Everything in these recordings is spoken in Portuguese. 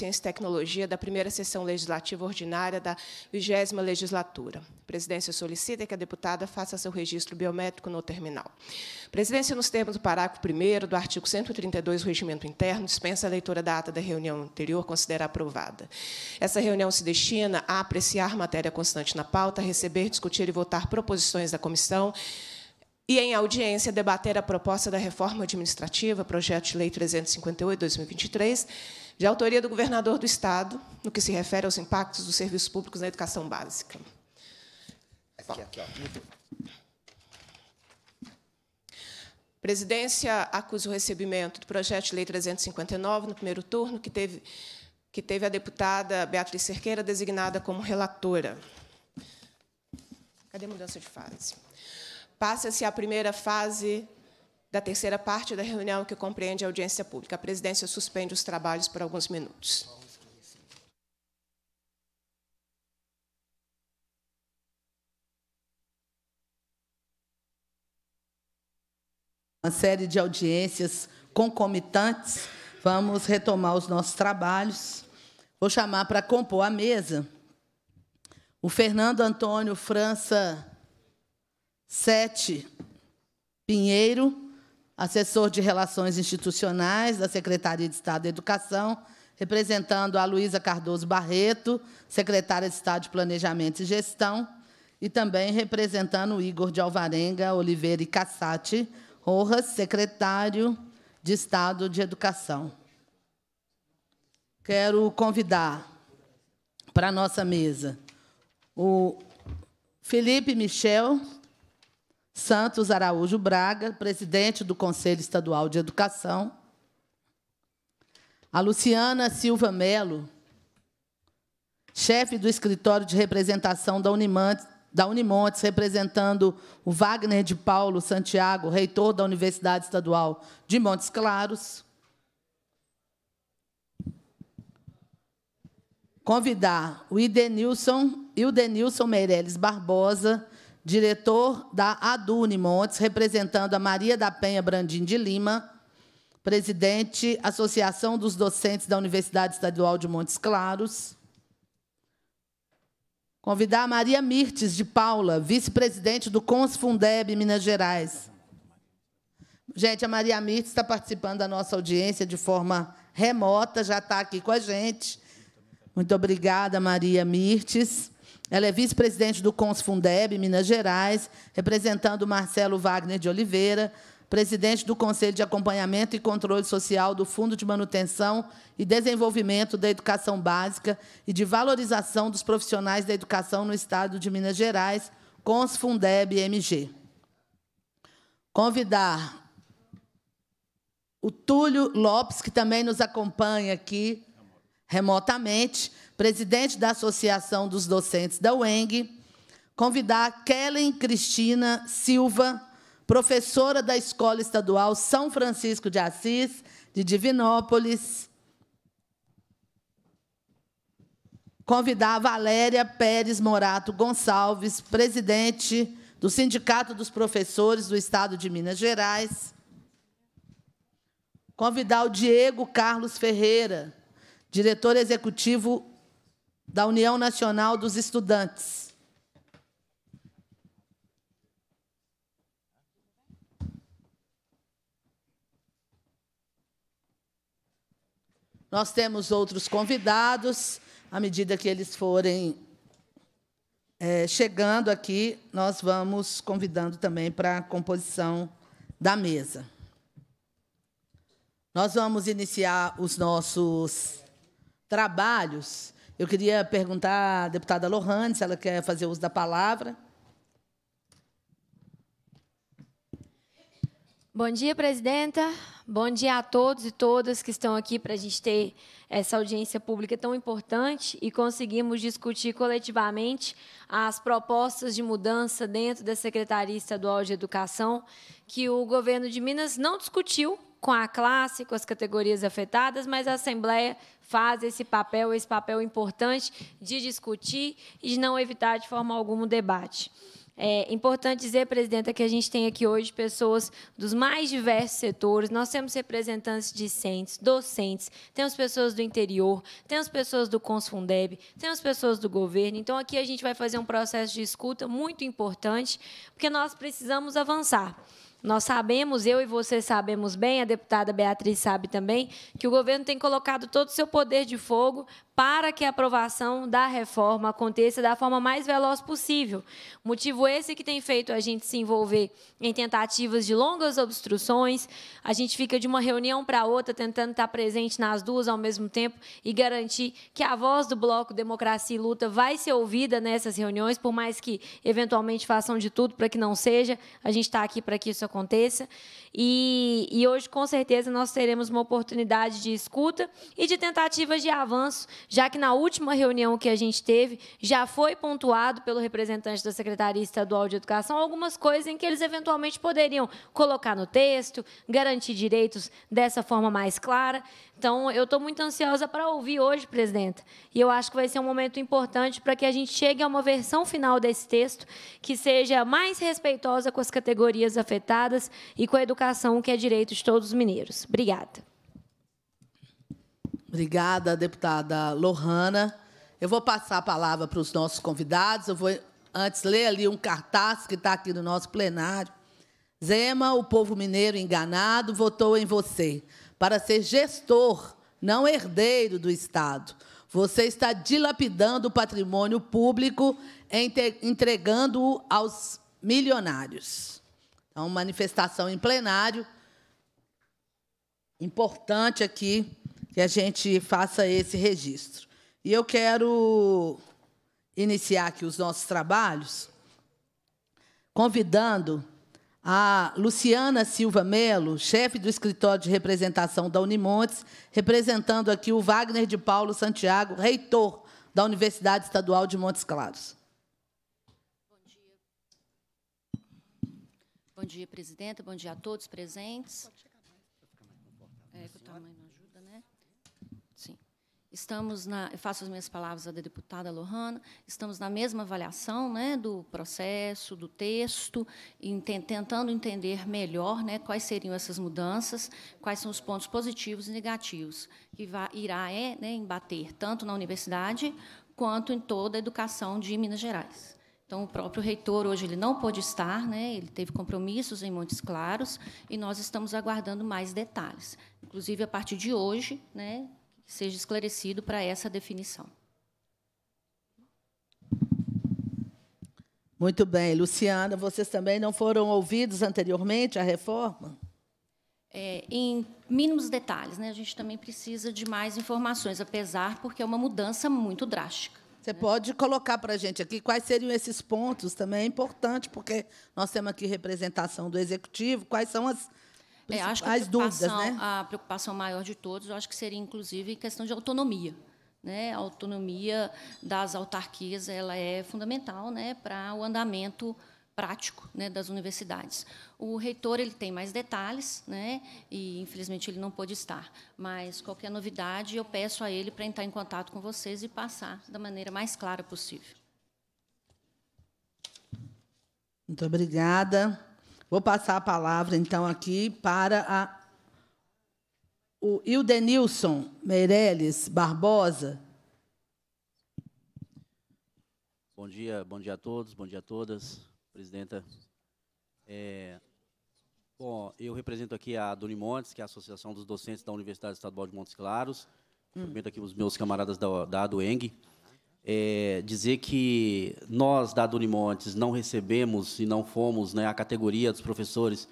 Ciência e Tecnologia da primeira sessão legislativa ordinária da 20 legislatura. A presidência solicita que a deputada faça seu registro biométrico no terminal. A presidência, nos termos do parágrafo 1 do artigo 132 do Regimento Interno, dispensa a leitura da ata da reunião anterior, considera aprovada. Essa reunião se destina a apreciar matéria constante na pauta, receber, discutir e votar proposições da comissão e, em audiência, debater a proposta da reforma administrativa, projeto de lei 358-2023, de autoria do governador do Estado, no que se refere aos impactos dos serviços públicos na educação básica. Aqui, aqui, Presidência acusa o recebimento do projeto de lei 359 no primeiro turno, que teve, que teve a deputada Beatriz Cerqueira designada como relatora. Cadê a mudança de fase? Passa-se a primeira fase da terceira parte da reunião, que compreende a audiência pública. A presidência suspende os trabalhos por alguns minutos. Uma série de audiências concomitantes. Vamos retomar os nossos trabalhos. Vou chamar para compor a mesa o Fernando Antônio França Sete Pinheiro, assessor de Relações Institucionais da Secretaria de Estado de Educação, representando a Luísa Cardoso Barreto, secretária de Estado de Planejamento e Gestão, e também representando o Igor de Alvarenga Oliveira e Cassati Rojas, secretário de Estado de Educação. Quero convidar para a nossa mesa o Felipe Michel, Santos Araújo Braga, presidente do Conselho Estadual de Educação. A Luciana Silva Melo, chefe do escritório de representação da Unimantes, da Unimontes, representando o Wagner de Paulo Santiago, reitor da Universidade Estadual de Montes Claros. Convidar o Idenilson, Idenilson Meirelles Barbosa, diretor da ADUNE Montes, representando a Maria da Penha Brandim de Lima, presidente Associação dos Docentes da Universidade Estadual de Montes Claros. Convidar a Maria Mirtes de Paula, vice-presidente do Consfundeb Minas Gerais. Gente, a Maria Mirtes está participando da nossa audiência de forma remota, já está aqui com a gente. Muito obrigada, Maria Mirtes. Ela é vice-presidente do Consfundeb, Minas Gerais, representando Marcelo Wagner de Oliveira, presidente do Conselho de Acompanhamento e Controle Social do Fundo de Manutenção e Desenvolvimento da Educação Básica e de Valorização dos Profissionais da Educação no Estado de Minas Gerais, Consfundeb MG. Convidar o Túlio Lopes, que também nos acompanha aqui remotamente, presidente da Associação dos Docentes da UENG, convidar Kellen Cristina Silva, professora da Escola Estadual São Francisco de Assis, de Divinópolis. Convidar Valéria Pérez Morato Gonçalves, presidente do Sindicato dos Professores do Estado de Minas Gerais. Convidar o Diego Carlos Ferreira, diretor executivo da União Nacional dos Estudantes. Nós temos outros convidados. À medida que eles forem é, chegando aqui, nós vamos convidando também para a composição da mesa. Nós vamos iniciar os nossos trabalhos eu queria perguntar à deputada Lohan se ela quer fazer uso da palavra. Bom dia, presidenta. Bom dia a todos e todas que estão aqui para a gente ter essa audiência pública tão importante e conseguimos discutir coletivamente as propostas de mudança dentro da Secretaria Estadual de Educação que o governo de Minas não discutiu com a classe, com as categorias afetadas, mas a Assembleia faz esse papel, esse papel importante de discutir e de não evitar de forma alguma o debate. É importante dizer, presidenta, que a gente tem aqui hoje pessoas dos mais diversos setores. Nós temos representantes discentes, docentes, temos pessoas do interior, temos pessoas do Consfundeb, temos pessoas do governo. Então, aqui a gente vai fazer um processo de escuta muito importante, porque nós precisamos avançar. Nós sabemos, eu e você sabemos bem, a deputada Beatriz sabe também, que o governo tem colocado todo o seu poder de fogo para que a aprovação da reforma aconteça da forma mais veloz possível. Motivo esse que tem feito a gente se envolver em tentativas de longas obstruções, a gente fica de uma reunião para outra tentando estar presente nas duas ao mesmo tempo e garantir que a voz do bloco Democracia e Luta vai ser ouvida nessas reuniões, por mais que eventualmente façam de tudo para que não seja, a gente está aqui para que isso aconteça. E, e hoje, com certeza, nós teremos uma oportunidade de escuta e de tentativas de avanço já que na última reunião que a gente teve, já foi pontuado pelo representante da Secretaria Estadual de Educação algumas coisas em que eles eventualmente poderiam colocar no texto, garantir direitos dessa forma mais clara. Então, eu estou muito ansiosa para ouvir hoje, presidenta. E eu acho que vai ser um momento importante para que a gente chegue a uma versão final desse texto que seja mais respeitosa com as categorias afetadas e com a educação, que é direito de todos os mineiros. Obrigada. Obrigada, deputada Lohana. Eu vou passar a palavra para os nossos convidados. Eu vou antes ler ali um cartaz que está aqui no nosso plenário. Zema, o povo mineiro enganado, votou em você para ser gestor, não herdeiro do Estado. Você está dilapidando o patrimônio público, entregando-o aos milionários. uma então, manifestação em plenário. Importante aqui que a gente faça esse registro. E eu quero iniciar aqui os nossos trabalhos convidando a Luciana Silva Melo, chefe do escritório de representação da Unimontes, representando aqui o Wagner de Paulo Santiago, reitor da Universidade Estadual de Montes Claros. Bom dia. Bom dia, presidenta. Bom dia a todos presentes. É, estamos na, faço as minhas palavras à deputada Lohana, estamos na mesma avaliação né, do processo, do texto, tentando entender melhor né, quais seriam essas mudanças, quais são os pontos positivos e negativos que vai, irá é, né, embater tanto na universidade quanto em toda a educação de Minas Gerais. Então, o próprio reitor hoje ele não pôde estar, né? ele teve compromissos em Montes Claros, e nós estamos aguardando mais detalhes. Inclusive, a partir de hoje, né, seja esclarecido para essa definição. Muito bem. Luciana, vocês também não foram ouvidos anteriormente à reforma? É, em mínimos detalhes, né? a gente também precisa de mais informações, apesar porque é uma mudança muito drástica. Você né? pode colocar para a gente aqui quais seriam esses pontos, também é importante, porque nós temos aqui representação do Executivo, quais são as é, é, acho que as dúvidas, né? A preocupação maior de todos, eu acho que seria inclusive questão de autonomia. Né, a autonomia das autarquias ela é fundamental né, para o andamento prático né, das universidades. O reitor ele tem mais detalhes, né, e infelizmente ele não pôde estar, mas qualquer novidade eu peço a ele para entrar em contato com vocês e passar da maneira mais clara possível. Muito obrigada. Vou passar a palavra, então, aqui para a, o Hildenilson Meireles Barbosa. Bom dia, bom dia a todos, bom dia a todas, presidenta. É, bom, eu represento aqui a Donimontes, que é a Associação dos Docentes da Universidade Estadual de Montes Claros. Hum. Cumprimento aqui os meus camaradas da, da ADUENG, é, dizer que nós, da Dunimontes, não recebemos e não fomos, né, a categoria dos professores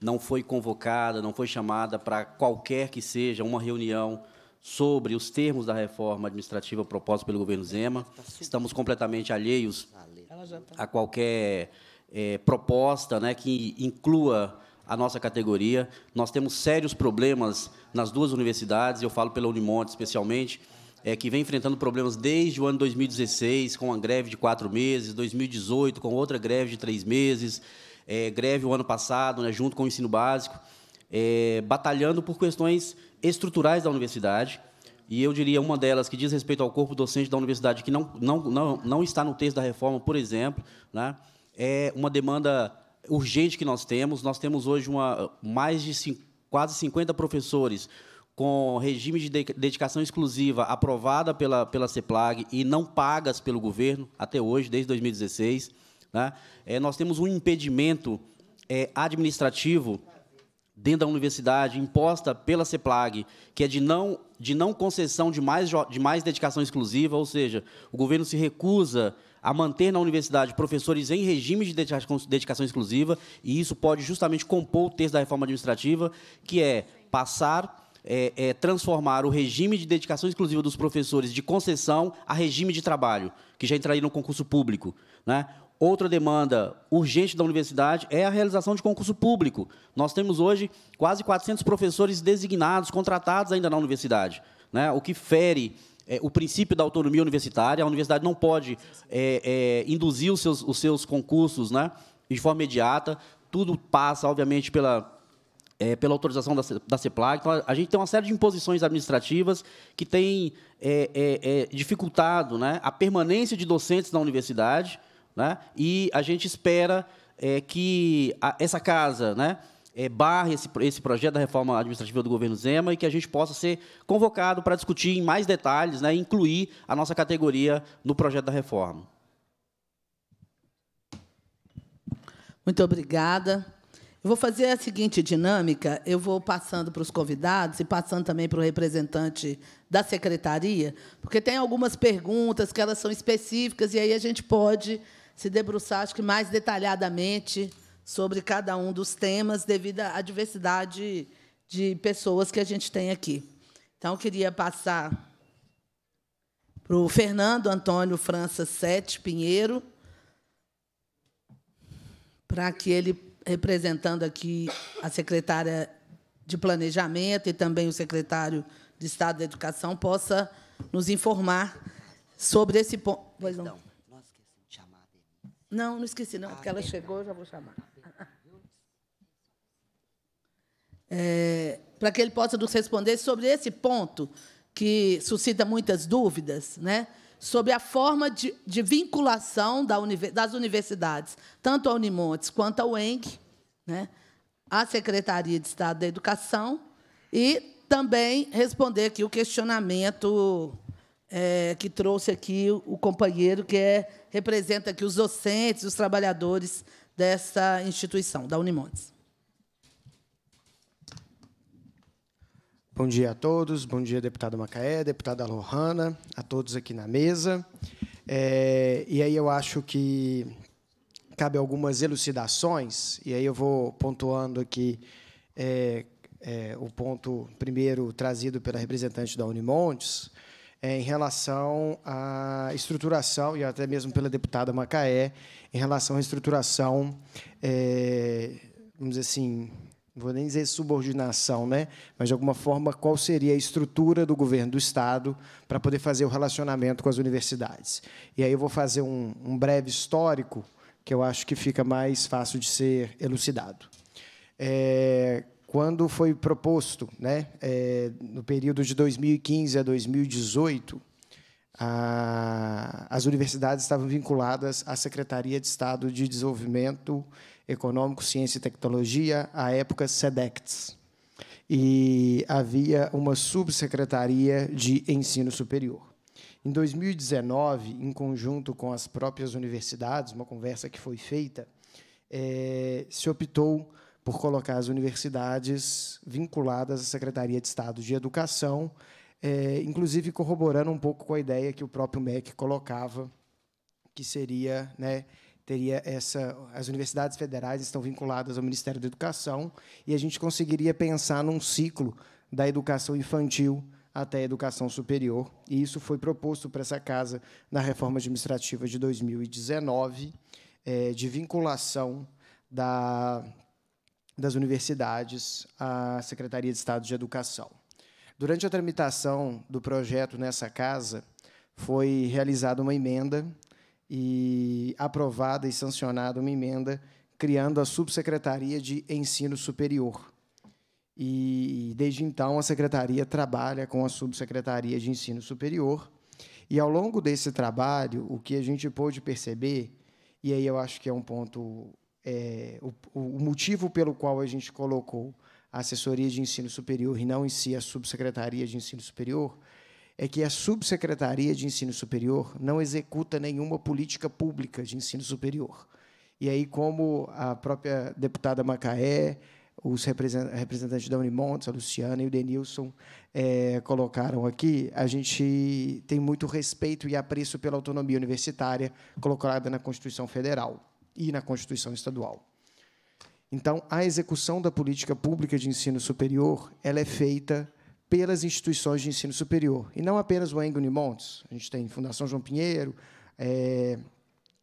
não foi convocada, não foi chamada para qualquer que seja uma reunião sobre os termos da reforma administrativa proposta pelo governo Zema. Tá Estamos completamente alheios tá tá. a qualquer é, proposta né, que inclua a nossa categoria. Nós temos sérios problemas nas duas universidades, eu falo pela Unimonte especialmente, é, que vem enfrentando problemas desde o ano 2016, com uma greve de quatro meses, 2018, com outra greve de três meses, é, greve o ano passado, né, junto com o ensino básico, é, batalhando por questões estruturais da universidade. E eu diria uma delas que diz respeito ao corpo docente da universidade, que não, não, não, não está no texto da reforma, por exemplo, né, é uma demanda urgente que nós temos. Nós temos hoje uma, mais de cinco, quase 50 professores com regime de dedicação exclusiva aprovada pela, pela CEPLAG e não pagas pelo governo até hoje, desde 2016. Né? É, nós temos um impedimento é, administrativo dentro da universidade imposta pela CEPLAG, que é de não, de não concessão de mais, de mais dedicação exclusiva, ou seja, o governo se recusa a manter na universidade professores em regime de dedicação exclusiva, e isso pode justamente compor o texto da reforma administrativa, que é passar é, é, transformar o regime de dedicação exclusiva dos professores de concessão a regime de trabalho, que já entraria no concurso público. Né? Outra demanda urgente da universidade é a realização de concurso público. Nós temos hoje quase 400 professores designados, contratados ainda na universidade, né? o que fere é, o princípio da autonomia universitária. A universidade não pode é, é, induzir os seus, os seus concursos né? de forma imediata. Tudo passa, obviamente, pela, é, pela autorização da, da CEPLAG. Então, a gente tem uma série de imposições administrativas que têm é, é, é, dificultado né, a permanência de docentes na universidade, né, e a gente espera é, que a, essa casa né, é, barre esse, esse projeto da reforma administrativa do governo Zema e que a gente possa ser convocado para discutir em mais detalhes, né, incluir a nossa categoria no projeto da reforma. Muito obrigada. Eu vou fazer a seguinte dinâmica: eu vou passando para os convidados e passando também para o representante da secretaria, porque tem algumas perguntas que elas são específicas e aí a gente pode se debruçar, acho que mais detalhadamente sobre cada um dos temas, devido à diversidade de pessoas que a gente tem aqui. Então, eu queria passar para o Fernando Antônio França Sete Pinheiro, para que ele representando aqui a secretária de Planejamento e também o secretário de Estado da Educação, possa nos informar sobre esse ponto. Pois não. Não, não esqueci de chamar dele. Não, não esqueci, não, porque ela chegou, eu já vou chamar. É, para que ele possa nos responder sobre esse ponto que suscita muitas dúvidas, né? sobre a forma de, de vinculação da, das universidades, tanto a Unimontes quanto a UENG, né, à Secretaria de Estado da Educação, e também responder aqui o questionamento é, que trouxe aqui o companheiro, que é, representa aqui os docentes, os trabalhadores dessa instituição, da Unimontes. Bom dia a todos, bom dia, deputada Macaé, deputada Lohana, a todos aqui na mesa. É, e aí eu acho que cabe algumas elucidações, e aí eu vou pontuando aqui é, é, o ponto primeiro trazido pela representante da Unimontes, é, em relação à estruturação, e até mesmo pela deputada Macaé, em relação à estruturação, é, vamos dizer assim, vou nem dizer subordinação, né? mas de alguma forma, qual seria a estrutura do governo do Estado para poder fazer o relacionamento com as universidades. E aí eu vou fazer um, um breve histórico, que eu acho que fica mais fácil de ser elucidado. É, quando foi proposto, né, é, no período de 2015 a 2018, a, as universidades estavam vinculadas à Secretaria de Estado de Desenvolvimento Econômico, Ciência e Tecnologia, à época SEDECTS. E havia uma subsecretaria de ensino superior. Em 2019, em conjunto com as próprias universidades, uma conversa que foi feita, é, se optou por colocar as universidades vinculadas à Secretaria de Estado de Educação, é, inclusive corroborando um pouco com a ideia que o próprio MEC colocava, que seria né, teria essa as universidades federais estão vinculadas ao Ministério da Educação e a gente conseguiria pensar num ciclo da educação infantil até a educação superior, e isso foi proposto para essa casa na reforma administrativa de 2019, é, eh, de vinculação da, das universidades à Secretaria de Estado de Educação. Durante a tramitação do projeto nessa casa, foi realizada uma emenda e aprovada e sancionada uma emenda criando a Subsecretaria de Ensino Superior. E, desde então, a Secretaria trabalha com a Subsecretaria de Ensino Superior. E, ao longo desse trabalho, o que a gente pôde perceber, e aí eu acho que é um ponto, é, o, o motivo pelo qual a gente colocou a Assessoria de Ensino Superior e não em si a Subsecretaria de Ensino Superior, é que a Subsecretaria de Ensino Superior não executa nenhuma política pública de ensino superior. E aí, como a própria deputada Macaé, os representantes da Unimontes, a Luciana e o Denilson, é, colocaram aqui, a gente tem muito respeito e apreço pela autonomia universitária colocada na Constituição Federal e na Constituição Estadual. Então, a execução da política pública de ensino superior ela é feita pelas instituições de ensino superior. E não apenas o Engo Montes. A gente tem Fundação João Pinheiro, é,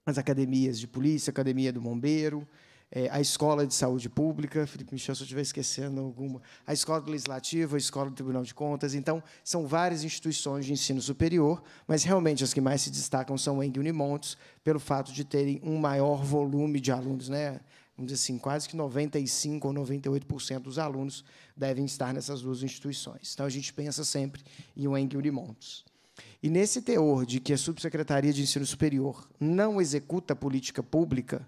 as academias de polícia, Academia do Bombeiro, é, a Escola de Saúde Pública, Felipe Michel, se eu estiver esquecendo alguma, a Escola Legislativa, a Escola do Tribunal de Contas. Então, são várias instituições de ensino superior, mas realmente as que mais se destacam são o Engue Unimontes, pelo fato de terem um maior volume de alunos, né? vamos dizer assim, quase que 95% ou 98% dos alunos devem estar nessas duas instituições. Então, a gente pensa sempre em Weng Montes. E nesse teor de que a Subsecretaria de Ensino Superior não executa política pública,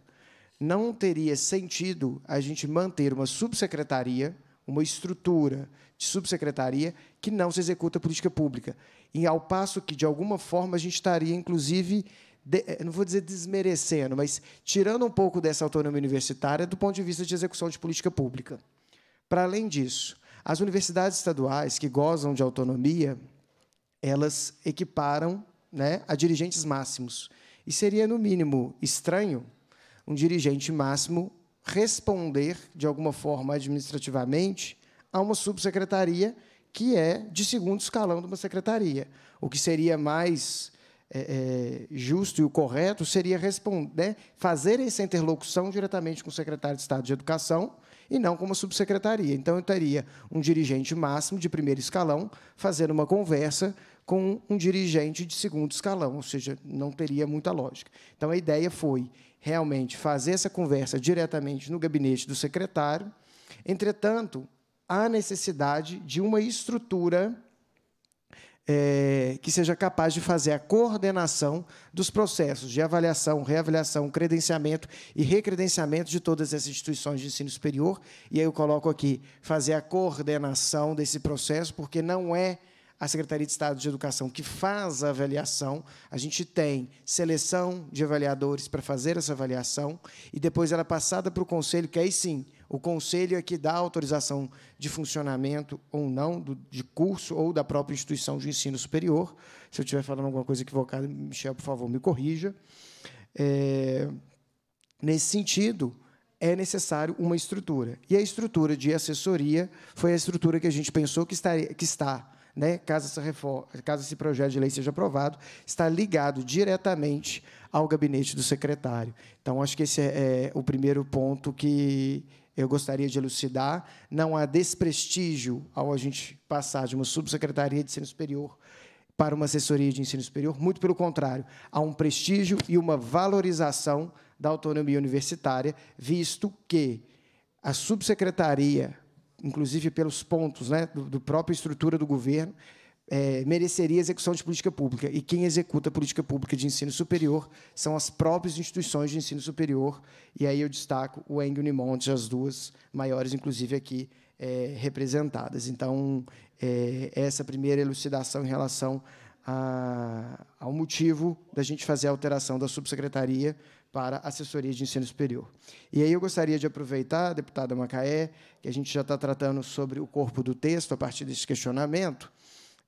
não teria sentido a gente manter uma subsecretaria, uma estrutura de subsecretaria que não se executa política pública. E ao passo que, de alguma forma, a gente estaria, inclusive, de, eh, não vou dizer desmerecendo, mas tirando um pouco dessa autonomia universitária do ponto de vista de execução de política pública. Para além disso, as universidades estaduais que gozam de autonomia, elas equiparam né, a dirigentes máximos. E seria, no mínimo, estranho um dirigente máximo responder, de alguma forma, administrativamente, a uma subsecretaria que é de segundo escalão de uma secretaria. O que seria mais é, é, justo e o correto seria responder, né, fazer essa interlocução diretamente com o secretário de Estado de Educação, e não como subsecretaria. Então, eu teria um dirigente máximo de primeiro escalão fazendo uma conversa com um dirigente de segundo escalão, ou seja, não teria muita lógica. Então, a ideia foi realmente fazer essa conversa diretamente no gabinete do secretário. Entretanto, há necessidade de uma estrutura é, que seja capaz de fazer a coordenação dos processos de avaliação, reavaliação, credenciamento e recredenciamento de todas essas instituições de ensino superior. E aí eu coloco aqui fazer a coordenação desse processo, porque não é a Secretaria de Estado de Educação que faz a avaliação, a gente tem seleção de avaliadores para fazer essa avaliação e depois ela é passada para o conselho, que aí sim o conselho é que dá autorização de funcionamento ou não, do, de curso ou da própria instituição de ensino superior. Se eu estiver falando alguma coisa equivocada, Michel, por favor, me corrija. É, nesse sentido, é necessário uma estrutura. E a estrutura de assessoria foi a estrutura que a gente pensou que, estaria, que está, né, caso, essa reforma, caso esse projeto de lei seja aprovado, está ligado diretamente ao gabinete do secretário. Então, acho que esse é, é o primeiro ponto que eu gostaria de elucidar. Não há desprestígio ao a gente passar de uma subsecretaria de ensino superior para uma assessoria de ensino superior, muito pelo contrário, há um prestígio e uma valorização da autonomia universitária, visto que a subsecretaria, inclusive pelos pontos né, do, do própria estrutura do governo, é, mereceria execução de política pública. E quem executa a política pública de ensino superior são as próprias instituições de ensino superior. E aí eu destaco o Eng as duas maiores, inclusive, aqui é, representadas. Então, é, essa primeira elucidação em relação a, ao motivo da gente fazer a alteração da subsecretaria para assessoria de ensino superior. E aí eu gostaria de aproveitar, deputada Macaé, que a gente já está tratando sobre o corpo do texto a partir desse questionamento,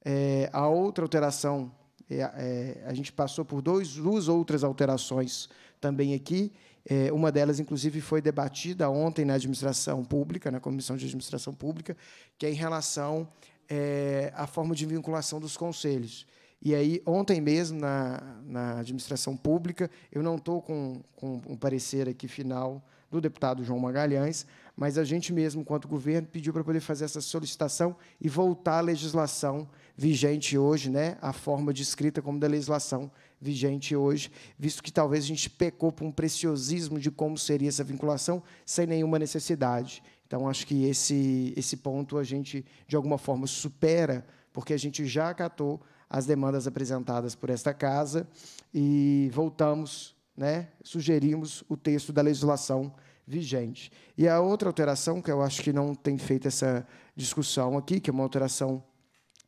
é, a outra alteração, é, é, a gente passou por dois, duas outras alterações também aqui. É, uma delas, inclusive, foi debatida ontem na administração pública, na Comissão de Administração Pública, que é em relação é, à forma de vinculação dos conselhos. E aí, ontem mesmo, na, na administração pública, eu não estou com, com um parecer aqui final do deputado João Magalhães, mas a gente mesmo, enquanto governo, pediu para poder fazer essa solicitação e voltar à legislação vigente hoje, né, a forma de escrita como da legislação vigente hoje, visto que talvez a gente pecou por um preciosismo de como seria essa vinculação sem nenhuma necessidade. Então, acho que esse, esse ponto a gente, de alguma forma, supera, porque a gente já acatou as demandas apresentadas por esta casa e voltamos, né, sugerimos o texto da legislação vigente. E a outra alteração, que eu acho que não tem feito essa discussão aqui, que é uma alteração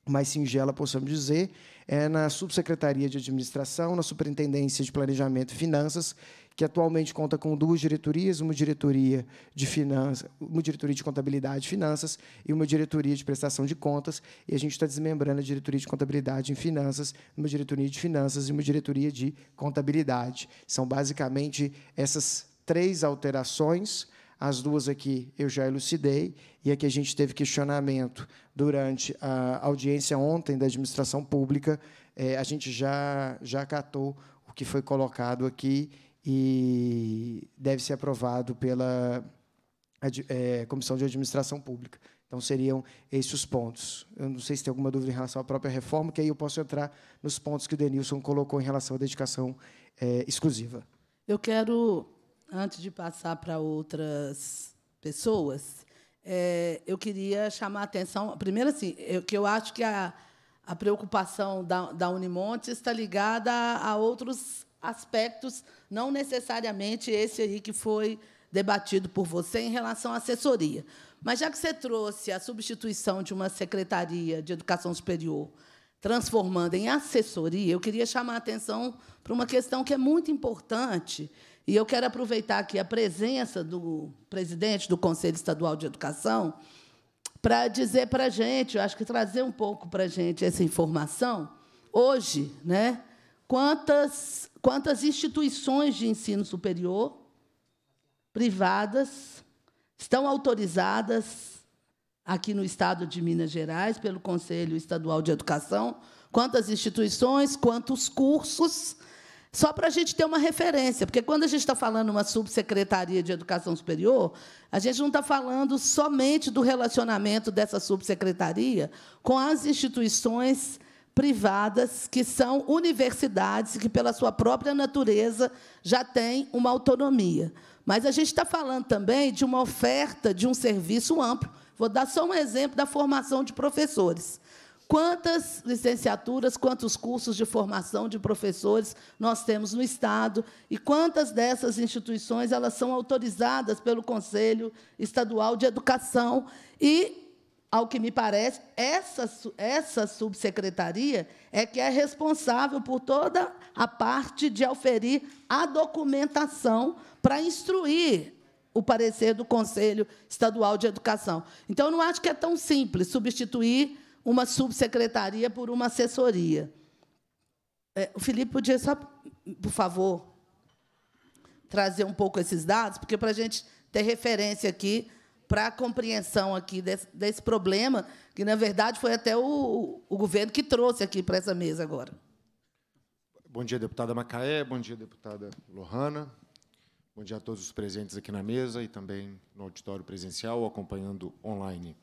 mais singela, possamos dizer, é na Subsecretaria de Administração, na Superintendência de Planejamento e Finanças, que atualmente conta com duas diretorias, uma diretoria de finanças, uma diretoria de contabilidade e finanças e uma diretoria de prestação de contas, e a gente está desmembrando a diretoria de contabilidade e finanças, uma diretoria de finanças e uma diretoria de contabilidade. São basicamente essas três alterações as duas aqui eu já elucidei, e aqui a gente teve questionamento durante a audiência ontem da administração pública. É, a gente já, já acatou o que foi colocado aqui e deve ser aprovado pela é, Comissão de Administração Pública. Então, seriam esses os pontos. Eu não sei se tem alguma dúvida em relação à própria reforma, que aí eu posso entrar nos pontos que o Denilson colocou em relação à dedicação é, exclusiva. Eu quero antes de passar para outras pessoas, é, eu queria chamar a atenção. Primeiro, assim, eu, que eu acho que a, a preocupação da, da Unimonte está ligada a, a outros aspectos, não necessariamente esse aí que foi debatido por você em relação à assessoria. Mas já que você trouxe a substituição de uma secretaria de educação superior, transformando em assessoria, eu queria chamar a atenção para uma questão que é muito importante e eu quero aproveitar aqui a presença do presidente do Conselho Estadual de Educação para dizer para a gente, acho que trazer um pouco para a gente essa informação, hoje, né, quantas, quantas instituições de ensino superior privadas estão autorizadas aqui no Estado de Minas Gerais, pelo Conselho Estadual de Educação, quantas instituições, quantos cursos só para a gente ter uma referência, porque quando a gente está falando uma subsecretaria de educação superior, a gente não está falando somente do relacionamento dessa subsecretaria com as instituições privadas que são universidades que, pela sua própria natureza, já têm uma autonomia. Mas a gente está falando também de uma oferta de um serviço amplo. Vou dar só um exemplo da formação de professores quantas licenciaturas, quantos cursos de formação de professores nós temos no Estado e quantas dessas instituições elas são autorizadas pelo Conselho Estadual de Educação e ao que me parece, essa, essa subsecretaria é que é responsável por toda a parte de oferir a documentação para instruir o parecer do Conselho Estadual de Educação. Então, eu não acho que é tão simples substituir uma subsecretaria por uma assessoria. É, o Felipe podia só, por favor, trazer um pouco esses dados, porque para a gente ter referência aqui para a compreensão aqui desse, desse, problema, que, na verdade, foi até o, o governo que trouxe aqui para essa mesa agora. Bom dia, deputada Macaé, bom dia, deputada Lohana, bom dia a todos os presentes aqui na mesa e também no auditório presencial, acompanhando online.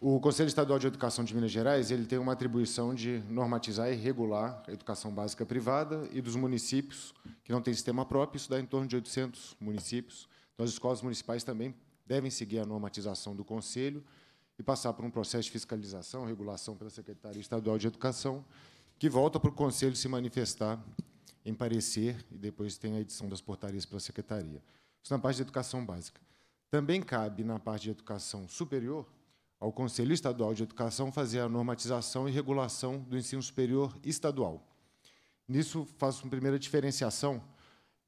O Conselho Estadual de Educação de Minas Gerais ele tem uma atribuição de normatizar e regular a educação básica privada e dos municípios que não têm sistema próprio, isso dá em torno de 800 municípios. Então, as escolas municipais também devem seguir a normatização do Conselho e passar por um processo de fiscalização, regulação pela Secretaria Estadual de Educação, que volta para o Conselho se manifestar em parecer, e depois tem a edição das portarias pela Secretaria. Isso na parte de educação básica. Também cabe, na parte de educação superior, ao Conselho Estadual de Educação fazer a normatização e regulação do ensino superior estadual. Nisso, faço uma primeira diferenciação,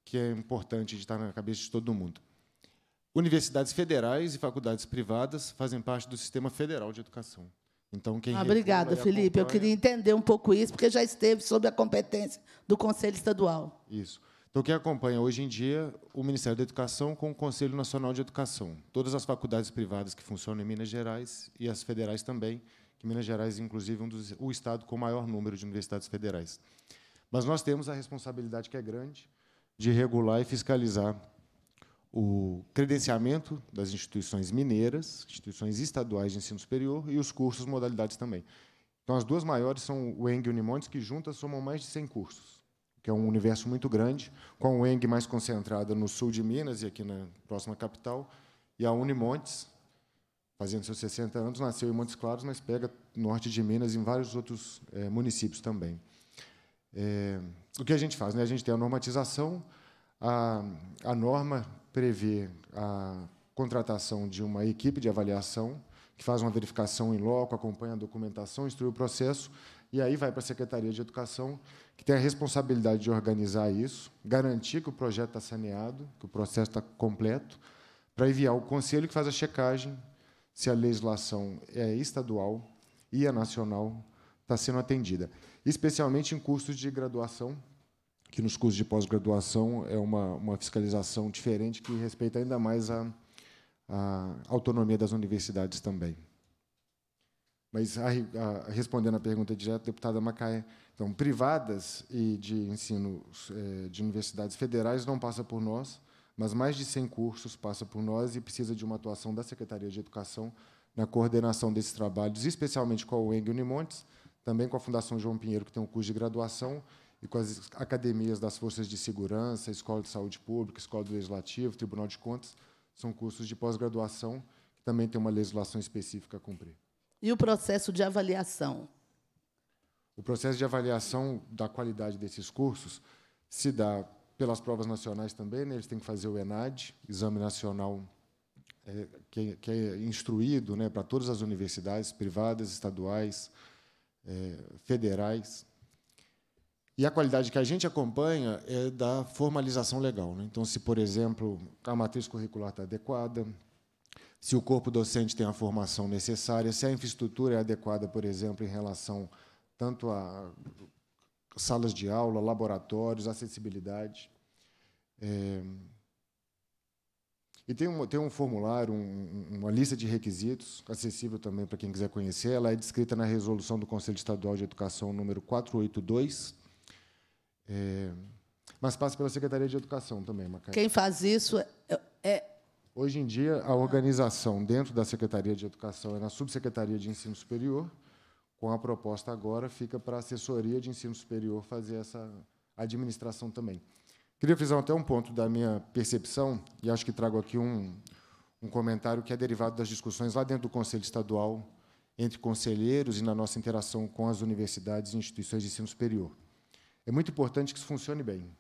que é importante de estar na cabeça de todo mundo. Universidades federais e faculdades privadas fazem parte do sistema federal de educação. Então, quem ah, Obrigada, Felipe. Acompanha... Eu queria entender um pouco isso, porque já esteve sob a competência do Conselho Estadual. Isso. Então, quem acompanha hoje em dia o Ministério da Educação com o Conselho Nacional de Educação, todas as faculdades privadas que funcionam em Minas Gerais e as federais também, que Minas Gerais, inclusive, é um o estado com o maior número de universidades federais. Mas nós temos a responsabilidade que é grande de regular e fiscalizar o credenciamento das instituições mineiras, instituições estaduais de ensino superior e os cursos modalidades também. Então, as duas maiores são o ENG e o Unimontes, que juntas somam mais de 100 cursos que é um universo muito grande, com a UENG mais concentrada no sul de Minas e aqui na próxima capital, e a Unimontes, fazendo seus 60 anos, nasceu em Montes Claros, mas pega norte de Minas e em vários outros é, municípios também. É, o que a gente faz? Né? A gente tem a normatização, a, a norma prevê a contratação de uma equipe de avaliação que faz uma verificação em loco, acompanha a documentação, instrui o processo, e aí vai para a Secretaria de Educação, que tem a responsabilidade de organizar isso, garantir que o projeto está saneado, que o processo está completo, para enviar o conselho que faz a checagem se a legislação é estadual e a nacional está sendo atendida, especialmente em cursos de graduação, que nos cursos de pós-graduação é uma, uma fiscalização diferente que respeita ainda mais a, a autonomia das universidades também. Mas, a, a, respondendo à pergunta direta, deputada Macaia, então, privadas e de ensino é, de universidades federais não passa por nós, mas mais de 100 cursos passa por nós e precisa de uma atuação da Secretaria de Educação na coordenação desses trabalhos, especialmente com a UENG Unimontes, também com a Fundação João Pinheiro, que tem um curso de graduação, e com as academias das forças de segurança, Escola de Saúde Pública, Escola do Legislativo, Tribunal de Contas, são cursos de pós-graduação que também tem uma legislação específica a cumprir. E o processo de avaliação? O processo de avaliação da qualidade desses cursos se dá pelas provas nacionais também, né? eles têm que fazer o ENAD, Exame Nacional é, que, que, é instruído né, para todas as universidades privadas, estaduais, é, federais, e a qualidade que a gente acompanha é da formalização legal. Né? Então, se, por exemplo, a matriz curricular está adequada, se o corpo docente tem a formação necessária, se a infraestrutura é adequada, por exemplo, em relação tanto a salas de aula, laboratórios, acessibilidade. É... E tem um, tem um formulário, um, uma lista de requisitos, acessível também para quem quiser conhecer. Ela é descrita na resolução do Conselho Estadual de Educação número 482, é, mas passa pela Secretaria de Educação também, Macaé. Quem faz isso é, é... Hoje em dia, a organização dentro da Secretaria de Educação é na Subsecretaria de Ensino Superior. Com a proposta agora, fica para a Assessoria de Ensino Superior fazer essa administração também. Queria frisar até um ponto da minha percepção, e acho que trago aqui um, um comentário que é derivado das discussões lá dentro do Conselho Estadual, entre conselheiros e na nossa interação com as universidades e instituições de ensino superior. É muito importante que isso funcione bem.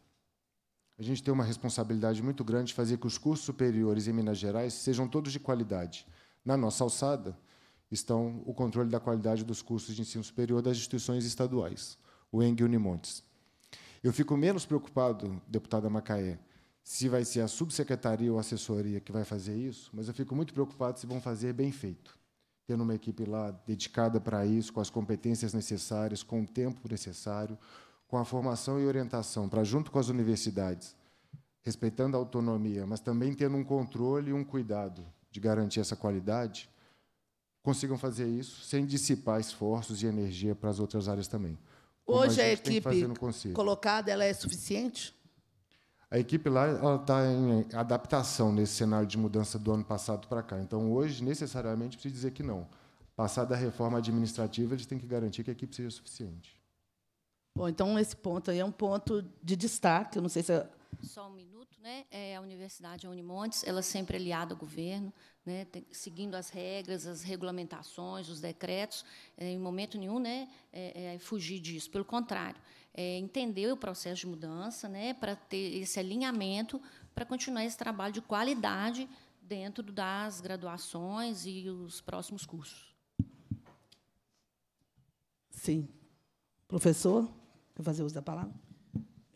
A gente tem uma responsabilidade muito grande de fazer que os cursos superiores em Minas Gerais sejam todos de qualidade. Na nossa alçada estão o controle da qualidade dos cursos de ensino superior das instituições estaduais, o ENG e Unimontes. Eu fico menos preocupado, deputada Macaé, se vai ser a subsecretaria ou assessoria que vai fazer isso, mas eu fico muito preocupado se vão fazer bem feito, tendo uma equipe lá dedicada para isso, com as competências necessárias, com o tempo necessário, com a formação e orientação para junto com as universidades, respeitando a autonomia, mas também tendo um controle e um cuidado de garantir essa qualidade, consigam fazer isso sem dissipar esforços e energia para as outras áreas também. Hoje a, a equipe colocada ela é suficiente? A equipe lá está em adaptação nesse cenário de mudança do ano passado para cá. Então, hoje, necessariamente, preciso dizer que não. Passada a reforma administrativa, eles têm que garantir que a equipe seja suficiente. Bom, então esse ponto aí é um ponto de destaque. Eu não sei se é... só um minuto, né? É, a Universidade Unimontes, ela é sempre é aliada ao governo, né? Tem, seguindo as regras, as regulamentações, os decretos. É, em momento nenhum, né? É, é, é fugir disso. Pelo contrário, entender o processo de mudança, né? Para ter esse alinhamento, para continuar esse trabalho de qualidade dentro das graduações e os próximos cursos. Sim. Professor? Quer fazer uso da palavra?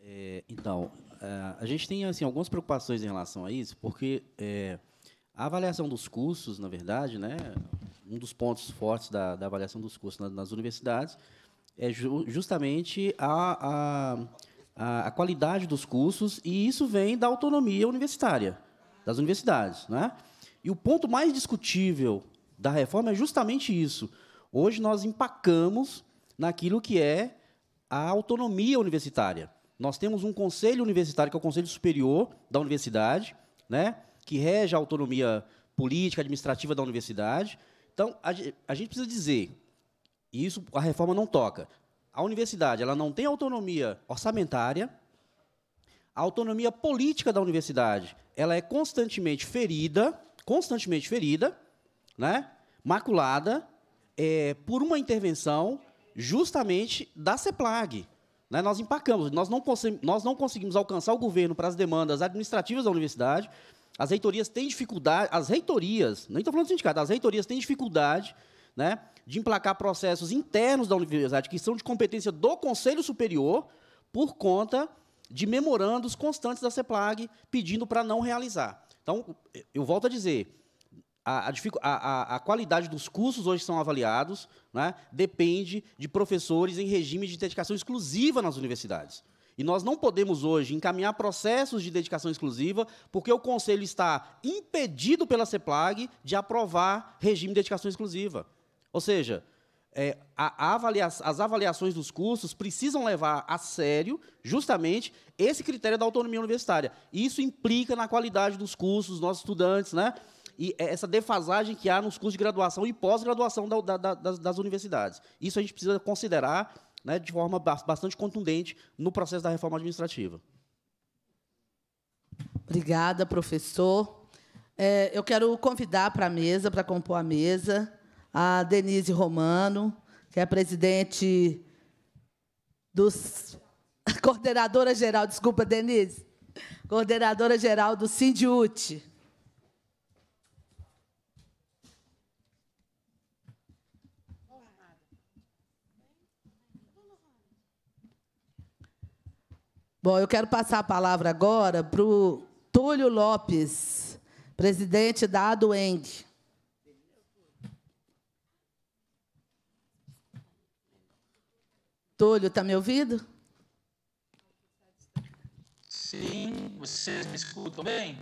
É, então, é, a gente tem assim, algumas preocupações em relação a isso, porque é, a avaliação dos cursos, na verdade, né, um dos pontos fortes da, da avaliação dos cursos nas, nas universidades é ju justamente a, a, a, qualidade dos cursos, e isso vem da autonomia universitária, das universidades. Né? E o ponto mais discutível da reforma é justamente isso. Hoje nós empacamos naquilo que é a autonomia universitária. Nós temos um conselho universitário, que é o Conselho Superior da Universidade, né, que rege a autonomia política, administrativa da universidade. Então, a, a gente precisa dizer, e isso a reforma não toca, a universidade ela não tem autonomia orçamentária, a autonomia política da universidade ela é constantemente ferida, constantemente ferida, né, maculada, é, por uma intervenção justamente da CEPLAG. Né? Nós empacamos, nós não, nós não conseguimos alcançar o governo para as demandas administrativas da universidade. As reitorias têm dificuldade, as reitorias, nem estou falando do sindicato, as reitorias têm dificuldade né, de emplacar processos internos da universidade, que são de competência do Conselho Superior, por conta de memorandos constantes da CEPLAG pedindo para não realizar. Então, eu volto a dizer, a, a, a, qualidade dos cursos hoje são avaliados né, depende de professores em regime de dedicação exclusiva nas universidades. E nós não podemos hoje encaminhar processos de dedicação exclusiva, porque o Conselho está impedido pela CEPLAG de aprovar regime de dedicação exclusiva. Ou seja, é, a, a avalia as avaliações dos cursos precisam levar a sério justamente esse critério da autonomia universitária. Isso implica na qualidade dos cursos, dos nossos estudantes, né? e é essa defasagem que há nos cursos de graduação e pós-graduação da, da, das, das universidades. Isso a gente precisa considerar né, de forma bastante contundente no processo da reforma administrativa. Obrigada, professor. É, eu quero convidar para a mesa, para compor a mesa, a Denise Romano, que é presidente dos. Coordenadora geral, desculpa, Denise. Coordenadora geral do Sindiute. Bom, eu quero passar a palavra agora para o Túlio Lopes, presidente da ADUENG. Túlio, está me ouvindo? Sim, vocês me escutam bem?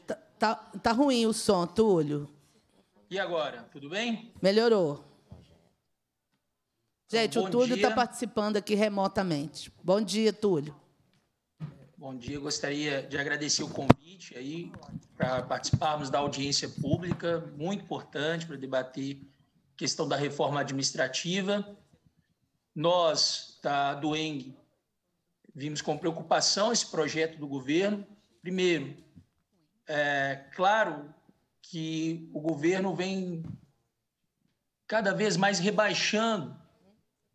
Está tá, tá ruim o som, Túlio. E agora, tudo bem? Melhorou. Gente, Bom o Túlio está participando aqui remotamente. Bom dia, Túlio. Bom dia, gostaria de agradecer o convite aí para participarmos da audiência pública, muito importante para debater a questão da reforma administrativa. Nós, da Dueng, vimos com preocupação esse projeto do governo. Primeiro, é claro que o governo vem cada vez mais rebaixando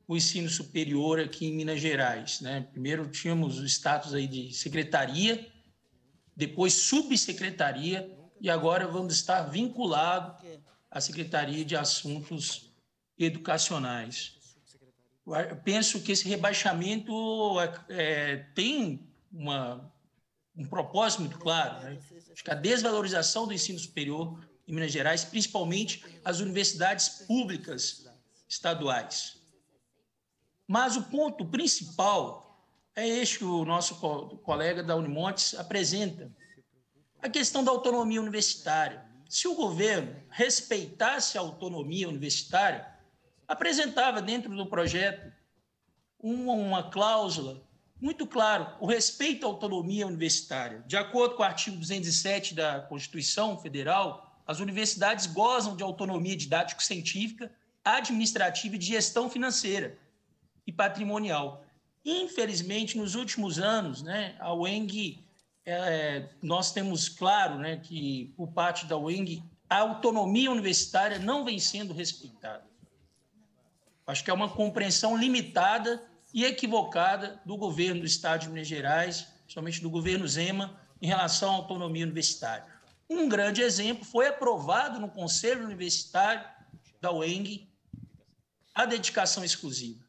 o ensino superior aqui em Minas Gerais. Né? Primeiro tínhamos o status aí de secretaria, depois subsecretaria, e agora vamos estar vinculado à Secretaria de Assuntos Educacionais. Eu penso que esse rebaixamento é, tem uma, um propósito muito claro. Né? Acho que a desvalorização do ensino superior em Minas Gerais, principalmente as universidades públicas estaduais. Mas o ponto principal é este que o nosso colega da Unimontes apresenta: a questão da autonomia universitária. Se o governo respeitasse a autonomia universitária, apresentava dentro do projeto uma, uma cláusula muito claro, o respeito à autonomia universitária. De acordo com o artigo 207 da Constituição Federal, as universidades gozam de autonomia didático-científica, administrativa e de gestão financeira e patrimonial. Infelizmente, nos últimos anos, né, a UENG, é, nós temos claro né, que, por parte da UENG, a autonomia universitária não vem sendo respeitada. Acho que é uma compreensão limitada e equivocada do governo do Estado de Minas Gerais, principalmente do governo Zema, em relação à autonomia universitária. Um grande exemplo foi aprovado no Conselho Universitário da UENG a dedicação exclusiva.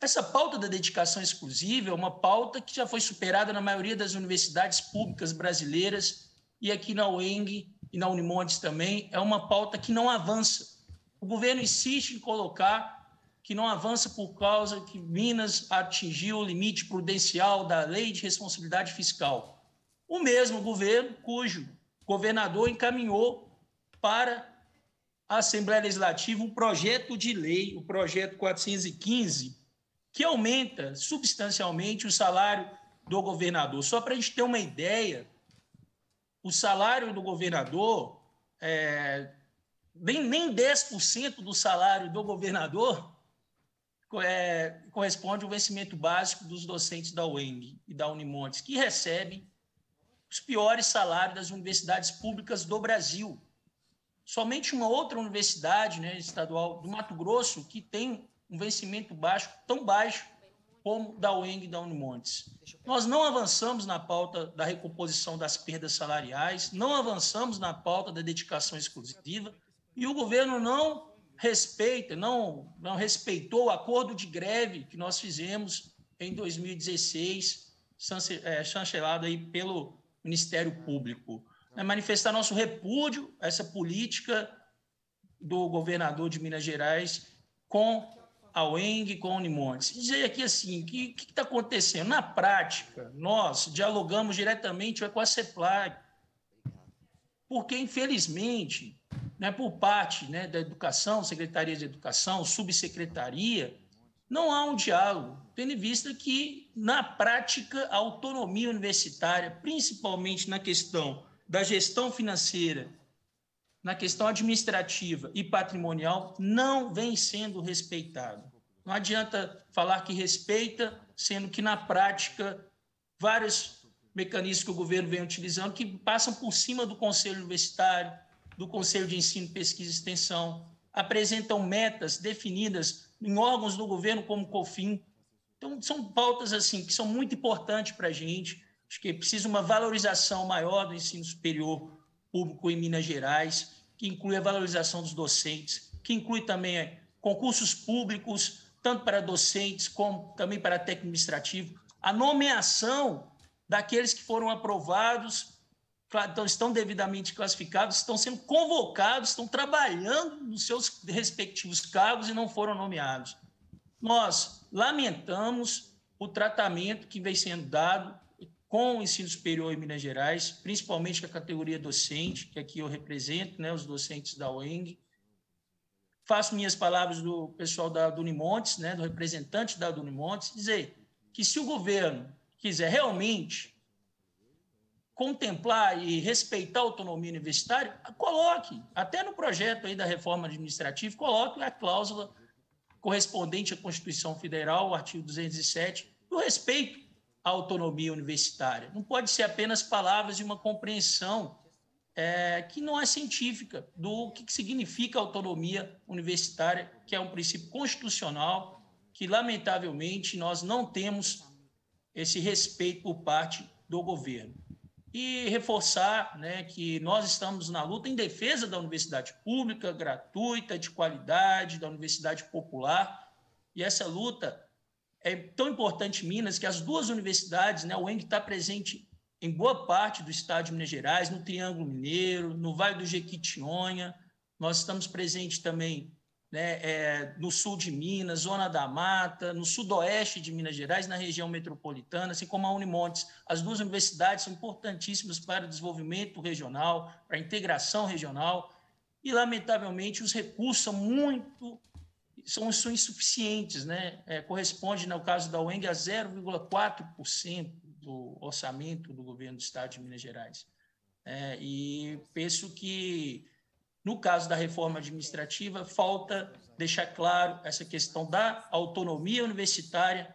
Essa pauta da dedicação exclusiva é uma pauta que já foi superada na maioria das universidades públicas brasileiras e aqui na UENG e na Unimontes também, é uma pauta que não avança. O governo insiste em colocar que não avança por causa que Minas atingiu o limite prudencial da lei de responsabilidade fiscal. O mesmo governo cujo governador encaminhou para a Assembleia Legislativa um projeto de lei, o projeto 415, que aumenta substancialmente o salário do governador. Só para a gente ter uma ideia, o salário do governador, é, nem, nem 10% do salário do governador é, corresponde ao vencimento básico dos docentes da UENG e da Unimontes, que recebem os piores salários das universidades públicas do Brasil. Somente uma outra universidade né, estadual do Mato Grosso que tem um vencimento baixo, tão baixo como da UENG e da Unimontes. Nós não avançamos na pauta da recomposição das perdas salariais, não avançamos na pauta da dedicação exclusiva, e o governo não respeita, não, não respeitou o acordo de greve que nós fizemos em 2016, é, chancelado aí pelo Ministério Público. É manifestar nosso repúdio a essa política do governador de Minas Gerais com a Weng com a Unimontes. Dizer aqui assim, o que está acontecendo? Na prática, nós dialogamos diretamente com a CEPLAG, porque, infelizmente, né, por parte né, da Educação, Secretaria de Educação, Subsecretaria, não há um diálogo, tendo em vista que, na prática, a autonomia universitária, principalmente na questão da gestão financeira na questão administrativa e patrimonial não vem sendo respeitado. Não adianta falar que respeita, sendo que na prática vários mecanismos que o governo vem utilizando que passam por cima do conselho universitário, do conselho de ensino, pesquisa e extensão, apresentam metas definidas em órgãos do governo como o COFIN. Então são pautas assim que são muito importantes para a gente. Acho que precisa uma valorização maior do ensino superior público em Minas Gerais que inclui a valorização dos docentes, que inclui também eh, concursos públicos, tanto para docentes como também para técnico administrativo, a nomeação daqueles que foram aprovados, então estão devidamente classificados, estão sendo convocados, estão trabalhando nos seus respectivos cargos e não foram nomeados. Nós lamentamos o tratamento que vem sendo dado com o ensino superior em Minas Gerais, principalmente com a categoria docente, que aqui eu represento, né, os docentes da UENG. Faço minhas palavras do pessoal da Dunimontes, né, do representante da Dunimontes, dizer que se o governo quiser realmente contemplar e respeitar a autonomia universitária, coloque, até no projeto aí da reforma administrativa, coloque a cláusula correspondente à Constituição Federal, o artigo 207, do respeito autonomia universitária. Não pode ser apenas palavras e uma compreensão é, que não é científica do que, que significa autonomia universitária, que é um princípio constitucional que, lamentavelmente, nós não temos esse respeito por parte do governo. E reforçar né, que nós estamos na luta em defesa da universidade pública, gratuita, de qualidade, da universidade popular, e essa luta é tão importante Minas que as duas universidades, né, o ENG está presente em boa parte do estado de Minas Gerais, no Triângulo Mineiro, no Vale do Jequitinhonha, nós estamos presentes também né, é, no sul de Minas, Zona da Mata, no sudoeste de Minas Gerais, na região metropolitana, assim como a Unimontes. As duas universidades são importantíssimas para o desenvolvimento regional, para a integração regional, e, lamentavelmente, os recursos são muito são, são insuficientes, né? É, corresponde, no né, caso da UENG, a 0,4% do orçamento do governo do Estado de Minas Gerais. É, e penso que, no caso da reforma administrativa, falta deixar claro essa questão da autonomia universitária,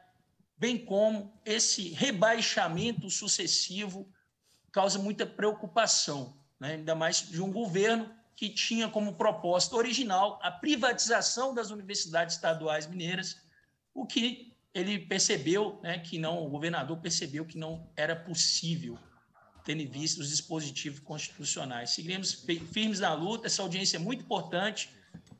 bem como esse rebaixamento sucessivo causa muita preocupação, né? ainda mais de um governo que tinha como proposta original a privatização das universidades estaduais mineiras, o que ele percebeu, né, que não, o governador percebeu que não era possível, tendo em vista os dispositivos constitucionais. Seguiremos firmes na luta, essa audiência é muito importante.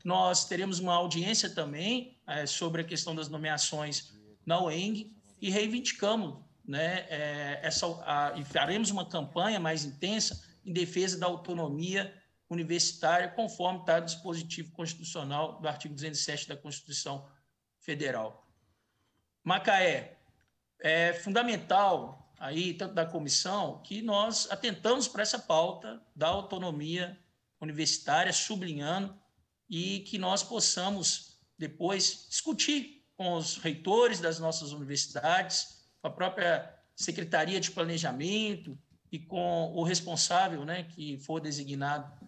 Nós teremos uma audiência também é, sobre a questão das nomeações na UENG e reivindicamos né, é, essa, a, e faremos uma campanha mais intensa em defesa da autonomia universitária, conforme está o dispositivo constitucional do artigo 207 da Constituição Federal. Macaé, é fundamental aí, tanto da comissão, que nós atentamos para essa pauta da autonomia universitária, sublinhando, e que nós possamos depois discutir com os reitores das nossas universidades, com a própria Secretaria de Planejamento e com o responsável né, que for designado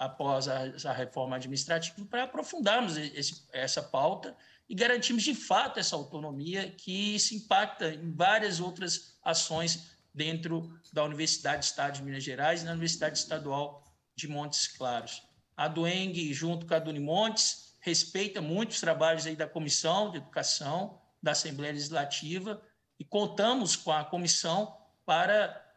após a, a reforma administrativa, para aprofundarmos esse, essa pauta e garantirmos, de fato, essa autonomia que se impacta em várias outras ações dentro da Universidade de Estado de Minas Gerais e na Universidade Estadual de Montes Claros. A Dueng, junto com a Dunimontes, respeita muito os trabalhos aí da Comissão de Educação da Assembleia Legislativa e contamos com a comissão para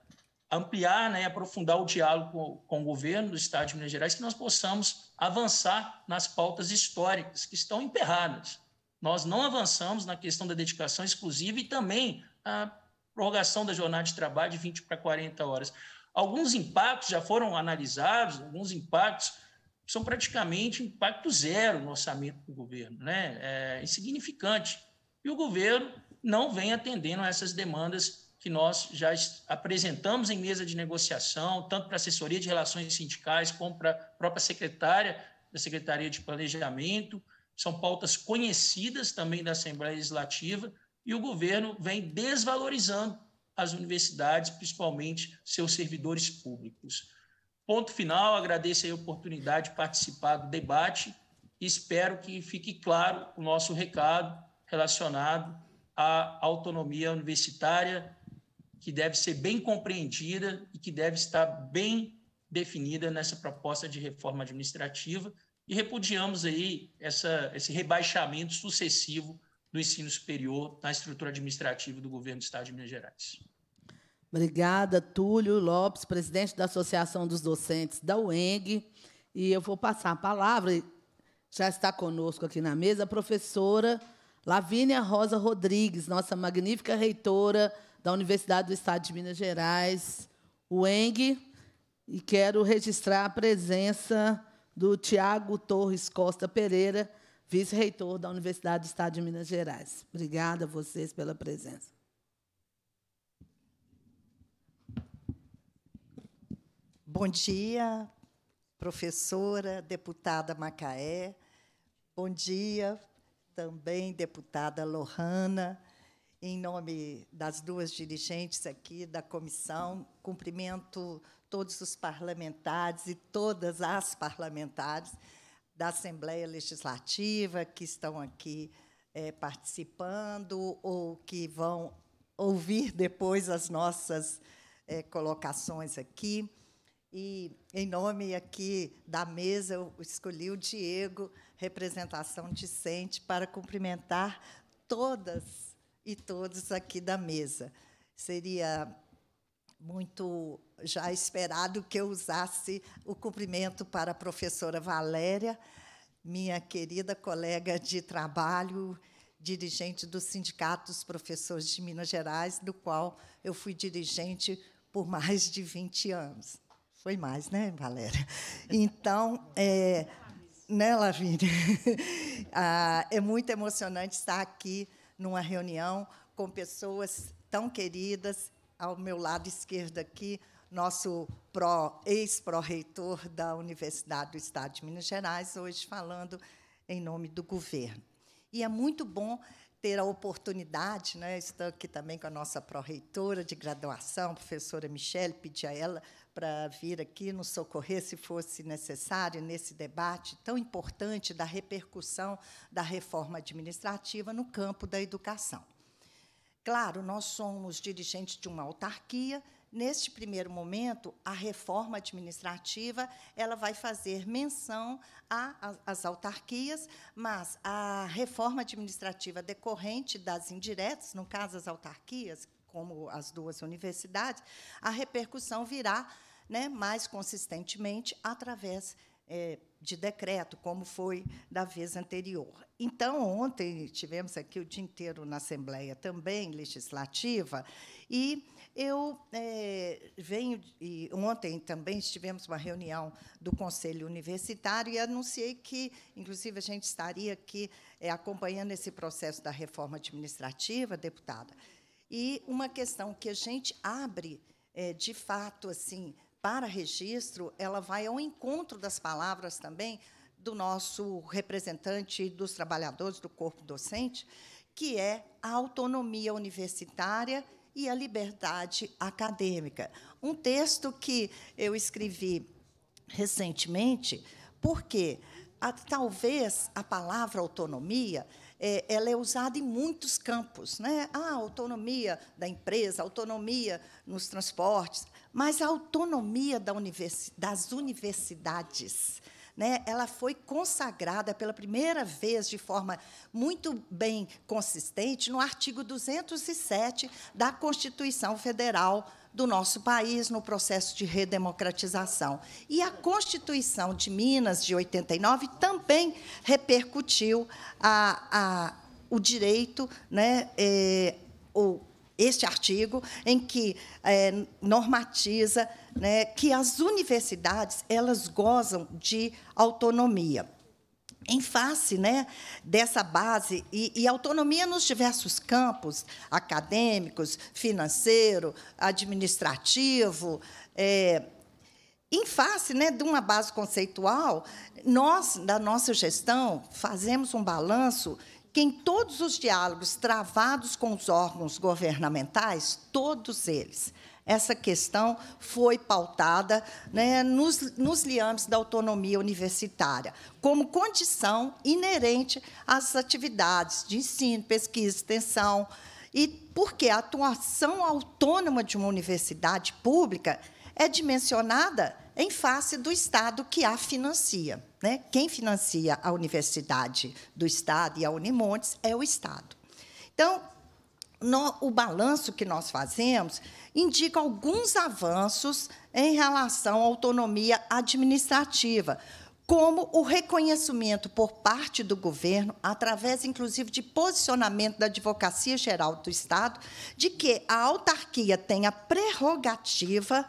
ampliar, né, aprofundar o diálogo com, com o governo do Estado de Minas Gerais, que nós possamos avançar nas pautas históricas que estão emperradas. Nós não avançamos na questão da dedicação exclusiva e também a prorrogação da jornada de trabalho de 20 para 40 horas. Alguns impactos já foram analisados, alguns impactos são praticamente impacto zero no orçamento do governo, né? é insignificante. E o governo não vem atendendo a essas demandas que nós já apresentamos em mesa de negociação, tanto para a assessoria de relações sindicais, como para a própria secretária da Secretaria de Planejamento. São pautas conhecidas também da Assembleia Legislativa e o governo vem desvalorizando as universidades, principalmente seus servidores públicos. Ponto final, agradeço a oportunidade de participar do debate e espero que fique claro o nosso recado relacionado à autonomia universitária que deve ser bem compreendida e que deve estar bem definida nessa proposta de reforma administrativa e repudiamos aí essa, esse rebaixamento sucessivo do ensino superior na estrutura administrativa do governo do Estado de Minas Gerais. Obrigada, Túlio Lopes, presidente da Associação dos Docentes da UENG. E eu vou passar a palavra, já está conosco aqui na mesa, a professora Lavínia Rosa Rodrigues, nossa magnífica reitora da Universidade do Estado de Minas Gerais, o ENG, e quero registrar a presença do Tiago Torres Costa Pereira, vice-reitor da Universidade do Estado de Minas Gerais. Obrigada a vocês pela presença. Bom dia, professora, deputada Macaé. Bom dia também, deputada Lohana em nome das duas dirigentes aqui da comissão, cumprimento todos os parlamentares e todas as parlamentares da Assembleia Legislativa que estão aqui é, participando ou que vão ouvir depois as nossas é, colocações aqui. E, em nome aqui da mesa, eu escolhi o Diego, representação discente, para cumprimentar todas e todos aqui da mesa. Seria muito já esperado que eu usasse o cumprimento para a professora Valéria, minha querida colega de trabalho, dirigente do Sindicato dos Professores de Minas Gerais, do qual eu fui dirigente por mais de 20 anos. Foi mais, né, Valéria? Então, é, né, Lavínia? Ah, é muito emocionante estar aqui numa reunião com pessoas tão queridas. Ao meu lado esquerdo aqui, nosso ex-pró-reitor da Universidade do Estado de Minas Gerais, hoje falando em nome do governo. E é muito bom ter a oportunidade, né? estou aqui também com a nossa pró-reitora de graduação, a professora Michelle, pedi a ela para vir aqui nos socorrer, se fosse necessário, nesse debate tão importante da repercussão da reforma administrativa no campo da educação. Claro, nós somos dirigentes de uma autarquia Neste primeiro momento, a reforma administrativa ela vai fazer menção às autarquias, mas a reforma administrativa decorrente das indiretas, no caso as autarquias, como as duas universidades, a repercussão virá né, mais consistentemente através é, de decreto, como foi da vez anterior. Então, ontem tivemos aqui o dia inteiro na Assembleia também, legislativa, e eu é, venho. E ontem também tivemos uma reunião do Conselho Universitário e anunciei que, inclusive, a gente estaria aqui é, acompanhando esse processo da reforma administrativa, deputada. E uma questão que a gente abre, é, de fato, assim, para registro, ela vai ao encontro das palavras também do nosso representante dos trabalhadores do corpo docente, que é a autonomia universitária e a liberdade acadêmica. Um texto que eu escrevi recentemente, porque a, talvez a palavra autonomia é, ela é usada em muitos campos, né? A ah, autonomia da empresa, autonomia nos transportes, mas a autonomia da universi das universidades, né, ela foi consagrada pela primeira vez de forma muito bem consistente no artigo 207 da Constituição Federal do nosso país no processo de redemocratização. E a Constituição de Minas, de 89, também repercutiu a, a, o direito, né, eh, o este artigo, em que é, normatiza né, que as universidades elas gozam de autonomia. Em face né, dessa base, e, e autonomia nos diversos campos acadêmicos, financeiro, administrativo, é, em face né, de uma base conceitual, nós, da nossa gestão, fazemos um balanço que em todos os diálogos travados com os órgãos governamentais, todos eles, essa questão foi pautada né, nos, nos liames da autonomia universitária, como condição inerente às atividades de ensino, pesquisa, extensão, e porque a atuação autônoma de uma universidade pública é dimensionada em face do Estado que a financia. Né? Quem financia a Universidade do Estado e a Unimontes é o Estado. Então, no, o balanço que nós fazemos indica alguns avanços em relação à autonomia administrativa, como o reconhecimento por parte do governo, através inclusive de posicionamento da Advocacia Geral do Estado, de que a autarquia tem a prerrogativa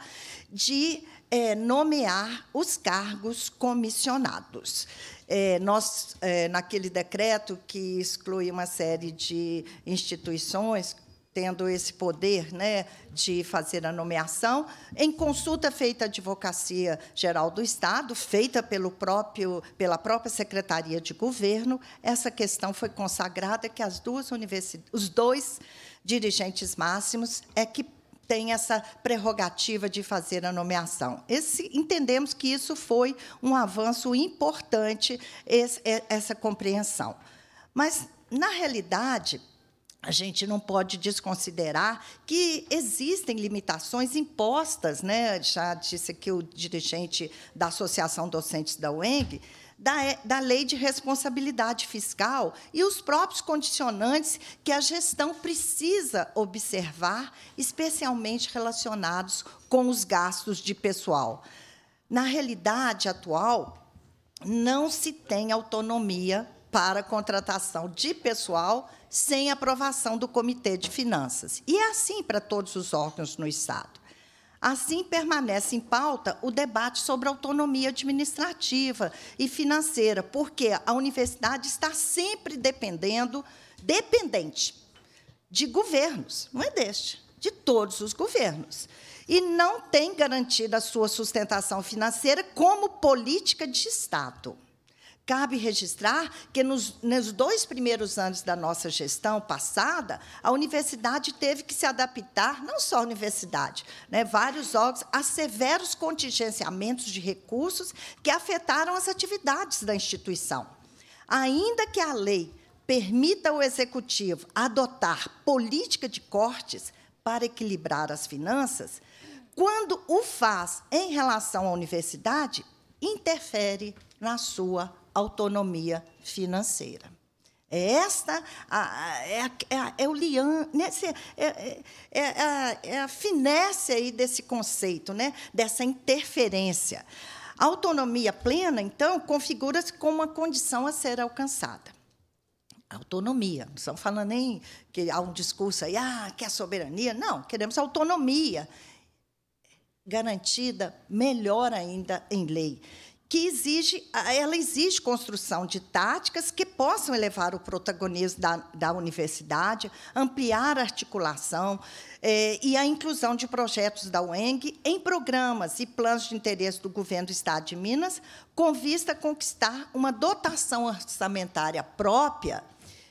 de é, nomear os cargos comissionados. É, nós, é, naquele decreto que exclui uma série de instituições, tendo esse poder né, de fazer a nomeação, em consulta feita à Advocacia Geral do Estado, feita pelo próprio, pela própria Secretaria de Governo, essa questão foi consagrada que as duas universidades, os dois dirigentes máximos é que tem essa prerrogativa de fazer a nomeação. Esse, entendemos que isso foi um avanço importante, esse, é, essa compreensão. Mas, na realidade, a gente não pode desconsiderar que existem limitações impostas, né? Já disse aqui o dirigente da Associação Docentes da UENG, da, é, da lei de responsabilidade fiscal e os próprios condicionantes que a gestão precisa observar, especialmente relacionados com os gastos de pessoal. Na realidade atual, não se tem autonomia para a contratação de pessoal sem aprovação do Comitê de Finanças. E é assim para todos os órgãos no Estado. Assim, permanece em pauta o debate sobre autonomia administrativa e financeira, porque a universidade está sempre dependendo, dependente de governos, não é deste, de todos os governos. E não tem garantida a sua sustentação financeira como política de Estado. Cabe registrar que nos, nos, dois primeiros anos da nossa gestão passada, a universidade teve que se adaptar, não só a universidade, né, vários órgãos, a severos contingenciamentos de recursos que afetaram as atividades da instituição. Ainda que a lei permita ao executivo adotar política de cortes para equilibrar as finanças, quando o faz em relação à universidade, interfere na sua autonomia financeira. É esta é a, é, a, é, o lian, né? É, é, é, a, é a finesse aí desse conceito, né? dessa interferência. A autonomia plena, então, configura-se como uma condição a ser alcançada autonomia. Não estamos falando nem que há um discurso aí, ah, quer é soberania. Não, queremos autonomia garantida, melhor ainda em lei que exige, ela exige construção de táticas que possam elevar o protagonismo da, da universidade, ampliar a articulação eh, e a inclusão de projetos da UENG em programas e planos de interesse do governo do Estado de Minas, com vista a conquistar uma dotação orçamentária própria.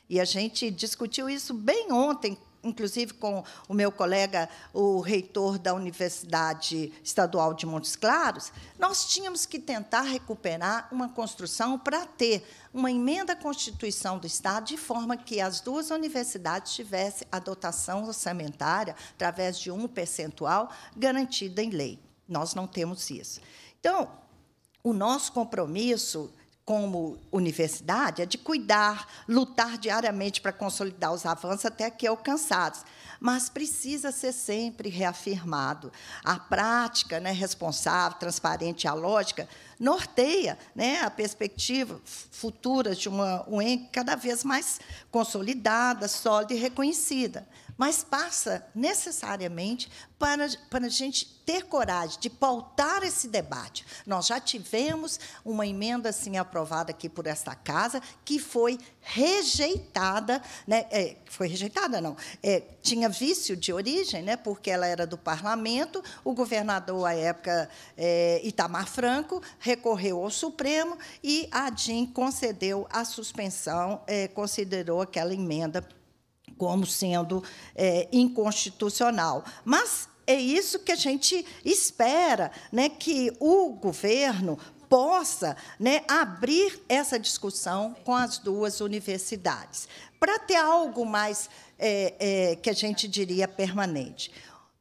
E a gente discutiu isso bem ontem inclusive com o meu colega, o reitor da Universidade Estadual de Montes Claros, nós tínhamos que tentar recuperar uma construção para ter uma emenda à Constituição do Estado, de forma que as duas universidades tivessem a dotação orçamentária, através de um percentual, garantida em lei. Nós não temos isso. Então, o nosso compromisso como universidade é de cuidar, lutar diariamente para consolidar os avanços até aqui alcançados, mas precisa ser sempre reafirmado. A prática né, responsável, transparente e a lógica norteia né, a perspectiva futura de uma UEM cada vez mais consolidada, sólida e reconhecida mas passa necessariamente para, para a gente ter coragem de pautar esse debate. Nós já tivemos uma emenda assim aprovada aqui por esta casa que foi rejeitada, né? É, foi rejeitada não, é, tinha vício de origem, né? Porque ela era do Parlamento. O governador à época é, Itamar Franco recorreu ao Supremo e a DIN concedeu a suspensão, é, considerou aquela emenda como sendo é, inconstitucional. Mas é isso que a gente espera, né, que o governo possa né, abrir essa discussão com as duas universidades, para ter algo mais é, é, que a gente diria permanente.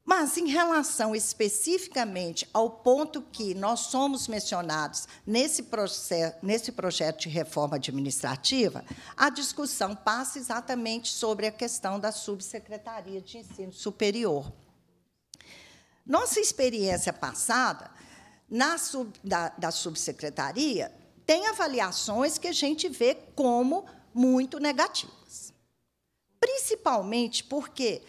Mas em relação especificamente ao ponto que nós somos mencionados nesse, processo, nesse projeto de reforma administrativa, a discussão passa exatamente sobre a questão da subsecretaria de ensino superior. Nossa experiência passada na sub, da, da subsecretaria tem avaliações que a gente vê como muito negativas, principalmente porque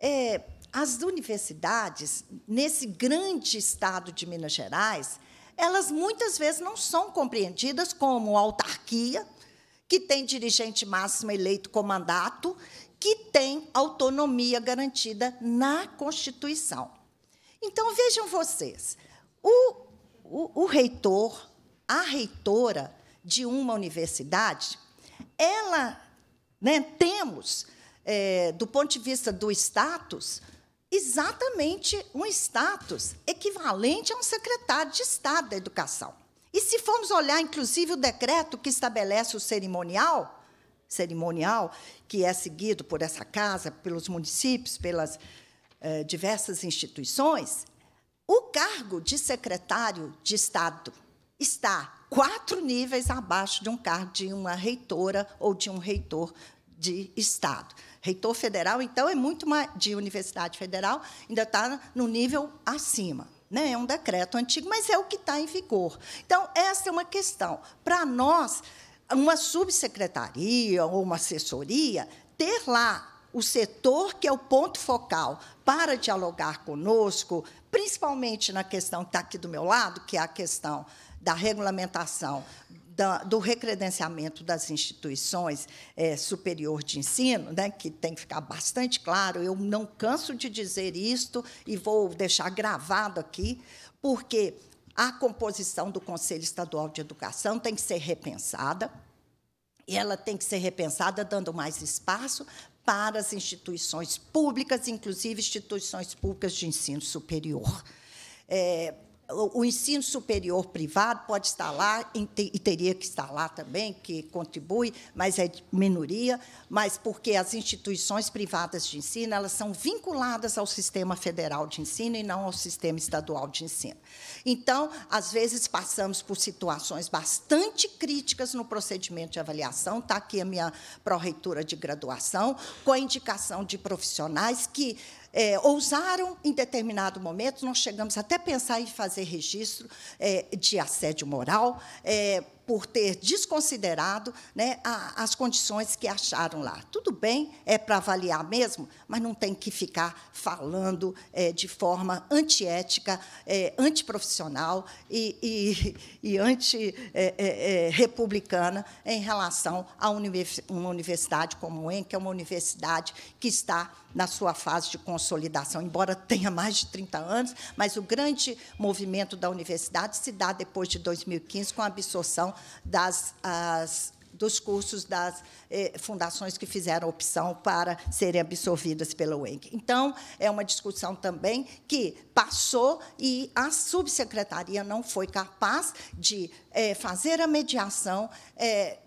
é, as universidades, nesse grande estado de Minas Gerais, elas muitas vezes não são compreendidas como autarquia, que tem dirigente máximo eleito com mandato, que tem autonomia garantida na Constituição. Então, vejam vocês, o, o, o reitor, a reitora de uma universidade, ela, né, temos, é, do ponto de vista do status, exatamente um status equivalente a um secretário de Estado da Educação. E se formos olhar, inclusive, o decreto que estabelece o cerimonial, cerimonial que é seguido por essa casa, pelos municípios, pelas eh, diversas instituições, o cargo de secretário de Estado está quatro níveis abaixo de um cargo de uma reitora ou de um reitor de Estado reitor federal, então, é muito mais, de universidade federal, ainda está no nível acima. Né? É um decreto antigo, mas é o que está em vigor. Então, essa é uma questão. Para nós, uma subsecretaria ou uma assessoria, ter lá o setor que é o ponto focal para dialogar conosco, principalmente na questão que está aqui do meu lado, que é a questão da regulamentação da, do recredenciamento das instituições é, superior de ensino, né, que tem que ficar bastante claro, eu não canso de dizer isto e vou deixar gravado aqui, porque a composição do Conselho Estadual de Educação tem que ser repensada, e ela tem que ser repensada dando mais espaço para as instituições públicas, inclusive instituições públicas de ensino superior. É, o ensino superior privado pode estar lá e teria que estar lá também, que contribui, mas é minoria, mas porque as instituições privadas de ensino elas são vinculadas ao sistema federal de ensino e não ao sistema estadual de ensino. Então, às vezes passamos por situações bastante críticas no procedimento de avaliação. Está aqui a minha pró-reitura de graduação com a indicação de profissionais que é, ousaram em determinado momento, nós chegamos até a pensar em fazer registro é, de assédio moral, é, por ter desconsiderado né, a, as condições que acharam lá. Tudo bem, é para avaliar mesmo, mas não tem que ficar falando é, de forma antiética, é, antiprofissional e, e, e anti-republicana é, é, é em relação a uma universidade como o EN, que é uma universidade que está na sua fase de consolidação, embora tenha mais de 30 anos, mas o grande movimento da universidade se dá depois de 2015 com a absorção das, as, dos cursos das eh, fundações que fizeram opção para serem absorvidas pela UENC. Então, é uma discussão também que passou e a subsecretaria não foi capaz de eh, fazer a mediação, eh,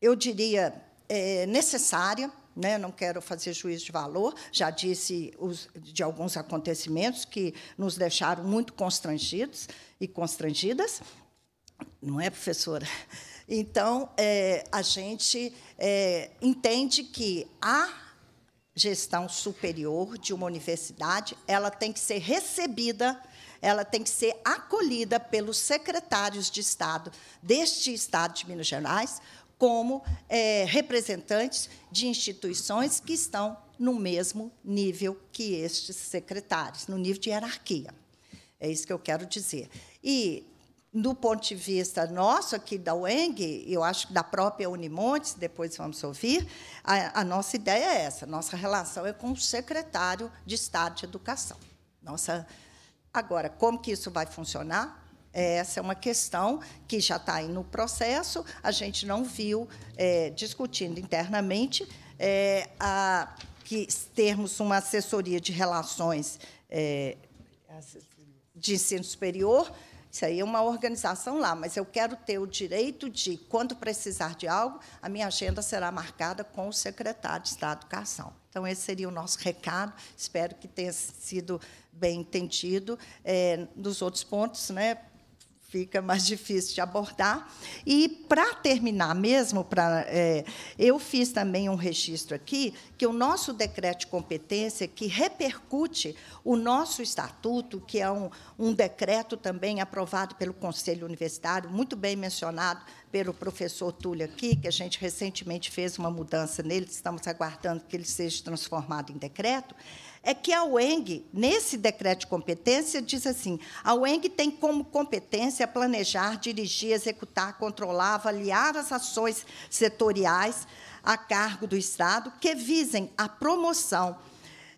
eu diria, eh, necessária, né? não quero fazer juízo de valor, já disse os, de alguns acontecimentos que nos deixaram muito constrangidos e constrangidas, não é, professora? Então, é, a gente é, entende que a gestão superior de uma universidade ela tem que ser recebida ela tem que ser acolhida pelos secretários de Estado deste Estado de Minas Gerais como é, representantes de instituições que estão no mesmo nível que estes secretários, no nível de hierarquia. É isso que eu quero dizer. E do ponto de vista nosso aqui da UENG, eu acho que da própria Unimontes, depois vamos ouvir, a, a nossa ideia é essa, nossa relação é com o secretário de Estado de Educação. Nossa, agora, como que isso vai funcionar? É, essa é uma questão que já está aí no processo, a gente não viu é, discutindo internamente é, a, que termos uma assessoria de relações é, de ensino superior, isso aí é uma organização lá, mas eu quero ter o direito de, quando precisar de algo, a minha agenda será marcada com o secretário de Estado de Educação. Então, esse seria o nosso recado. Espero que tenha sido bem entendido. É, nos outros pontos, né, fica mais difícil de abordar. E, para terminar mesmo, pra, é, eu fiz também um registro aqui que o nosso decreto de competência, que repercute o nosso estatuto, que é um, um decreto também aprovado pelo Conselho Universitário, muito bem mencionado pelo professor Túlio aqui, que a gente recentemente fez uma mudança nele, estamos aguardando que ele seja transformado em decreto é que a UENG, nesse decreto de competência, diz assim: a UENG tem como competência planejar, dirigir, executar, controlar, avaliar as ações setoriais a cargo do Estado que visem a promoção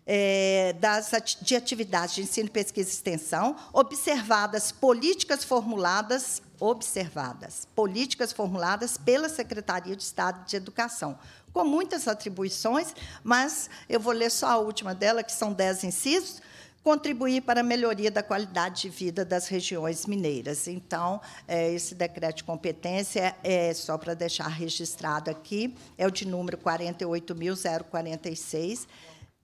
é, das, de atividades de ensino, pesquisa e extensão, observadas políticas formuladas observadas políticas formuladas pela Secretaria de Estado de Educação, com muitas atribuições, mas eu vou ler só a última dela, que são dez incisos, contribuir para a melhoria da qualidade de vida das regiões mineiras. Então, é, esse decreto de competência é, é só para deixar registrado aqui, é o de número 48.046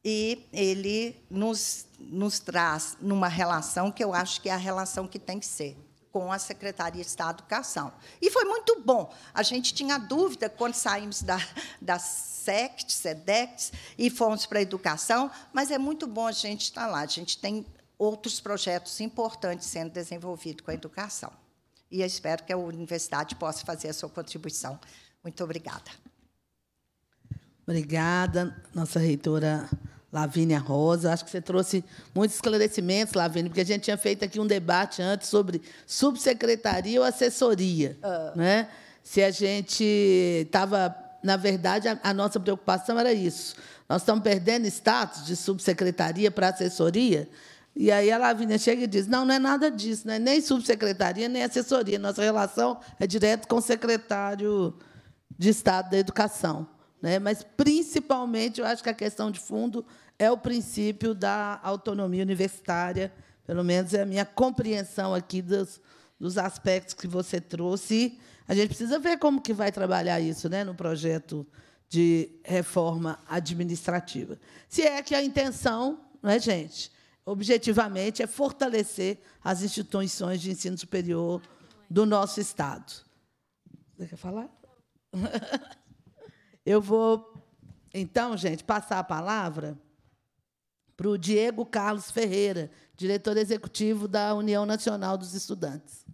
e ele nos, nos traz numa relação que eu acho que é a relação que tem que ser, com a Secretaria de Estado da Educação. E foi muito bom. A gente tinha dúvida quando saímos da, da SECT, SEDECT, e fomos para a educação, mas é muito bom a gente estar lá. A gente tem outros projetos importantes sendo desenvolvidos com a educação. E eu espero que a universidade possa fazer a sua contribuição. Muito obrigada. Obrigada, nossa reitora Lavínia Rosa. Acho que você trouxe muitos esclarecimentos, Lavínia, porque a gente tinha feito aqui um debate antes sobre subsecretaria ou assessoria. Uh. Né? Se a gente estava. Na verdade, a, a nossa preocupação era isso. Nós estamos perdendo status de subsecretaria para assessoria. E aí a Lavínia chega e diz: não, não é nada disso, né? nem subsecretaria, nem assessoria. Nossa relação é direto com o secretário de Estado da Educação. Né? Mas, principalmente, eu acho que a questão de fundo é o princípio da autonomia universitária, pelo menos é a minha compreensão aqui dos, dos aspectos que você trouxe. A gente precisa ver como que vai trabalhar isso né, no projeto de reforma administrativa. Se é que a intenção, não é, gente? Objetivamente, é fortalecer as instituições de ensino superior do nosso Estado. Você quer falar? Eu vou, então, gente, passar a palavra para o Diego Carlos Ferreira, diretor executivo da União Nacional dos Estudantes.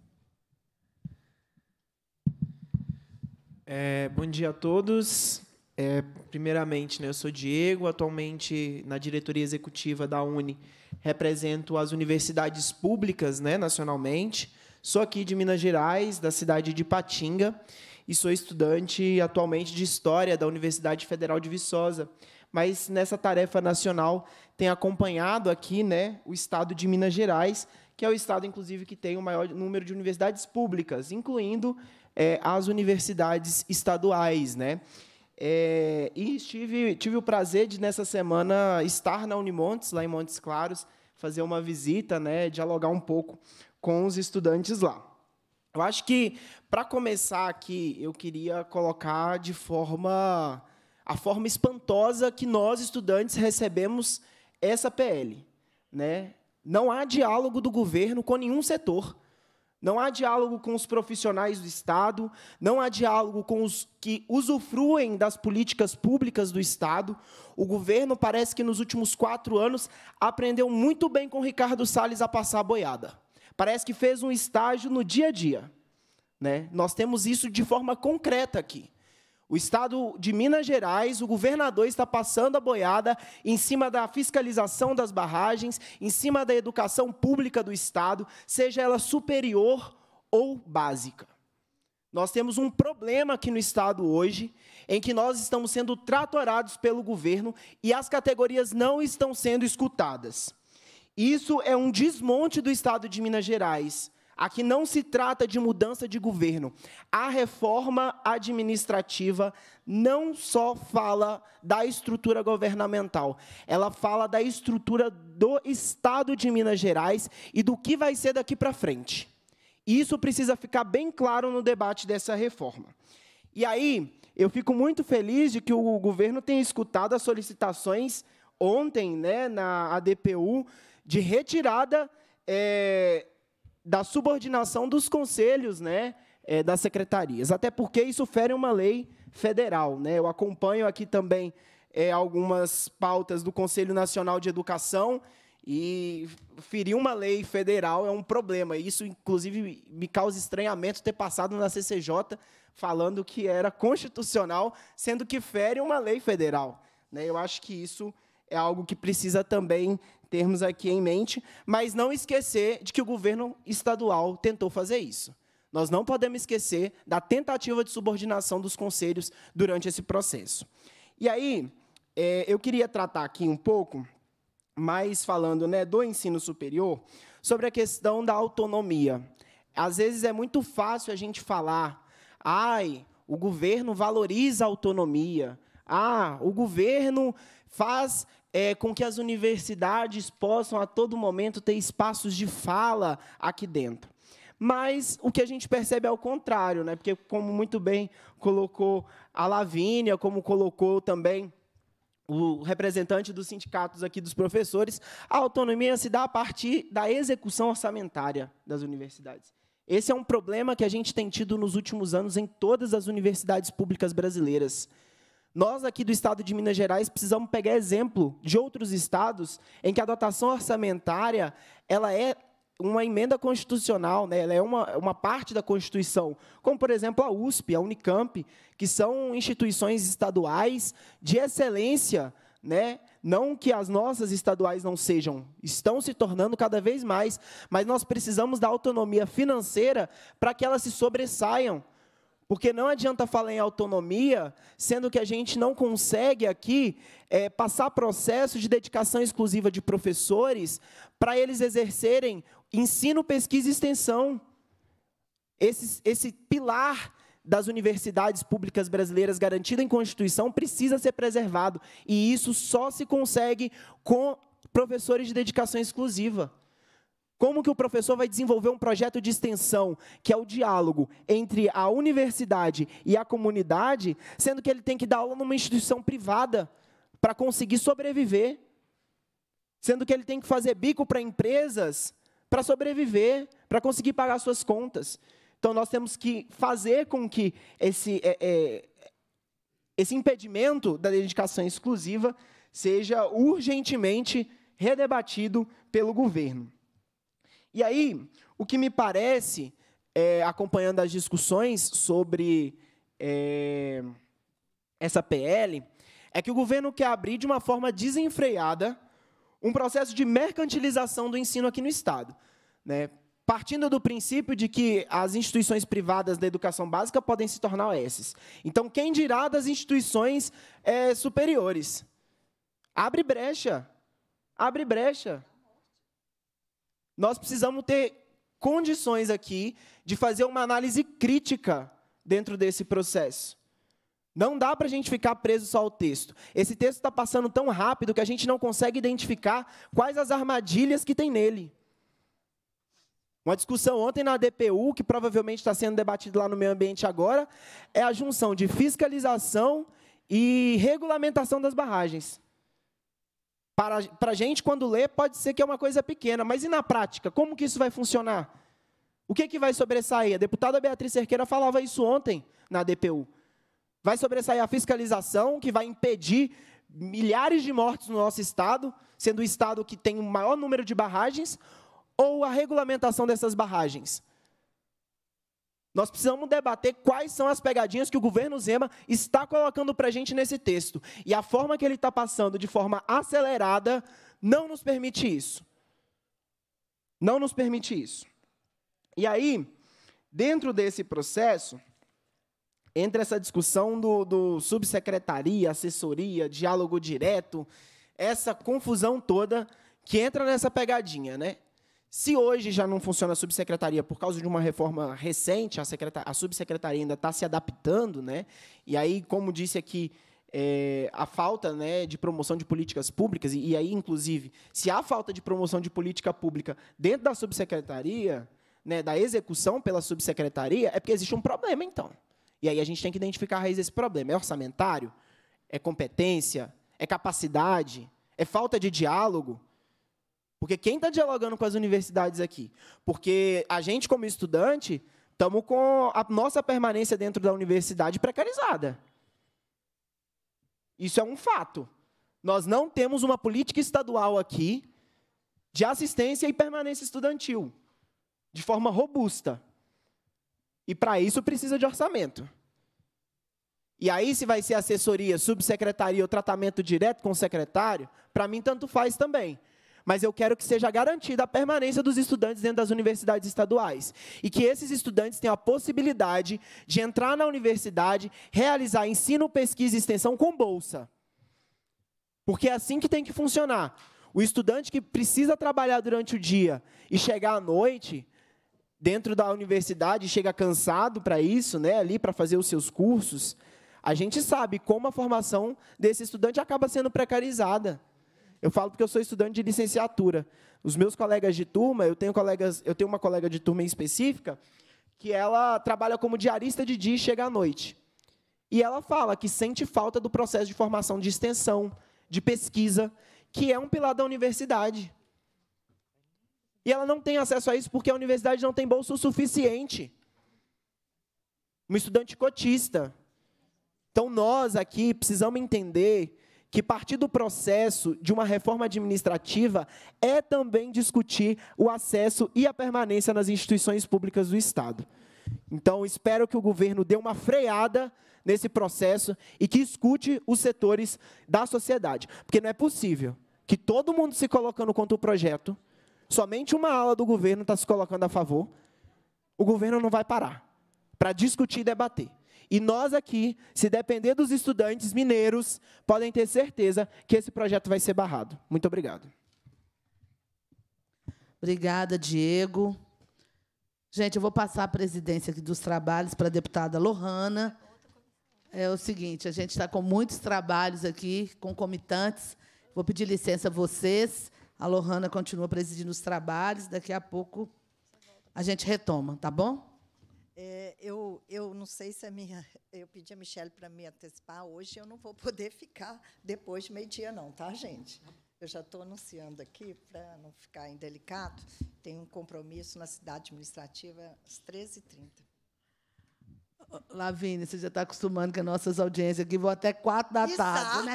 É, bom dia a todos. É, primeiramente, né, eu sou Diego, atualmente na diretoria executiva da Uni, represento as universidades públicas né, nacionalmente. Sou aqui de Minas Gerais, da cidade de Patinga, e sou estudante atualmente de História da Universidade Federal de Viçosa. Mas nessa tarefa nacional tenho acompanhado aqui né, o estado de Minas Gerais, que é o estado, inclusive, que tem o maior número de universidades públicas, incluindo é, as universidades estaduais. Né? É, e tive tive o prazer de, nessa semana, estar na Unimontes, lá em Montes Claros, fazer uma visita, né, dialogar um pouco com os estudantes lá. Eu acho que, para começar aqui, eu queria colocar de forma. a forma espantosa que nós, estudantes, recebemos essa PL. Né? Não há diálogo do governo com nenhum setor. Não há diálogo com os profissionais do Estado, não há diálogo com os que usufruem das políticas públicas do Estado. O governo parece que nos últimos quatro anos aprendeu muito bem com Ricardo Salles a passar a boiada. Parece que fez um estágio no dia a dia. Né? Nós temos isso de forma concreta aqui. O estado de Minas Gerais, o governador está passando a boiada em cima da fiscalização das barragens, em cima da educação pública do estado, seja ela superior ou básica. Nós temos um problema aqui no estado hoje, em que nós estamos sendo tratorados pelo governo e as categorias não estão sendo escutadas. Isso é um desmonte do Estado de Minas Gerais. Aqui não se trata de mudança de governo. A reforma administrativa não só fala da estrutura governamental, ela fala da estrutura do Estado de Minas Gerais e do que vai ser daqui para frente. Isso precisa ficar bem claro no debate dessa reforma. E aí, eu fico muito feliz de que o governo tenha escutado as solicitações ontem né, na ADPU de retirada é, da subordinação dos conselhos né, é, das secretarias, até porque isso fere uma lei federal. Né? Eu acompanho aqui também é, algumas pautas do Conselho Nacional de Educação e ferir uma lei federal é um problema. Isso, inclusive, me causa estranhamento ter passado na CCJ falando que era constitucional, sendo que fere uma lei federal. Né. Eu acho que isso é algo que precisa também termos aqui em mente, mas não esquecer de que o governo estadual tentou fazer isso. Nós não podemos esquecer da tentativa de subordinação dos conselhos durante esse processo. E aí, é, eu queria tratar aqui um pouco, mais falando né, do ensino superior, sobre a questão da autonomia. Às vezes é muito fácil a gente falar, ai, o governo valoriza a autonomia, ah, o governo faz é, com que as universidades possam a todo momento ter espaços de fala aqui dentro. Mas o que a gente percebe é o contrário, né? porque, como muito bem colocou a Lavínia, como colocou também o representante dos sindicatos aqui dos professores, a autonomia se dá a partir da execução orçamentária das universidades. Esse é um problema que a gente tem tido nos últimos anos em todas as universidades públicas brasileiras. Nós aqui do estado de Minas Gerais precisamos pegar exemplo de outros estados em que a dotação orçamentária ela é uma emenda constitucional, né? ela é uma, uma parte da Constituição, como, por exemplo, a USP, a Unicamp, que são instituições estaduais de excelência, né? não que as nossas estaduais não sejam, estão se tornando cada vez mais, mas nós precisamos da autonomia financeira para que elas se sobressaiam, porque não adianta falar em autonomia, sendo que a gente não consegue aqui é, passar processo de dedicação exclusiva de professores para eles exercerem ensino, pesquisa e extensão. Esse, esse pilar das universidades públicas brasileiras garantido em Constituição precisa ser preservado. E isso só se consegue com professores de dedicação exclusiva. Como que o professor vai desenvolver um projeto de extensão, que é o diálogo entre a universidade e a comunidade, sendo que ele tem que dar aula numa instituição privada para conseguir sobreviver? Sendo que ele tem que fazer bico para empresas para sobreviver, para conseguir pagar suas contas. Então, nós temos que fazer com que esse, é, é, esse impedimento da dedicação exclusiva seja urgentemente redebatido pelo governo. E aí, o que me parece, é, acompanhando as discussões sobre é, essa PL, é que o governo quer abrir de uma forma desenfreada um processo de mercantilização do ensino aqui no Estado. Né? partindo do princípio de que as instituições privadas da educação básica podem se tornar OSs. Então, quem dirá das instituições é, superiores? Abre brecha. Abre brecha. Nós precisamos ter condições aqui de fazer uma análise crítica dentro desse processo. Não dá para a gente ficar preso só ao texto. Esse texto está passando tão rápido que a gente não consegue identificar quais as armadilhas que tem nele. Uma discussão ontem na DPU, que provavelmente está sendo debatida lá no meio ambiente agora, é a junção de fiscalização e regulamentação das barragens. Para, para a gente, quando lê, pode ser que é uma coisa pequena, mas e na prática? Como que isso vai funcionar? O que, que vai sobressair? A deputada Beatriz Cerqueira falava isso ontem na DPU. Vai sobressair a fiscalização, que vai impedir milhares de mortes no nosso Estado, sendo o Estado que tem o maior número de barragens, ou a regulamentação dessas barragens? Nós precisamos debater quais são as pegadinhas que o governo Zema está colocando para a gente nesse texto. E a forma que ele está passando de forma acelerada não nos permite isso. Não nos permite isso. E aí, dentro desse processo, entra essa discussão do, do subsecretaria, assessoria, diálogo direto, essa confusão toda que entra nessa pegadinha, né? Se hoje já não funciona a subsecretaria por causa de uma reforma recente, a, a subsecretaria ainda está se adaptando, né? E aí, como disse aqui, é, a falta né, de promoção de políticas públicas, e, e aí, inclusive, se há falta de promoção de política pública dentro da subsecretaria, né, da execução pela subsecretaria, é porque existe um problema, então. E aí a gente tem que identificar a raiz desse problema. É orçamentário? É competência? É capacidade? É falta de diálogo? Porque quem está dialogando com as universidades aqui? Porque a gente, como estudante, estamos com a nossa permanência dentro da universidade precarizada. Isso é um fato. Nós não temos uma política estadual aqui de assistência e permanência estudantil de forma robusta. E para isso precisa de orçamento. E aí, se vai ser assessoria, subsecretaria ou tratamento direto com o secretário, para mim tanto faz também mas eu quero que seja garantida a permanência dos estudantes dentro das universidades estaduais. E que esses estudantes tenham a possibilidade de entrar na universidade, realizar ensino, pesquisa e extensão com bolsa. Porque é assim que tem que funcionar. O estudante que precisa trabalhar durante o dia e chegar à noite, dentro da universidade, chega cansado para isso, né, ali para fazer os seus cursos, a gente sabe como a formação desse estudante acaba sendo precarizada. Eu falo porque eu sou estudante de licenciatura. Os meus colegas de turma, eu tenho colegas, eu tenho uma colega de turma em específica que ela trabalha como diarista de dia e chega à noite. E ela fala que sente falta do processo de formação de extensão, de pesquisa, que é um pilar da universidade. E ela não tem acesso a isso porque a universidade não tem bolso suficiente. Uma estudante cotista. Então nós aqui precisamos entender que partir do processo de uma reforma administrativa é também discutir o acesso e a permanência nas instituições públicas do Estado. Então, espero que o governo dê uma freada nesse processo e que escute os setores da sociedade, porque não é possível que todo mundo se colocando contra o projeto, somente uma ala do governo está se colocando a favor, o governo não vai parar para discutir e debater. E nós aqui, se depender dos estudantes mineiros, podem ter certeza que esse projeto vai ser barrado. Muito obrigado. Obrigada, Diego. Gente, eu vou passar a presidência aqui dos trabalhos para a deputada Lohana. É o seguinte, a gente está com muitos trabalhos aqui, concomitantes. Vou pedir licença a vocês. A Lohana continua presidindo os trabalhos. Daqui a pouco a gente retoma, tá bom? É, eu, eu não sei se a minha. Eu pedi a Michelle para me antecipar hoje, eu não vou poder ficar depois de meio-dia, não, tá, gente? Eu já estou anunciando aqui, para não ficar indelicado, tenho um compromisso na cidade administrativa às 13h30. Lavínia, você já está acostumando com as nossas audiências aqui, vou até quatro da Exato. tarde,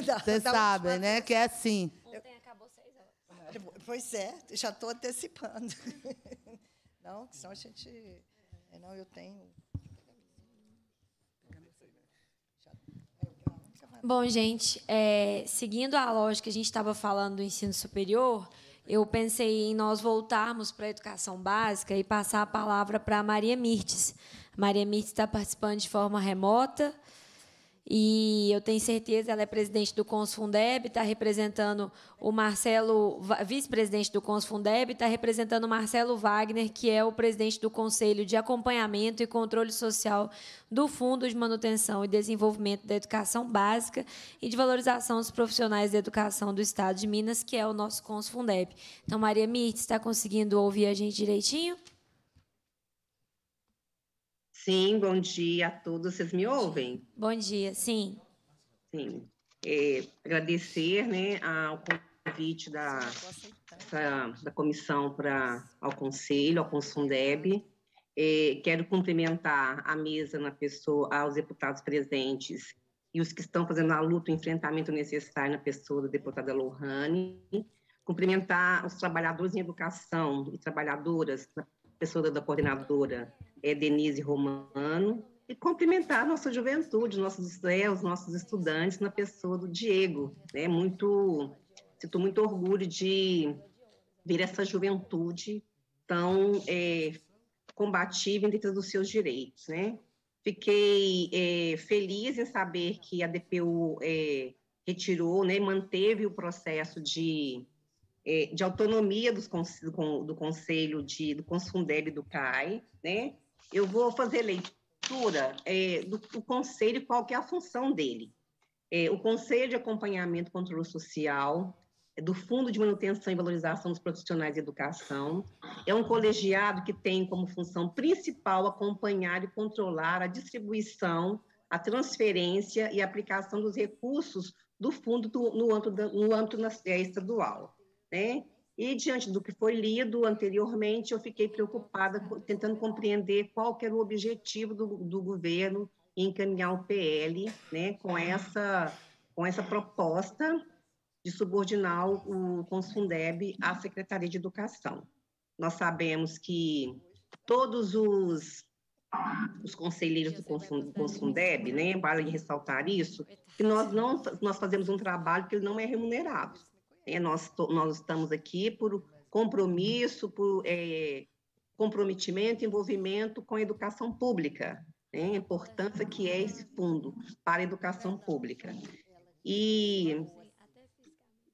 né, Vocês sabem, né? Que é assim. Ontem acabou 6 horas. Pois é, já estou antecipando. Não, senão a gente é, não, eu tenho. Bom, gente, é, seguindo a lógica que a gente estava falando do ensino superior, eu pensei em nós voltarmos para a educação básica e passar a palavra para a Maria Mirtes. A Maria Mirtes está participando de forma remota e eu tenho certeza, ela é presidente do Consfundeb, está representando o Marcelo, vice-presidente do Consfundeb, está representando o Marcelo Wagner, que é o presidente do Conselho de Acompanhamento e Controle Social do Fundo de Manutenção e Desenvolvimento da Educação Básica e de Valorização dos Profissionais da Educação do Estado de Minas, que é o nosso Consfundeb. Então, Maria Mirth, está conseguindo ouvir a gente direitinho? Sim, bom dia a todos. Vocês me ouvem? Bom dia, sim. Sim. É, agradecer né, ao convite da, da, da comissão para ao conselho, ao Consundeb. É, quero cumprimentar a mesa na pessoa, aos deputados presentes e os que estão fazendo a luta, o enfrentamento necessário na pessoa da deputada Lohane. Cumprimentar os trabalhadores em educação e trabalhadoras pessoa da coordenadora é Denise Romano, e cumprimentar nossa juventude, nossos, estudantes, os nossos estudantes, na pessoa do Diego. Né? Muito, sinto muito orgulho de ver essa juventude tão é, combativa em defesa dos seus direitos. Né? Fiquei é, feliz em saber que a DPU é, retirou, né, manteve o processo de é, de autonomia dos, do, do Conselho, de, do Consundeb e do CAI, né? Eu vou fazer leitura é, do, do, Conselho, qual que é a função dele. É, o Conselho de Acompanhamento e Controle Social, é do Fundo de Manutenção e Valorização dos Profissionais de Educação. É um colegiado que tem como função principal acompanhar e controlar a distribuição, a transferência e a aplicação dos recursos do fundo do, no âmbito, da, no âmbito na, é, estadual né? E diante do que foi lido anteriormente, eu fiquei preocupada tentando compreender qual era o objetivo do, do governo em encaminhar o PL, né, com essa com essa proposta de subordinar o Consfundeb à Secretaria de Educação. Nós sabemos que todos os os conselheiros do Consundeb, né, vale ressaltar isso, que nós não nós fazemos um trabalho que ele não é remunerado. É, nós, nós estamos aqui por compromisso, por é, comprometimento, envolvimento com a educação pública, né? a importância que é esse fundo para a educação pública. E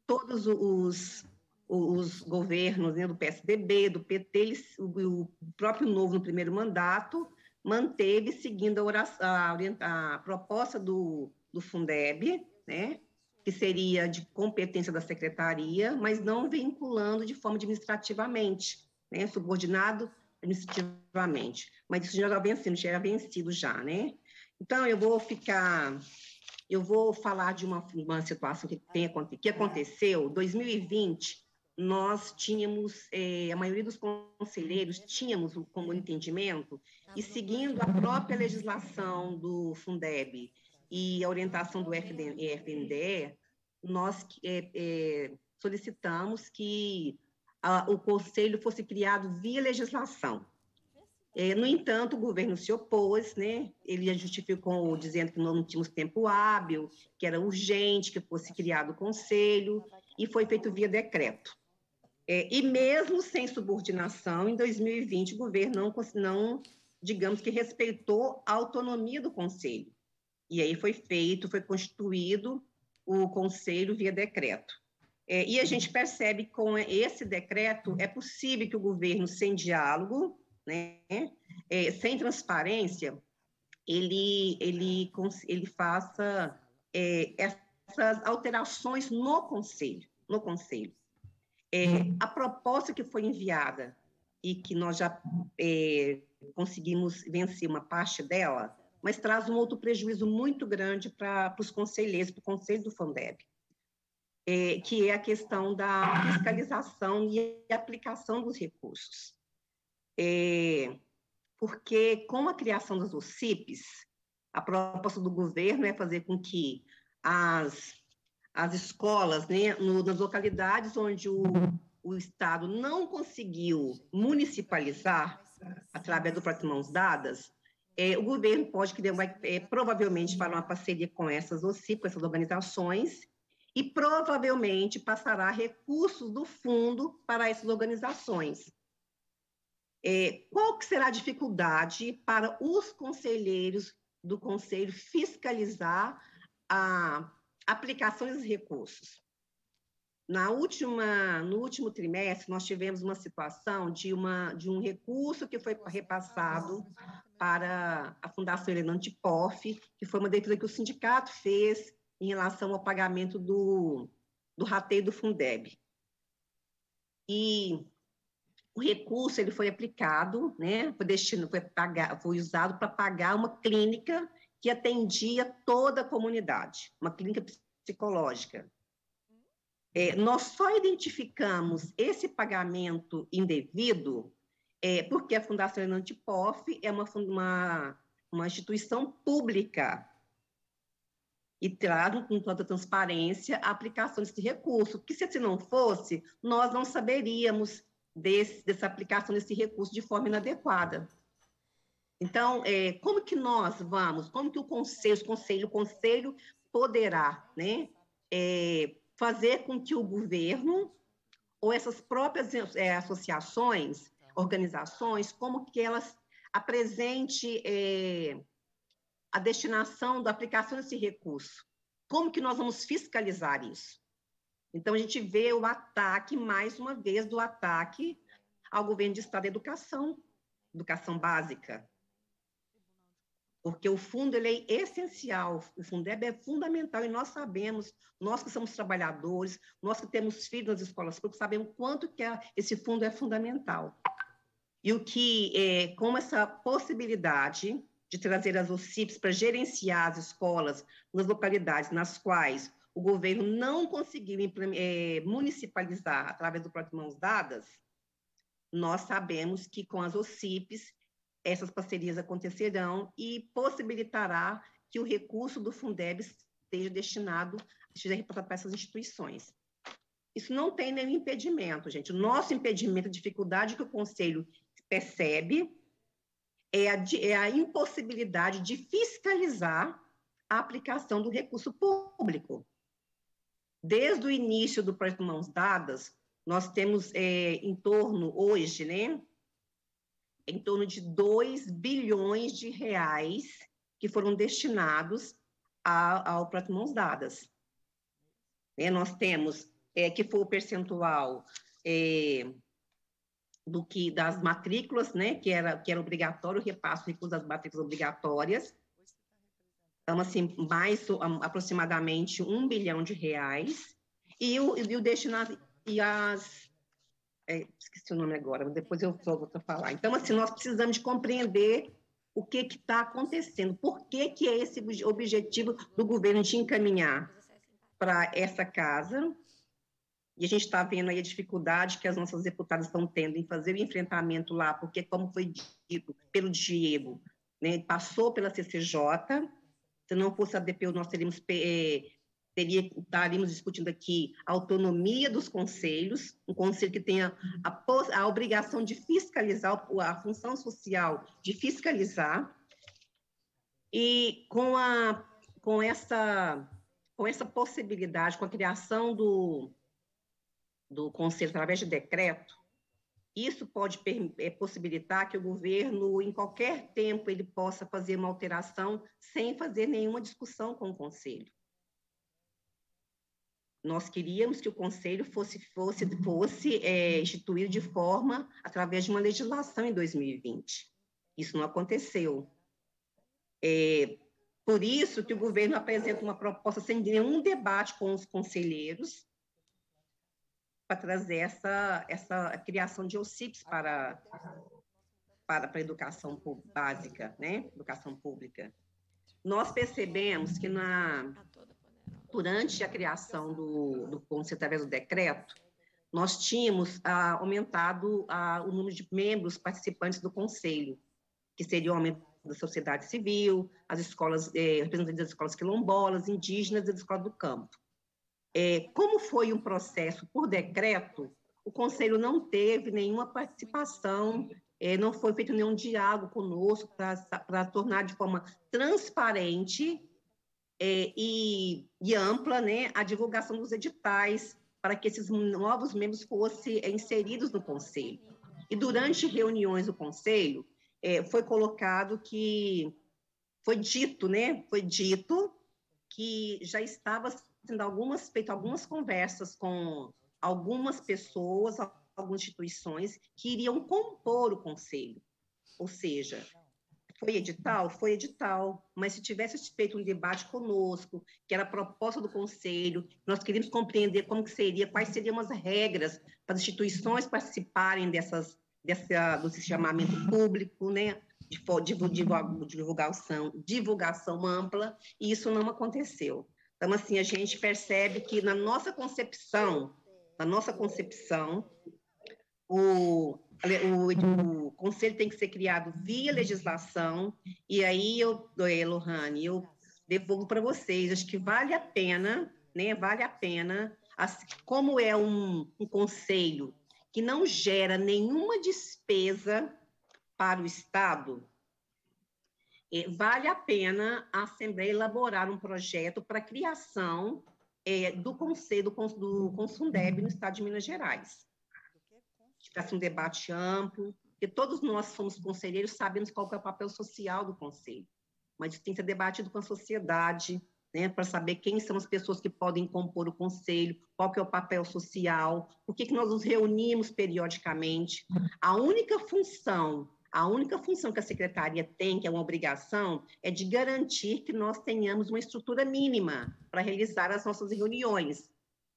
todos os, os governos né, do PSDB, do PT, eles, o próprio Novo no primeiro mandato, manteve seguindo a, oração, a, a proposta do, do Fundeb, né? que seria de competência da secretaria, mas não vinculando de forma administrativamente, né, subordinado administrativamente. Mas isso já era vencido, já era vencido já, né? Então, eu vou ficar, eu vou falar de uma, uma situação que, tem, que aconteceu, 2020, nós tínhamos, eh, a maioria dos conselheiros tínhamos como entendimento, e seguindo a própria legislação do Fundeb, e a orientação do FNDE, nós é, é, solicitamos que a, o conselho fosse criado via legislação. É, no entanto, o governo se opôs, né? ele justificou dizendo que não tínhamos tempo hábil, que era urgente que fosse criado o conselho, e foi feito via decreto. É, e mesmo sem subordinação, em 2020, o governo não, não digamos que respeitou a autonomia do conselho e aí foi feito, foi constituído o conselho via decreto. É, e a gente percebe que com esse decreto é possível que o governo, sem diálogo, né, é, sem transparência, ele, ele, ele faça é, essas alterações no conselho. No conselho. É, a proposta que foi enviada e que nós já é, conseguimos vencer uma parte dela, mas traz um outro prejuízo muito grande para os conselheiros, para o Conselho do Fundeb, é, que é a questão da fiscalização e aplicação dos recursos. É, porque com a criação das OCIPs, a proposta do governo é fazer com que as, as escolas, né, no, nas localidades onde o, o Estado não conseguiu municipalizar, através do Mãos Dadas, é, o governo pode é, provavelmente fará uma parceria com essas OCIP, com essas organizações, e provavelmente passará recursos do fundo para essas organizações. É, qual que será a dificuldade para os conselheiros do conselho fiscalizar a aplicação dos recursos? Na última, no último trimestre, nós tivemos uma situação de, uma, de um recurso que foi repassado para a Fundação Helenante POF, que foi uma defesa que o sindicato fez em relação ao pagamento do, do rateio do Fundeb. E o recurso ele foi aplicado, né, foi, destino, foi, pagar, foi usado para pagar uma clínica que atendia toda a comunidade, uma clínica psicológica. É, nós só identificamos esse pagamento indevido é, porque a Fundação Enantipof é uma, uma, uma instituição pública e traz com toda transparência a aplicação desse recurso, que se assim não fosse, nós não saberíamos desse, dessa aplicação desse recurso de forma inadequada. Então, é, como que nós vamos, como que o conselho, o conselho, o conselho poderá, né, é, fazer com que o governo ou essas próprias é, associações, organizações, como que elas apresente é, a destinação da aplicação desse recurso. Como que nós vamos fiscalizar isso? Então, a gente vê o ataque, mais uma vez, do ataque ao governo de Estado da educação, educação básica, porque o fundo ele é essencial, o Fundeb é, é fundamental e nós sabemos, nós que somos trabalhadores, nós que temos filhos nas escolas públicas, sabemos quanto que é, esse fundo é fundamental. E o que, é, como essa possibilidade de trazer as OCIPs para gerenciar as escolas nas localidades nas quais o governo não conseguiu é, municipalizar através do próprio Mãos Dadas, nós sabemos que com as OCIPs essas parcerias acontecerão e possibilitará que o recurso do Fundeb esteja destinado, esteja repassado para essas instituições. Isso não tem nenhum impedimento, gente. O nosso impedimento, a dificuldade que o Conselho percebe é a, é a impossibilidade de fiscalizar a aplicação do recurso público. Desde o início do projeto Mãos Dadas, nós temos é, em torno, hoje, né, em torno de 2 bilhões de reais que foram destinados a, ao Projeto Mãos Dadas. É, nós temos é, que foi o percentual é, do que das matrículas, né, que era que era obrigatório o repasse de das matrículas obrigatórias. Então, assim, mais um, aproximadamente um bilhão de reais. E o, e o destinado, e as é, esqueci o nome agora, depois eu volto a falar. Então, assim, nós precisamos compreender o que está acontecendo, por que, que é esse objetivo do governo de encaminhar para essa casa, e a gente está vendo aí a dificuldade que as nossas deputadas estão tendo em fazer o enfrentamento lá, porque, como foi dito pelo Diego, né, passou pela CCJ, se não fosse a DPU, nós teríamos eh, teria estaríamos discutindo aqui a autonomia dos conselhos, um conselho que tenha a, a obrigação de fiscalizar a função social de fiscalizar e com a com essa com essa possibilidade, com a criação do do conselho através de decreto, isso pode é, possibilitar que o governo, em qualquer tempo, ele possa fazer uma alteração sem fazer nenhuma discussão com o conselho. Nós queríamos que o conselho fosse, fosse, fosse é, instituído de forma através de uma legislação em 2020. Isso não aconteceu. É, por isso que o governo apresenta uma proposta sem nenhum debate com os conselheiros para trazer essa, essa criação de OCIPs para, para, para a educação básica, né? educação pública. Nós percebemos que na, durante a criação do, do Conselho, através do decreto, nós tínhamos ah, aumentado ah, o número de membros participantes do Conselho, que seria o aumento da sociedade civil, as escolas, eh, representantes das escolas quilombolas, indígenas e das escolas do campo. Eh, como foi um processo por decreto, o Conselho não teve nenhuma participação, eh, não foi feito nenhum diálogo conosco para tornar de forma transparente é, e, e, ampla né, a divulgação dos editais para que esses novos membros fossem é, inseridos no conselho. E durante reuniões do conselho, é, foi colocado que, foi dito, né, foi dito que já estava sendo algumas, feito algumas conversas com algumas pessoas, algumas instituições que iriam compor o conselho. Ou seja, foi edital? Foi edital. Mas se tivesse feito um debate conosco, que era a proposta do Conselho, nós queríamos compreender como que seria, quais seriam as regras para as instituições participarem dessas, dessa, desse chamamento público, né? De, de, divulgação, divulgação ampla, e isso não aconteceu. Então, assim, a gente percebe que na nossa concepção, na nossa concepção, o, o, uhum. o, conselho tem que ser criado via legislação, e aí eu, eh, Lohane, eu devolvo para vocês, acho que vale a pena, né, vale a pena, assim, como é um, um conselho que não gera nenhuma despesa para o Estado, eh, vale a pena a Assembleia elaborar um projeto para a criação é, do Conselho do, do Consundeb no Estado de Minas Gerais tivesse um debate amplo, porque todos nós somos conselheiros, sabemos qual é o papel social do conselho, mas isso tem que ser debatido com a sociedade, né, para saber quem são as pessoas que podem compor o conselho, qual que é o papel social, por que, que nós nos reunimos periodicamente. A única função, a única função que a secretaria tem, que é uma obrigação, é de garantir que nós tenhamos uma estrutura mínima para realizar as nossas reuniões.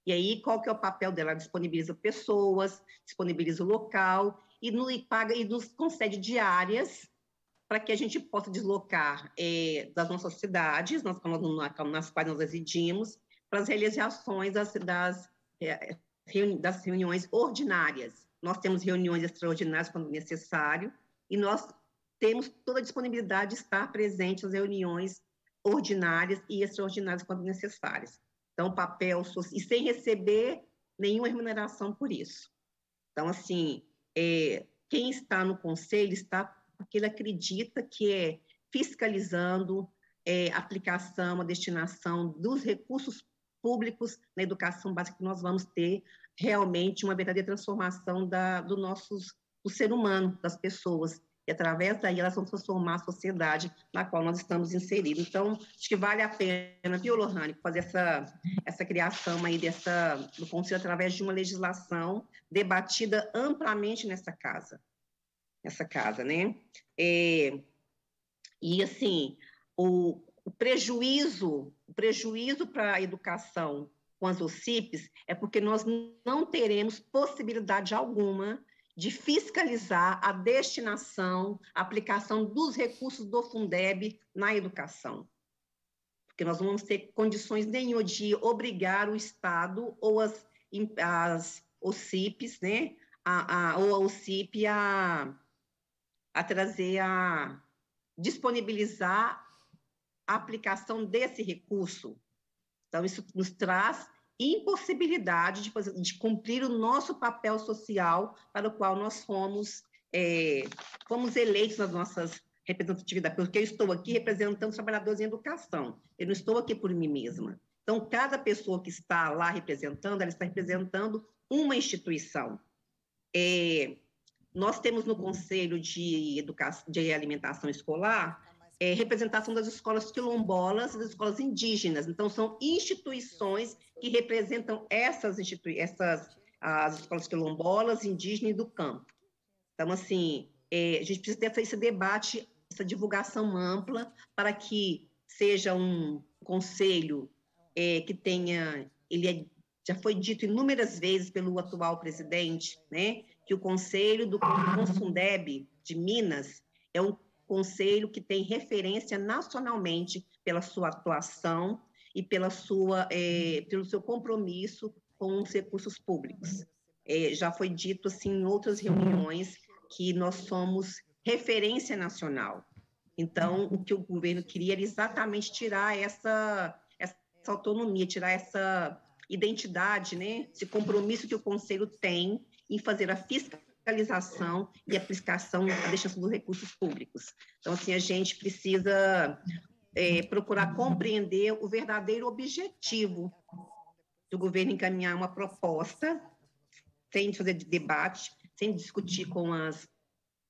E aí, qual que é o papel dela? Ela disponibiliza pessoas, disponibiliza o local e, no, e paga, e nos concede diárias para que a gente possa deslocar é, das nossas cidades, nas, nas quais nós residimos, para as realizações das, das, é, das reuniões ordinárias. Nós temos reuniões extraordinárias quando necessário e nós temos toda a disponibilidade de estar presente às reuniões ordinárias e extraordinárias quando necessárias. Então, papel e sem receber nenhuma remuneração por isso. Então, assim, é, quem está no conselho está porque ele acredita que é fiscalizando é, aplicação, a destinação dos recursos públicos na educação básica que nós vamos ter realmente uma verdadeira transformação da, do nosso do ser humano, das pessoas, e através daí elas vão transformar a sociedade na qual nós estamos inseridos. Então, acho que vale a pena, viu, Lohane, fazer essa, essa criação aí dessa, do Conselho através de uma legislação debatida amplamente nessa casa. Nessa casa, né? É, e, assim, o, o prejuízo, o prejuízo para a educação com as OCIPs é porque nós não teremos possibilidade alguma de fiscalizar a destinação, a aplicação dos recursos do Fundeb na educação. Porque nós não vamos ter condições nenhuma de obrigar o Estado ou as, as OCIPs, né, a, a, ou a OCIP a, a trazer, a disponibilizar a aplicação desse recurso. Então, isso nos traz impossibilidade de, fazer, de cumprir o nosso papel social para o qual nós fomos, é, fomos eleitos nas nossas representatividades, porque eu estou aqui representando os trabalhadores em educação, eu não estou aqui por mim mesma. Então, cada pessoa que está lá representando, ela está representando uma instituição. É, nós temos no Conselho de, Educação, de Alimentação Escolar é, representação das escolas quilombolas, das escolas indígenas. Então, são instituições que representam essas, as escolas quilombolas, indígenas e do campo. Então, assim, é, a gente precisa ter esse debate, essa divulgação ampla, para que seja um conselho é, que tenha, ele é, já foi dito inúmeras vezes pelo atual presidente, né, que o conselho do Consundeb de Minas é um conselho que tem referência nacionalmente pela sua atuação e pela sua, é, pelo seu compromisso com os recursos públicos. É, já foi dito assim em outras reuniões que nós somos referência nacional. Então, o que o governo queria era exatamente tirar essa, essa autonomia, tirar essa identidade, né, esse compromisso que o conselho tem em fazer a fiscalização fiscalização e aplicação da destinação dos recursos públicos. Então, assim, a gente precisa é, procurar compreender o verdadeiro objetivo do governo encaminhar uma proposta, sem fazer debate, sem discutir com as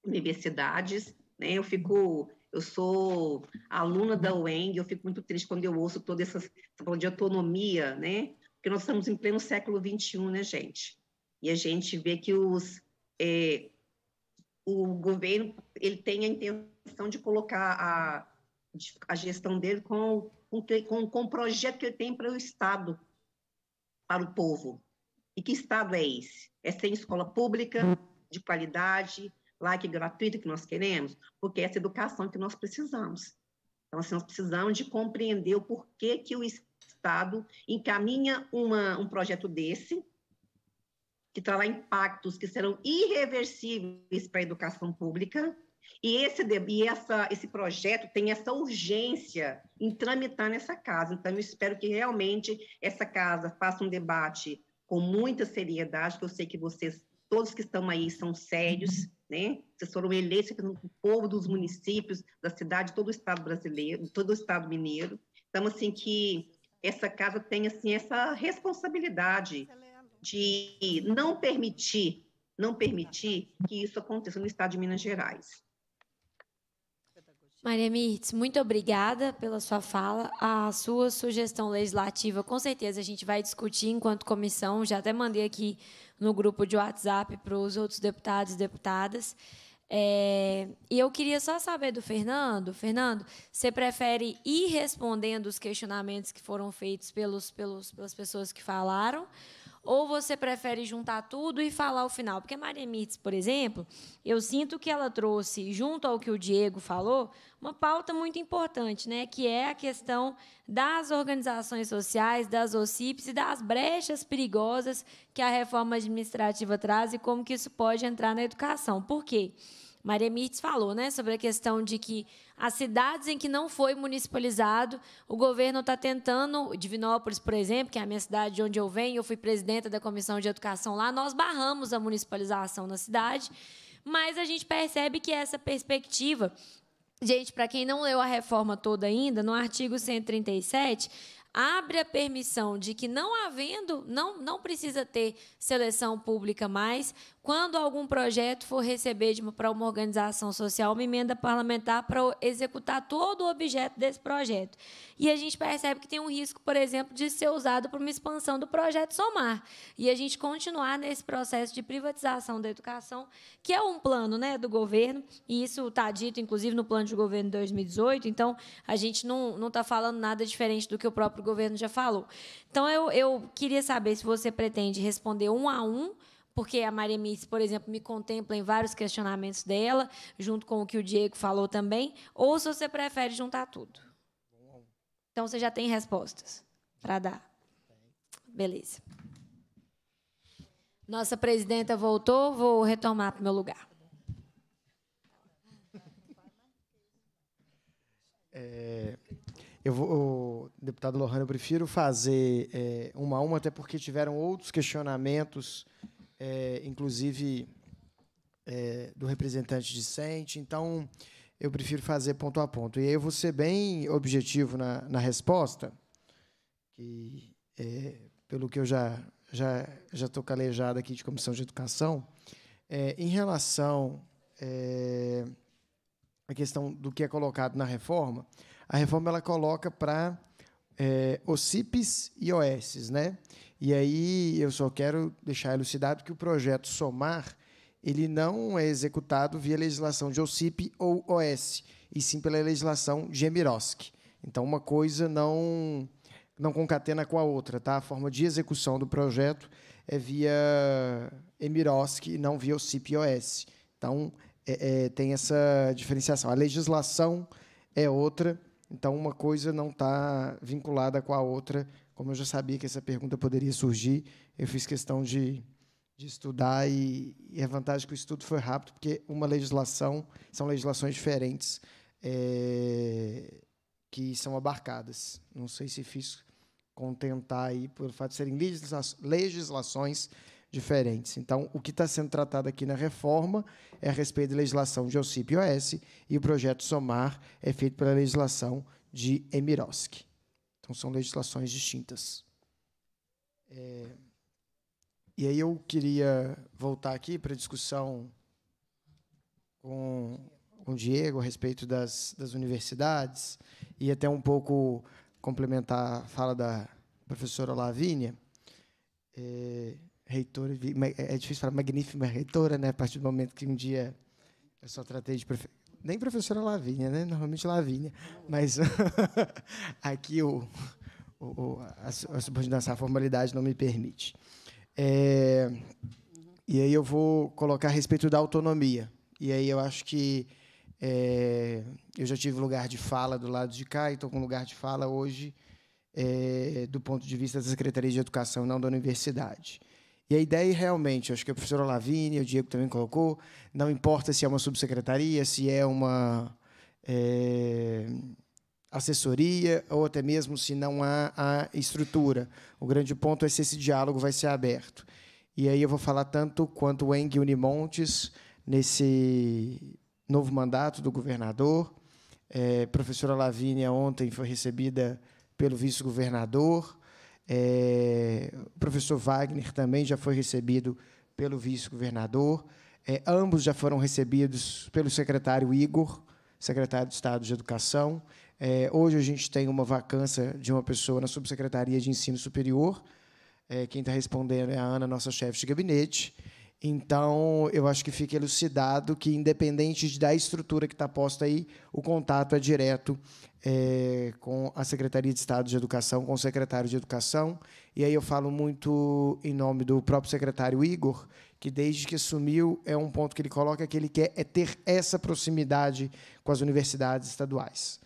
universidades. Né? Eu fico eu sou aluna da UENG, eu fico muito triste quando eu ouço toda essa, essa de autonomia, né? Porque nós estamos em pleno século XXI, né, gente? E a gente vê que os é, o governo ele tem a intenção de colocar a, a gestão dele com, com, com o projeto que ele tem para o Estado, para o povo. E que Estado é esse? É sem escola pública, de qualidade, like gratuita que nós queremos? Porque é essa educação que nós precisamos. Então, assim, nós precisamos de compreender o porquê que o Estado encaminha uma, um projeto desse, que trará impactos que serão irreversíveis para a educação pública. E esse, e essa, esse projeto tem essa urgência em tramitar nessa casa. Então, eu espero que realmente essa casa faça um debate com muita seriedade, que eu sei que vocês, todos que estão aí, são sérios, né? Vocês foram eleitos pelo povo dos municípios, da cidade, todo o Estado brasileiro, todo o Estado mineiro. Então, assim, que essa casa tenha, assim, essa responsabilidade de não permitir, não permitir que isso aconteça no estado de Minas Gerais. Maria Mirtz, muito obrigada pela sua fala. A sua sugestão legislativa, com certeza, a gente vai discutir enquanto comissão. Já até mandei aqui no grupo de WhatsApp para os outros deputados e deputadas. É, e eu queria só saber do Fernando. Fernando, você prefere ir respondendo os questionamentos que foram feitos pelos, pelos, pelas pessoas que falaram? Ou você prefere juntar tudo e falar o final? Porque Maria Mirtes, por exemplo, eu sinto que ela trouxe, junto ao que o Diego falou, uma pauta muito importante, né? que é a questão das organizações sociais, das OCIPs e das brechas perigosas que a reforma administrativa traz e como que isso pode entrar na educação. Por quê? Porque Maria Mirtes falou né, sobre a questão de que as cidades em que não foi municipalizado, o governo está tentando, Divinópolis, por exemplo, que é a minha cidade de onde eu venho, eu fui presidenta da Comissão de Educação lá, nós barramos a municipalização na cidade, mas a gente percebe que essa perspectiva. Gente, para quem não leu a reforma toda ainda, no artigo 137, abre a permissão de que não havendo, não, não precisa ter seleção pública mais, quando algum projeto for receber para uma organização social uma emenda parlamentar para executar todo o objeto desse projeto. E a gente percebe que tem um risco, por exemplo, de ser usado para uma expansão do projeto Somar. E a gente continuar nesse processo de privatização da educação, que é um plano né, do governo, e isso está dito, inclusive, no plano de governo de 2018, então a gente não está falando nada diferente do que o próprio governo já falou. Então, eu, eu queria saber se você pretende responder um a um porque a Maria Miss, por exemplo, me contempla em vários questionamentos dela, junto com o que o Diego falou também, ou se você prefere juntar tudo. Então você já tem respostas para dar. Beleza. Nossa presidenta voltou, vou retomar para o meu lugar. É, eu vou, deputado Lohane, eu prefiro fazer é, uma a uma, até porque tiveram outros questionamentos é, inclusive é, do representante discente. Então, eu prefiro fazer ponto a ponto. E aí eu vou ser bem objetivo na, na resposta, que é, pelo que eu já já já estou calejado aqui de comissão de educação, é, em relação é, à questão do que é colocado na reforma, a reforma ela coloca para é, OCPs e OSs, né? E aí eu só quero deixar elucidado que o projeto SOMAR ele não é executado via legislação de OCIP ou OS, e sim pela legislação de Emirosc. Então, uma coisa não, não concatena com a outra. Tá? A forma de execução do projeto é via Emirosc e não via OCIP e OS. Então, é, é, tem essa diferenciação. A legislação é outra, então uma coisa não está vinculada com a outra como eu já sabia que essa pergunta poderia surgir, eu fiz questão de, de estudar e, e a vantagem é que o estudo foi rápido, porque uma legislação são legislações diferentes é, que são abarcadas. Não sei se fiz contentar aí pelo fato de serem legislações diferentes. Então, o que está sendo tratado aqui na reforma é a respeito da legislação de OCP e OS, e o projeto SOMAR é feito pela legislação de Emirovski. Então, são legislações distintas. É, e aí eu queria voltar aqui para a discussão com o Diego a respeito das, das universidades e até um pouco complementar a fala da professora Lavínia, é, reitora, é, é difícil falar magnífica reitora, né, a partir do momento que um dia eu só tratei de nem professora Lavínia, né? Normalmente Lavínia, mas aqui o, o, a, a subordinação, a formalidade não me permite. É, e aí eu vou colocar a respeito da autonomia. E aí eu acho que é, eu já tive lugar de fala do lado de cá e estou com lugar de fala hoje é, do ponto de vista da Secretaria de Educação, não da universidade. E a ideia é realmente, acho que a professora Lavínia, o Diego também colocou, não importa se é uma subsecretaria, se é uma é, assessoria ou até mesmo se não há a estrutura. O grande ponto é se esse diálogo vai ser aberto. E aí eu vou falar tanto quanto o Eng Unimontes nesse novo mandato do governador. É, professora Lavínia ontem foi recebida pelo vice-governador. É, o professor Wagner também já foi recebido pelo vice-governador. É, ambos já foram recebidos pelo secretário Igor, secretário de Estado de Educação. É, hoje a gente tem uma vacância de uma pessoa na subsecretaria de Ensino Superior. É, quem está respondendo é a Ana, nossa chefe de gabinete. Então, eu acho que fica elucidado que, independente da estrutura que está posta aí, o contato é direto é, com a Secretaria de Estado de Educação, com o secretário de Educação, e aí eu falo muito em nome do próprio secretário Igor, que desde que assumiu é um ponto que ele coloca que ele quer é ter essa proximidade com as universidades estaduais.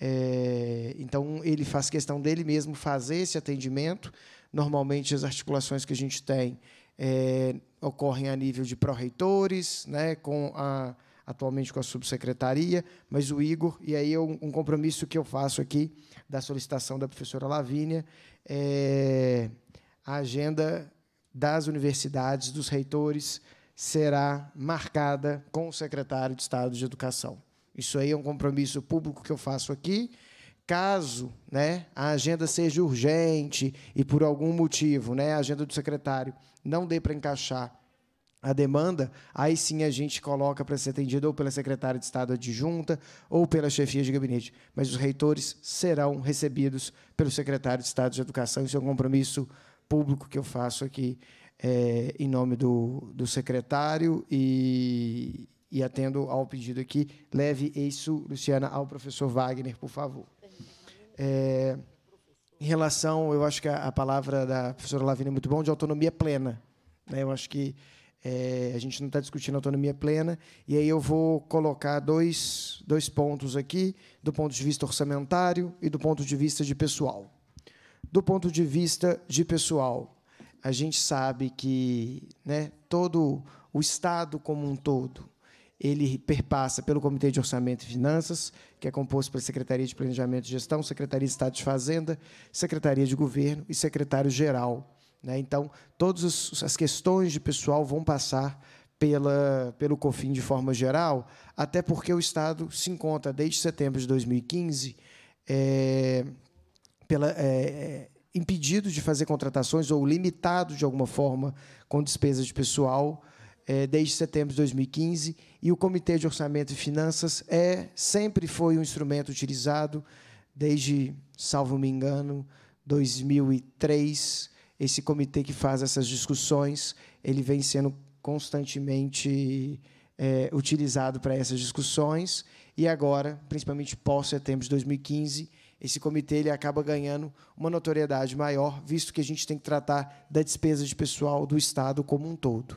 É, então ele faz questão dele mesmo fazer esse atendimento. Normalmente as articulações que a gente tem é, ocorrem a nível de pró-reitores, né, com a atualmente com a subsecretaria, mas o Igor, e aí eu, é um compromisso que eu faço aqui da solicitação da professora Lavínia, é, a agenda das universidades, dos reitores, será marcada com o secretário de Estado de Educação. Isso aí é um compromisso público que eu faço aqui. Caso né, a agenda seja urgente e por algum motivo né, a agenda do secretário não dê para encaixar a demanda, aí sim a gente coloca para ser atendido ou pela secretária de Estado adjunta ou pela chefia de gabinete. Mas os reitores serão recebidos pelo secretário de Estado de Educação. Isso é um compromisso público que eu faço aqui é, em nome do, do secretário e, e atendo ao pedido aqui. Leve isso, Luciana, ao professor Wagner, por favor. É, em relação, eu acho que a, a palavra da professora Lavina é muito bom, de autonomia plena. Né? Eu acho que é, a gente não está discutindo autonomia plena, e aí eu vou colocar dois, dois pontos aqui, do ponto de vista orçamentário e do ponto de vista de pessoal. Do ponto de vista de pessoal, a gente sabe que né, todo o Estado como um todo ele perpassa pelo Comitê de Orçamento e Finanças, que é composto pela Secretaria de Planejamento e Gestão, Secretaria de Estado de Fazenda, Secretaria de Governo e Secretário-Geral. Né? Então, todas as questões de pessoal vão passar pela, pelo COFIN de forma geral, até porque o Estado se encontra, desde setembro de 2015, é, pela, é, é, impedido de fazer contratações ou limitado, de alguma forma, com despesas de pessoal é, desde setembro de 2015. E o Comitê de Orçamento e Finanças é, sempre foi um instrumento utilizado desde, salvo me engano, 2003, esse comitê que faz essas discussões, ele vem sendo constantemente é, utilizado para essas discussões e agora, principalmente pós setembro de 2015, esse comitê ele acaba ganhando uma notoriedade maior, visto que a gente tem que tratar da despesa de pessoal do Estado como um todo.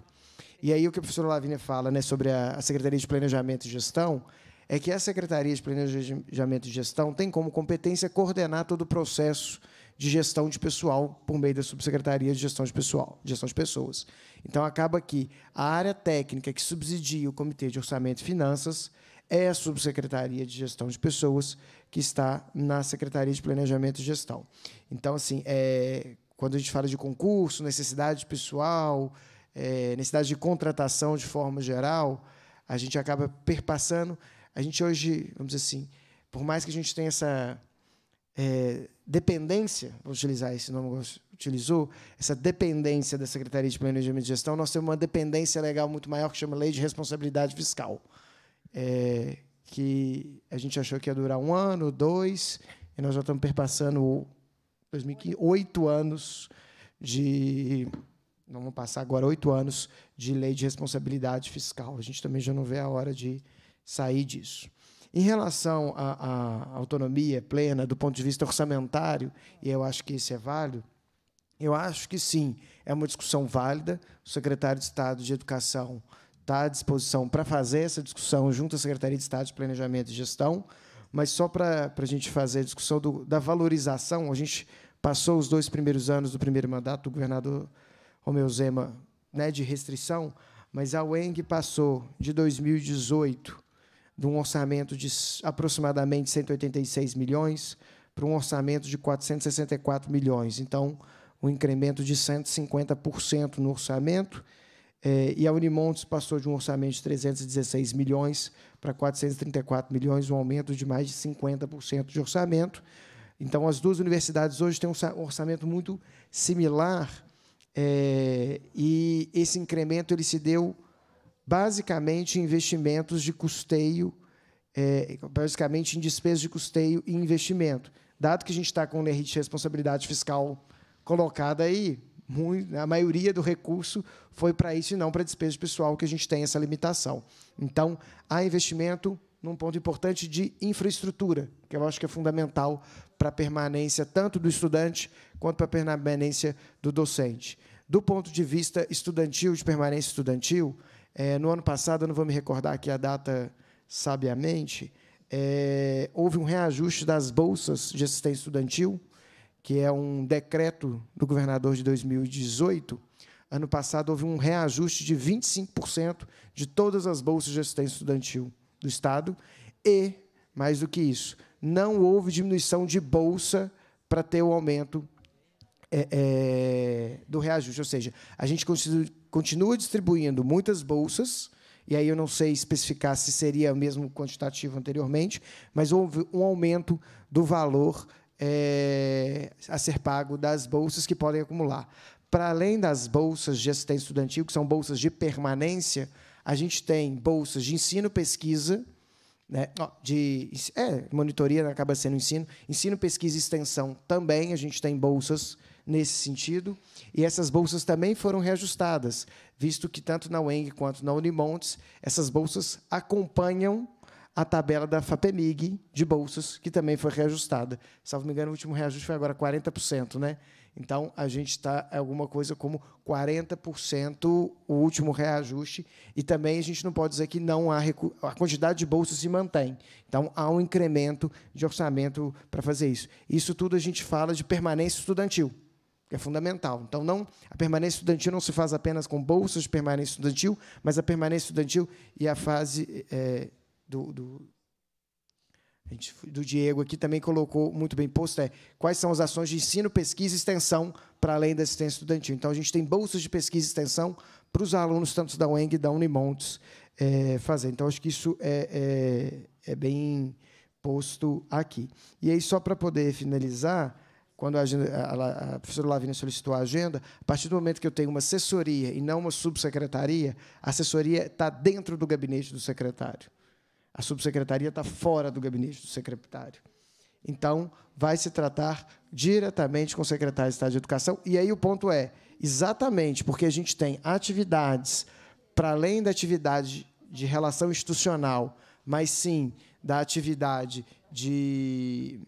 E aí o que a professora Lavínia fala né, sobre a Secretaria de Planejamento e Gestão é que a Secretaria de Planejamento e Gestão tem como competência coordenar todo o processo de gestão de pessoal por meio da subsecretaria de gestão de pessoal, gestão de pessoas. Então acaba que a área técnica que subsidia o Comitê de Orçamento e Finanças é a subsecretaria de gestão de pessoas que está na Secretaria de Planejamento e Gestão. Então assim, é, quando a gente fala de concurso, necessidade de pessoal, é, necessidade de contratação de forma geral, a gente acaba perpassando. A gente hoje, vamos dizer assim, por mais que a gente tenha essa é, dependência, vou utilizar esse nome que utilizou, essa dependência da Secretaria de Planejamento e Gestão, nós temos uma dependência legal muito maior que chama Lei de Responsabilidade Fiscal, é, que a gente achou que ia durar um ano, dois, e nós já estamos perpassando oito anos de não passar agora oito anos de lei de responsabilidade fiscal. A gente também já não vê a hora de sair disso. Em relação à, à autonomia plena do ponto de vista orçamentário, e eu acho que isso é válido, eu acho que sim, é uma discussão válida. O secretário de Estado de Educação está à disposição para fazer essa discussão junto à Secretaria de Estado de Planejamento e Gestão, mas só para, para a gente fazer a discussão do, da valorização, a gente passou os dois primeiros anos do primeiro mandato do governador Romeu Zema né, de restrição, mas a UENG passou de 2018 de um orçamento de aproximadamente 186 milhões para um orçamento de 464 milhões. Então, um incremento de 150% no orçamento. É, e a Unimontes passou de um orçamento de 316 milhões para 434 milhões, um aumento de mais de 50% de orçamento. Então, as duas universidades hoje têm um orçamento muito similar é, e esse incremento ele se deu basicamente em investimentos de custeio, é, basicamente em despesas de custeio e investimento. Dado que a gente está com o NERIT de responsabilidade fiscal colocada aí, muito, a maioria do recurso foi para isso e não para despesa pessoal, que a gente tem essa limitação. Então, há investimento num ponto importante de infraestrutura, que eu acho que é fundamental para a permanência tanto do estudante quanto para a permanência do docente. Do ponto de vista estudantil, de permanência estudantil, é, no ano passado, eu não vou me recordar aqui a data sabiamente, é, houve um reajuste das bolsas de assistência estudantil, que é um decreto do governador de 2018. Ano passado, houve um reajuste de 25% de todas as bolsas de assistência estudantil do Estado. E, mais do que isso, não houve diminuição de bolsa para ter o aumento é, é, do reajuste. Ou seja, a gente conseguiu continua distribuindo muitas bolsas, e aí eu não sei especificar se seria o mesmo quantitativo anteriormente, mas houve um aumento do valor é, a ser pago das bolsas que podem acumular. Para além das bolsas de assistência estudantil, que são bolsas de permanência, a gente tem bolsas de ensino, pesquisa, né, de é, monitoria acaba sendo ensino, ensino, pesquisa e extensão também, a gente tem bolsas nesse sentido. E essas bolsas também foram reajustadas, visto que tanto na UENG quanto na Unimontes, essas bolsas acompanham a tabela da FAPEMIG de bolsas, que também foi reajustada. Salvo me engano, o último reajuste foi agora 40%, né? Então, a gente está é alguma coisa como 40% o último reajuste. E também a gente não pode dizer que não há a quantidade de bolsas se mantém. Então, há um incremento de orçamento para fazer isso. Isso tudo a gente fala de permanência estudantil é fundamental. Então, não a permanência estudantil não se faz apenas com bolsas de permanência estudantil, mas a permanência estudantil e a fase é, do, do, gente, do Diego aqui também colocou muito bem posto, é quais são as ações de ensino, pesquisa e extensão para além da assistência estudantil. Então, a gente tem bolsas de pesquisa e extensão para os alunos tanto da UENG e da Unimontes é, fazer. Então, acho que isso é, é, é bem posto aqui. E aí, só para poder finalizar quando a, a, a professora Lavínia solicitou a agenda, a partir do momento que eu tenho uma assessoria e não uma subsecretaria, a assessoria está dentro do gabinete do secretário. A subsecretaria está fora do gabinete do secretário. Então, vai se tratar diretamente com o secretário de Estado de Educação. E aí o ponto é, exatamente porque a gente tem atividades, para além da atividade de relação institucional, mas sim da atividade de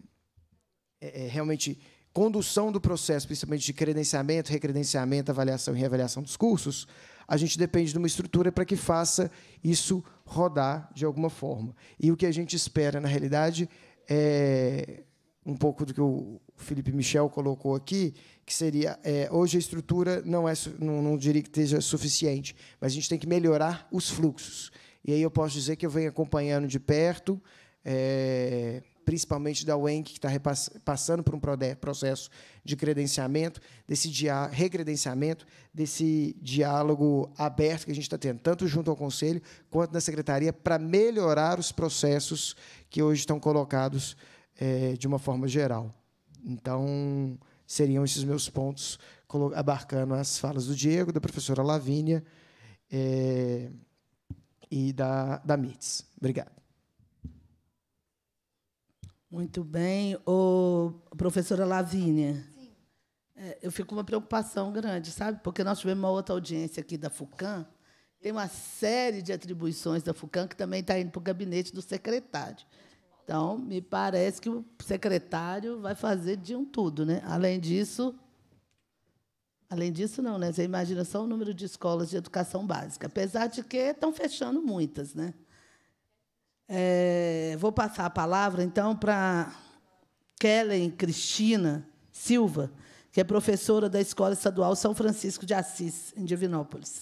é, é realmente condução do processo, principalmente de credenciamento, recredenciamento, avaliação e reavaliação dos cursos, a gente depende de uma estrutura para que faça isso rodar de alguma forma. E o que a gente espera, na realidade, é um pouco do que o Felipe Michel colocou aqui, que seria é, hoje a estrutura não é não, não diria que esteja suficiente, mas a gente tem que melhorar os fluxos. E aí eu posso dizer que eu venho acompanhando de perto é, principalmente da UENC, que está passando por um processo de credenciamento, desse recredenciamento, desse diálogo aberto que a gente está tendo, tanto junto ao Conselho quanto na Secretaria, para melhorar os processos que hoje estão colocados é, de uma forma geral. Então, seriam esses meus pontos, abarcando as falas do Diego, da professora Lavínia é, e da, da MITS. Obrigado. Muito bem. Ô, professora Lavínia, É, eu fico com uma preocupação grande, sabe? Porque nós tivemos uma outra audiência aqui da FUCAM, tem uma série de atribuições da FUCAM que também está indo para o gabinete do secretário. Então, me parece que o secretário vai fazer de um tudo, né? Além disso, além disso não, né? Você imagina só o número de escolas de educação básica, apesar de que estão fechando muitas, né? É, vou passar a palavra, então, para Kellen Cristina Silva, que é professora da Escola Estadual São Francisco de Assis, em Divinópolis.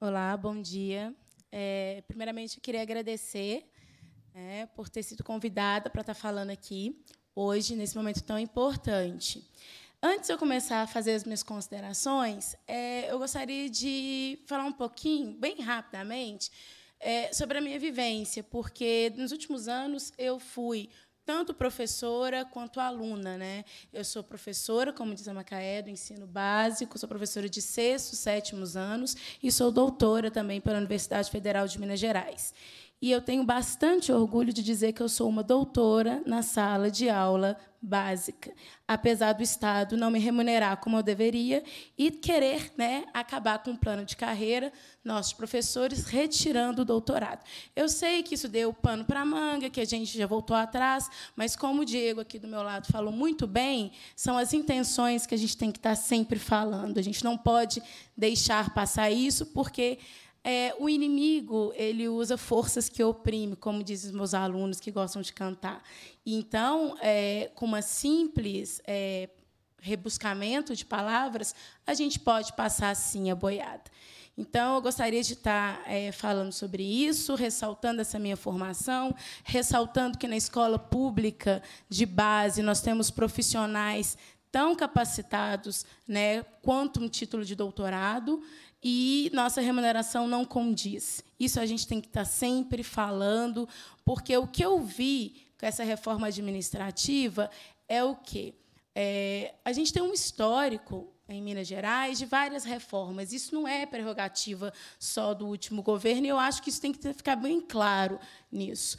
Olá, bom dia. É, primeiramente, eu queria agradecer é, por ter sido convidada para estar falando aqui hoje, nesse momento tão importante. Antes de eu começar a fazer as minhas considerações, eh, eu gostaria de falar um pouquinho, bem rapidamente, é, sobre a minha vivência, porque nos últimos anos eu fui tanto professora quanto aluna, né? Eu sou professora, como diz a Macaé, do ensino básico, sou professora de sexto, sétimos anos e sou doutora também pela Universidade Federal de Minas Gerais. E eu tenho bastante orgulho de dizer que eu sou uma doutora na sala de aula básica, apesar do Estado não me remunerar como eu deveria e querer né, acabar com o plano de carreira, nossos professores retirando o doutorado. Eu sei que isso deu pano para a manga, que a gente já voltou atrás, mas, como o Diego aqui do meu lado falou muito bem, são as intenções que a gente tem que estar tá sempre falando. A gente não pode deixar passar isso, porque é, o inimigo ele usa forças que oprime, como dizem os meus alunos que gostam de cantar. Então, é, com uma simples é, rebuscamento de palavras, a gente pode passar assim a boiada. Então, eu gostaria de estar tá, é, falando sobre isso, ressaltando essa minha formação, ressaltando que na escola pública de base nós temos profissionais tão capacitados né, quanto um título de doutorado e nossa remuneração não condiz. Isso a gente tem que estar tá sempre falando, porque o que eu vi com essa reforma administrativa é o quê? É, a gente tem um histórico em Minas Gerais de várias reformas. Isso não é prerrogativa só do último governo, e eu acho que isso tem que ficar bem claro nisso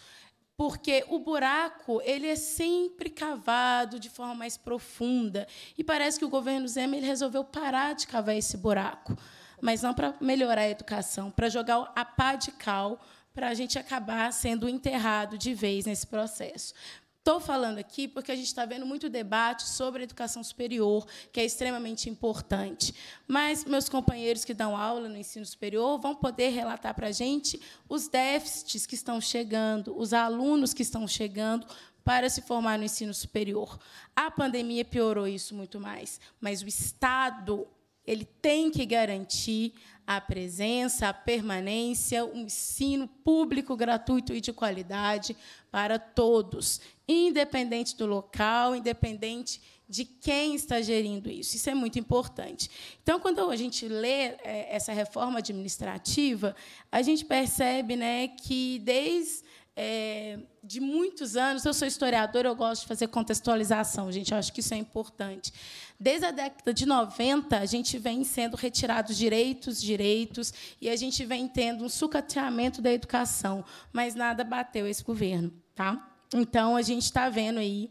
porque o buraco ele é sempre cavado de forma mais profunda e parece que o governo Zema ele resolveu parar de cavar esse buraco mas não para melhorar a educação, para jogar a pá de cal para a gente acabar sendo enterrado de vez nesse processo. Estou falando aqui porque a gente está vendo muito debate sobre a educação superior, que é extremamente importante. Mas meus companheiros que dão aula no ensino superior vão poder relatar para a gente os déficits que estão chegando, os alunos que estão chegando para se formar no ensino superior. A pandemia piorou isso muito mais, mas o Estado ele tem que garantir a presença, a permanência, um ensino público gratuito e de qualidade para todos, independente do local, independente de quem está gerindo isso. Isso é muito importante. Então, quando a gente lê é, essa reforma administrativa, a gente percebe né, que, desde é, de muitos anos, eu sou historiadora, eu gosto de fazer contextualização, gente, eu acho que isso é importante. Desde a década de 90, a gente vem sendo retirados direitos, direitos, e a gente vem tendo um sucateamento da educação, mas nada bateu esse governo. Tá? Então, a gente está vendo aí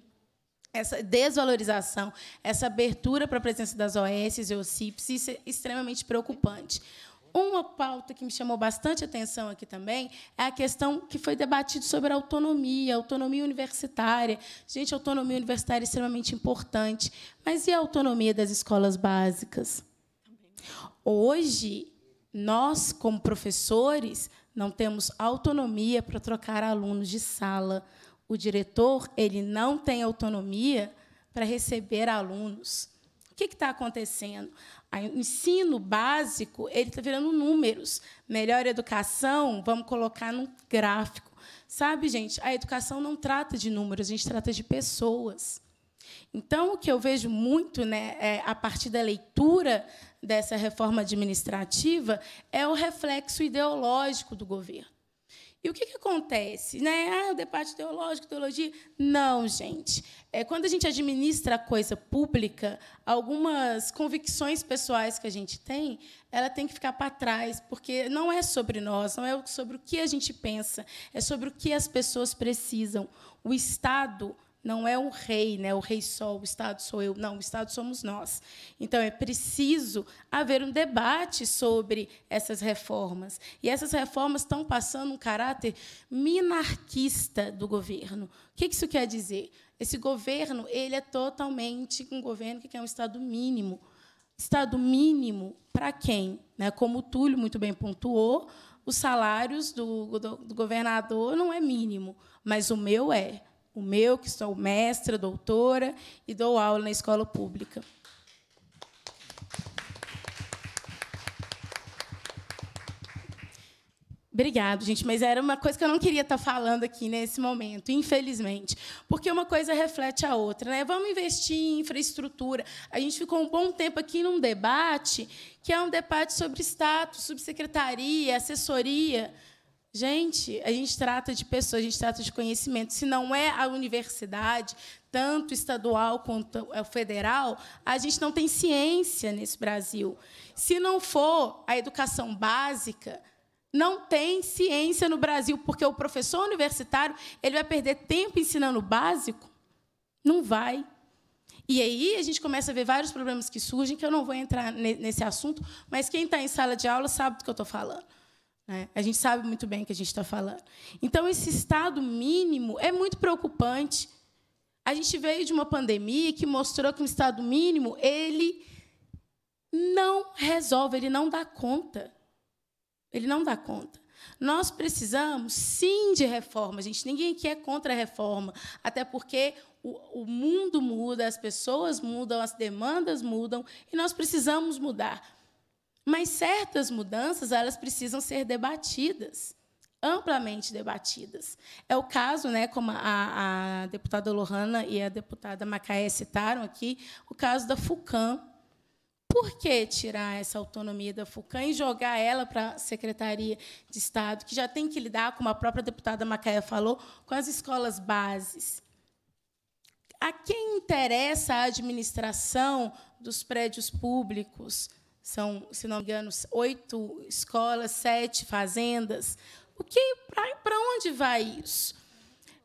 essa desvalorização, essa abertura para a presença das OS e OCIPs, isso é extremamente preocupante. Uma pauta que me chamou bastante atenção aqui também é a questão que foi debatida sobre autonomia, autonomia universitária. Gente, autonomia universitária é extremamente importante. Mas e a autonomia das escolas básicas? Hoje, nós, como professores, não temos autonomia para trocar alunos de sala. O diretor ele não tem autonomia para receber alunos. O que está acontecendo? O ensino básico ele está virando números. Melhor educação, vamos colocar num gráfico. Sabe, gente, a educação não trata de números, a gente trata de pessoas. Então, o que eu vejo muito, né, é, a partir da leitura dessa reforma administrativa, é o reflexo ideológico do governo. E o que, que acontece? Né? Ah, é o debate teológico, teologia. Não, gente. É, quando a gente administra a coisa pública, algumas convicções pessoais que a gente tem, ela tem que ficar para trás, porque não é sobre nós, não é sobre o que a gente pensa, é sobre o que as pessoas precisam. O Estado não é o rei, né? O rei só, o Estado sou eu. Não, o Estado somos nós. Então é preciso haver um debate sobre essas reformas. E essas reformas estão passando um caráter minarquista do governo. O que isso quer dizer? Esse governo ele é totalmente um governo que quer um Estado mínimo. Estado mínimo para quem? Né? Como o Túlio muito bem pontuou, os salários do, do, do governador não é mínimo, mas o meu é o meu, que sou mestra, doutora, e dou aula na escola pública. Obrigado, gente, mas era uma coisa que eu não queria estar falando aqui nesse momento, infelizmente, porque uma coisa reflete a outra, né? Vamos investir em infraestrutura. A gente ficou um bom tempo aqui num debate que é um debate sobre status, subsecretaria, assessoria. Gente, a gente trata de pessoas, a gente trata de conhecimento. Se não é a universidade, tanto estadual quanto é federal, a gente não tem ciência nesse Brasil. Se não for a educação básica, não tem ciência no Brasil, porque o professor universitário ele vai perder tempo ensinando o básico? Não vai. E aí a gente começa a ver vários problemas que surgem, que eu não vou entrar nesse assunto, mas quem está em sala de aula sabe do que eu estou falando. Né? A gente sabe muito bem o que a gente está falando. Então, esse estado mínimo é muito preocupante. A gente veio de uma pandemia que mostrou que o estado mínimo ele não resolve, ele não dá conta. Ele não dá conta. Nós precisamos, sim, de reforma, gente. Ninguém aqui é contra a reforma, até porque o, o mundo muda, as pessoas mudam, as demandas mudam, e nós precisamos mudar. Mas certas mudanças, elas precisam ser debatidas, amplamente debatidas. É o caso, né, como a, a deputada Lohana e a deputada Macaé citaram aqui, o caso da FUCAM, por que tirar essa autonomia da FUCAM e jogar ela para a Secretaria de Estado, que já tem que lidar, como a própria deputada Macaé falou, com as escolas bases? A quem interessa a administração dos prédios públicos, são, se não me engano, oito escolas, sete fazendas. O que para onde vai isso?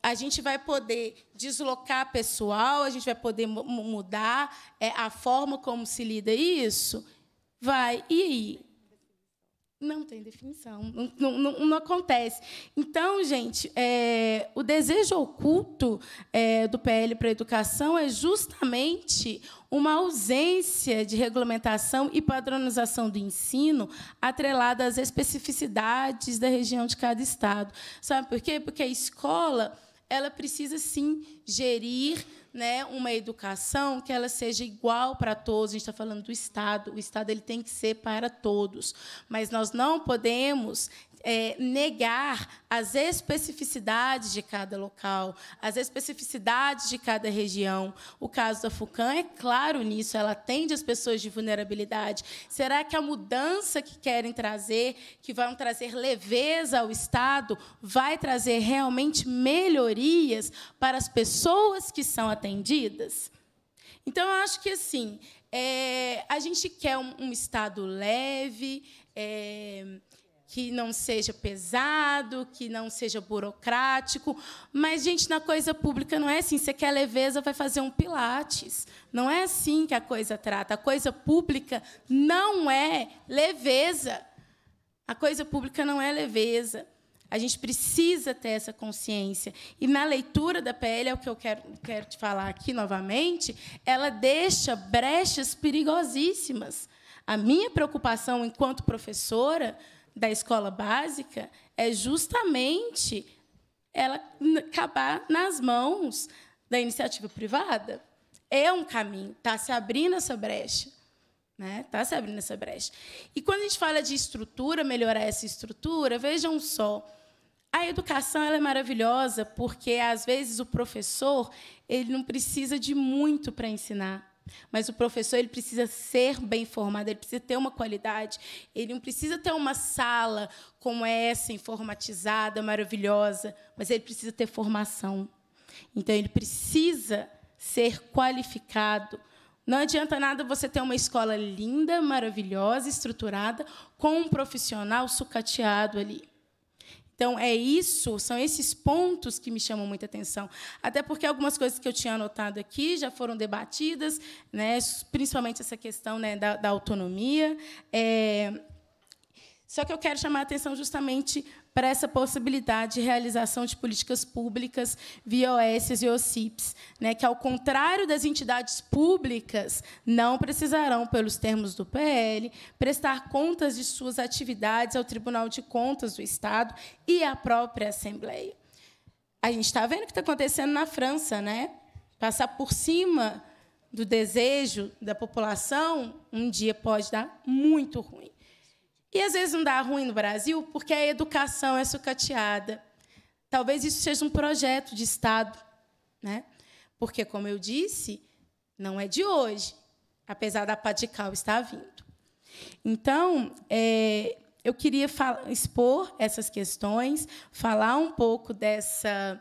A gente vai poder deslocar pessoal, a gente vai poder mudar é, a forma como se lida isso? Vai. E aí? Não tem definição, não, não, não, acontece. Então, gente, é, o desejo oculto é, do PL para a educação é justamente uma ausência de regulamentação e padronização do ensino atrelada às especificidades da região de cada estado. Sabe por quê? Porque a escola ela precisa, sim, gerir né, uma educação que ela seja igual para todos. A gente está falando do Estado. O Estado ele tem que ser para todos. Mas nós não podemos é, negar as especificidades de cada local, as especificidades de cada região. O caso da FUCAM é claro nisso, ela atende as pessoas de vulnerabilidade. Será que a mudança que querem trazer, que vão trazer leveza ao Estado, vai trazer realmente melhorias para as pessoas que são atendidas? Então, eu acho que assim, é, a gente quer um, um Estado leve, é, que não seja pesado, que não seja burocrático. Mas, gente, na coisa pública não é assim. Você quer leveza, vai fazer um pilates. Não é assim que a coisa trata. A coisa pública não é leveza. A coisa pública não é leveza. A gente precisa ter essa consciência. E na leitura da PL, é o que eu quero, quero te falar aqui novamente, ela deixa brechas perigosíssimas. A minha preocupação enquanto professora da escola básica é justamente ela acabar nas mãos da iniciativa privada. É um caminho, está se abrindo essa brecha. Está né? Tá se abrindo essa brecha. E quando a gente fala de estrutura, melhorar essa estrutura, vejam só. A educação ela é maravilhosa porque, às vezes, o professor ele não precisa de muito para ensinar. Mas o professor ele precisa ser bem formado, ele precisa ter uma qualidade, ele não precisa ter uma sala como essa, informatizada, maravilhosa, mas ele precisa ter formação. Então, ele precisa ser qualificado. Não adianta nada você ter uma escola linda, maravilhosa, estruturada, com um profissional sucateado ali. Então, é isso, são esses pontos que me chamam muita atenção. Até porque algumas coisas que eu tinha anotado aqui já foram debatidas, né, principalmente essa questão né, da, da autonomia. É, só que eu quero chamar a atenção justamente para essa possibilidade de realização de políticas públicas via OS e OCIPs, né, que, ao contrário das entidades públicas, não precisarão, pelos termos do PL, prestar contas de suas atividades ao Tribunal de Contas do Estado e à própria Assembleia. A gente está vendo o que está acontecendo na França, né? Passar por cima do desejo da população, um dia pode dar muito ruim. E às vezes não dá ruim no Brasil porque a educação é sucateada. Talvez isso seja um projeto de Estado, né? Porque, como eu disse, não é de hoje, apesar da Padical estar vindo. Então, é, eu queria expor essas questões, falar um pouco dessa,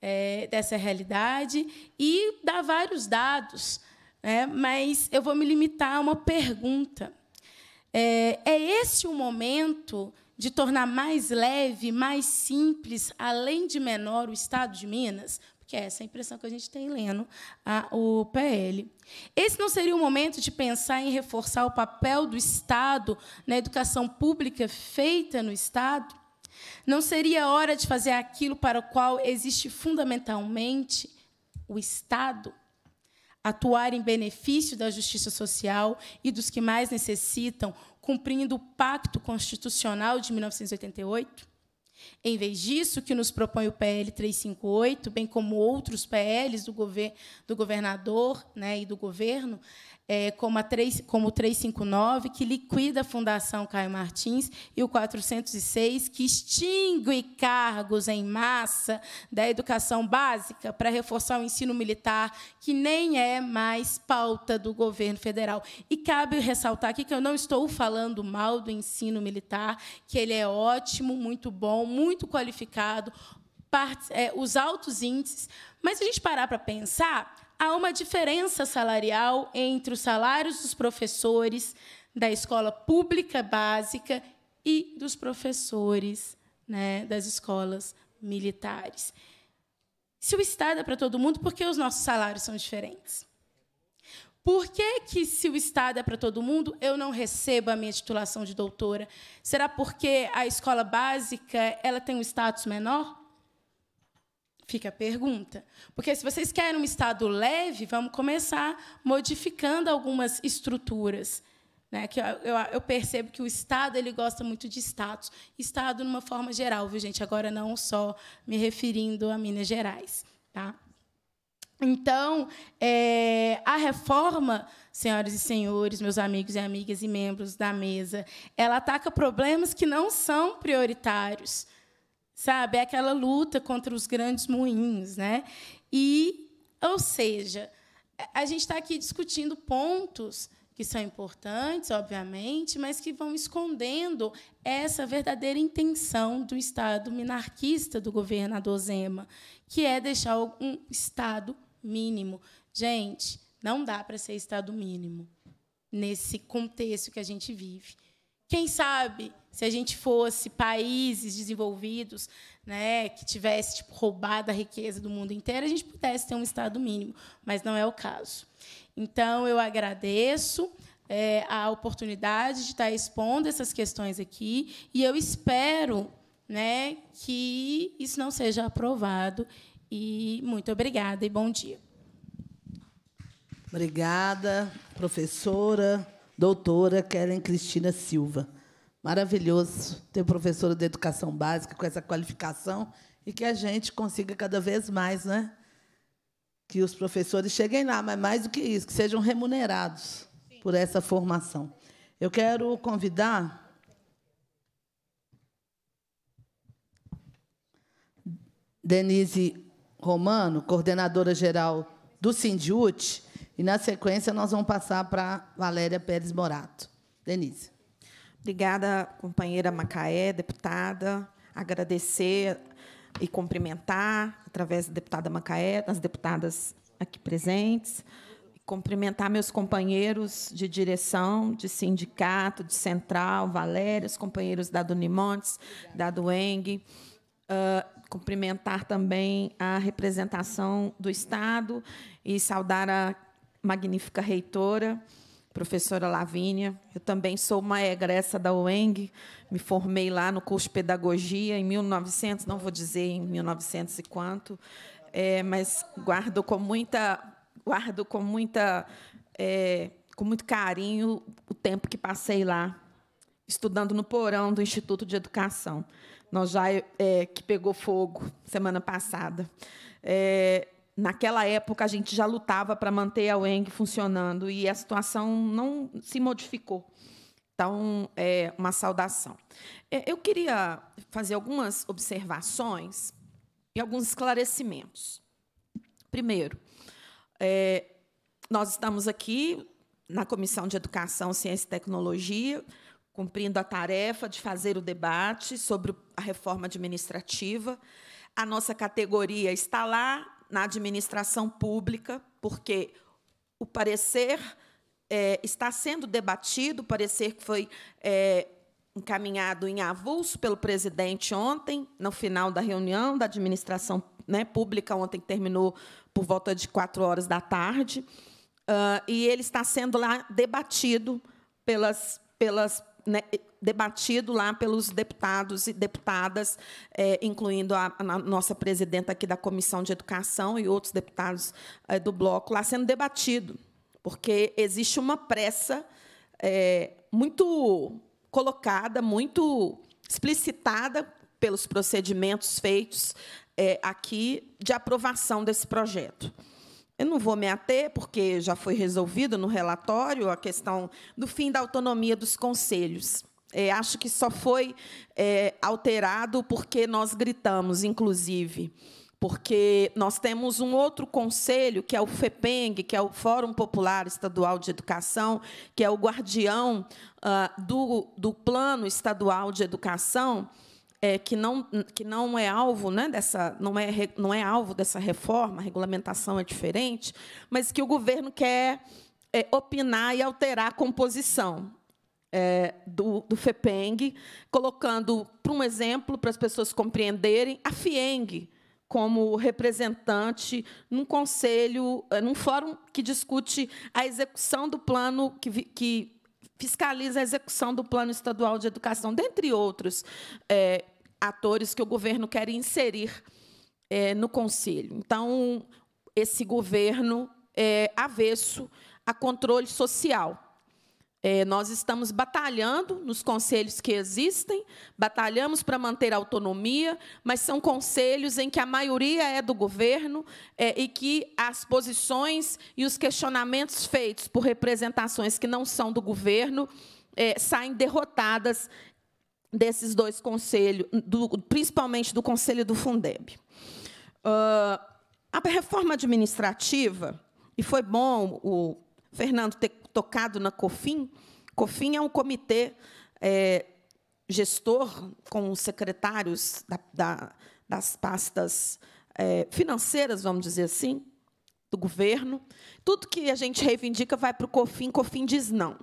é, dessa realidade e dar vários dados, né? mas eu vou me limitar a uma pergunta. É, é o momento de tornar mais leve, mais simples, além de menor, o Estado de Minas? Porque é essa é a impressão que a gente tem lendo a, o PL. Esse não seria o momento de pensar em reforçar o papel do Estado na educação pública feita no Estado? Não seria hora de fazer aquilo para o qual existe fundamentalmente o Estado? atuar em benefício da justiça social e dos que mais necessitam, cumprindo o Pacto Constitucional de 1988? Em vez disso, que nos propõe o PL 358, bem como outros PLs do, gover do governador né, e do governo, é, como, a 3, como o 359, que liquida a Fundação Caio Martins, e o 406, que extingue cargos em massa da educação básica para reforçar o ensino militar, que nem é mais pauta do governo federal. E cabe ressaltar aqui que eu não estou falando mal do ensino militar, que ele é ótimo, muito bom, muito qualificado, é, os altos índices, mas se a gente parar para pensar, há uma diferença salarial entre os salários dos professores da escola pública básica e dos professores né, das escolas militares. Se o Estado é para todo mundo, por que os nossos salários são diferentes? Por que, que, se o Estado é para todo mundo, eu não recebo a minha titulação de doutora? Será porque a escola básica ela tem um status menor? Fica a pergunta. Porque se vocês querem um estado leve, vamos começar modificando algumas estruturas. Né? Que eu, eu, eu, percebo que o Estado ele gosta muito de status. Estado numa forma geral, viu, gente? Agora não só me referindo a Minas Gerais. Tá? Então, é, a reforma, senhoras e senhores, meus amigos e amigas e membros da mesa, ela ataca problemas que não são prioritários sabe? É aquela luta contra os grandes moinhos, né? E, ou seja, a gente está aqui discutindo pontos que são importantes, obviamente, mas que vão escondendo essa verdadeira intenção do Estado minarquista do governador Zema, que é deixar um Estado mínimo. Gente, não dá para ser Estado mínimo nesse contexto que a gente vive. Quem sabe se a gente fosse países desenvolvidos, né, que tivesse tipo, roubado a riqueza do mundo inteiro, a gente pudesse ter um Estado mínimo, mas não é o caso. Então, eu agradeço é, a oportunidade de estar expondo essas questões aqui e eu espero né, que isso não seja aprovado. E muito obrigada e bom dia. Obrigada, professora, doutora Kellen Cristina Silva maravilhoso ter professora de educação básica com essa qualificação e que a gente consiga cada vez mais, né? Que os professores cheguem lá, mas mais do que isso, que sejam remunerados Sim. por essa formação. Eu quero convidar Denise Romano, coordenadora geral do Sindiut, e na sequência nós vamos passar para Valéria Pérez Morato. Denise. Obrigada, companheira Macaé, deputada. Agradecer e cumprimentar, através da deputada Macaé, as deputadas aqui presentes. Cumprimentar meus companheiros de direção, de sindicato, de central, Valéria, os companheiros da Dunimontes, da Dueng. Uh, cumprimentar também a representação do Estado e saudar a magnífica reitora professora Lavínia. Eu também sou uma egressa da UENG, me formei lá no curso de Pedagogia em 1900, não vou dizer em 1900 e quanto, é, mas guardo com muita, guardo com muita, é, com muito carinho o tempo que passei lá, estudando no porão do Instituto de Educação, nós já é, que pegou fogo semana passada. É, naquela época a gente já lutava para manter a UENG funcionando e a situação não se modificou. Então, é uma saudação. É, eu queria fazer algumas observações e alguns esclarecimentos. Primeiro, é, nós estamos aqui na Comissão de Educação, Ciência e Tecnologia, cumprindo a tarefa de fazer o debate sobre a reforma administrativa. A nossa categoria está lá, na administração pública, porque o parecer é, está sendo debatido, o parecer que foi é, encaminhado em avulso pelo presidente ontem, no final da reunião da administração né, pública, ontem que terminou por volta de quatro horas da tarde, uh, e ele está sendo lá debatido pelas, pelas né, debatido lá pelos deputados e deputadas, é, incluindo a, a, nossa presidenta aqui da Comissão de Educação e outros deputados é, do bloco, lá sendo debatido, porque existe uma pressa é, muito colocada, muito explicitada pelos procedimentos feitos é, aqui de aprovação desse projeto. Eu não vou me ater, porque já foi resolvido no relatório a questão do fim da autonomia dos conselhos. É, acho que só foi é, alterado porque nós gritamos, inclusive. Porque nós temos um outro conselho, que é o FEPENG, que é o Fórum Popular Estadual de Educação, que é o guardião ah, do, do Plano Estadual de Educação, é, que, não, que não é alvo né, dessa não é, não é alvo dessa reforma, a regulamentação é diferente, mas que o governo quer é, opinar e alterar a composição é, do, do, FEPENG, colocando, para um exemplo, para as pessoas compreenderem, a FIENG como representante num conselho, é, num fórum que discute a execução do plano que, que fiscaliza a execução do Plano Estadual de Educação, dentre outros é, atores que o governo quer inserir é, no conselho. Então, esse governo é avesso a controle social. É, nós estamos batalhando nos conselhos que existem, batalhamos para manter a autonomia, mas são conselhos em que a maioria é do governo é, e que as posições e os questionamentos feitos por representações que não são do governo é, saem derrotadas desses dois conselhos, do, principalmente do Conselho do Fundeb. Uh, a reforma administrativa, e foi bom o Fernando ter tocado na COFIN. COFIN é um comitê é, gestor com secretários da, da, das pastas é, financeiras, vamos dizer assim, do governo. Tudo que a gente reivindica vai para o COFIN, COFIN diz não.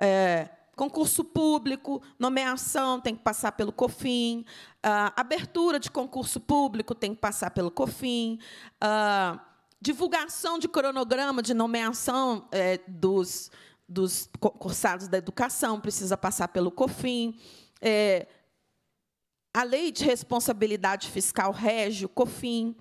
É, concurso público, nomeação tem que passar pelo COFIN, ah, abertura de concurso público tem que passar pelo COFIN, ah, divulgação de cronograma de nomeação é, dos, dos cursados da educação, precisa passar pelo COFIN. É, a lei de responsabilidade fiscal rege o COFIN.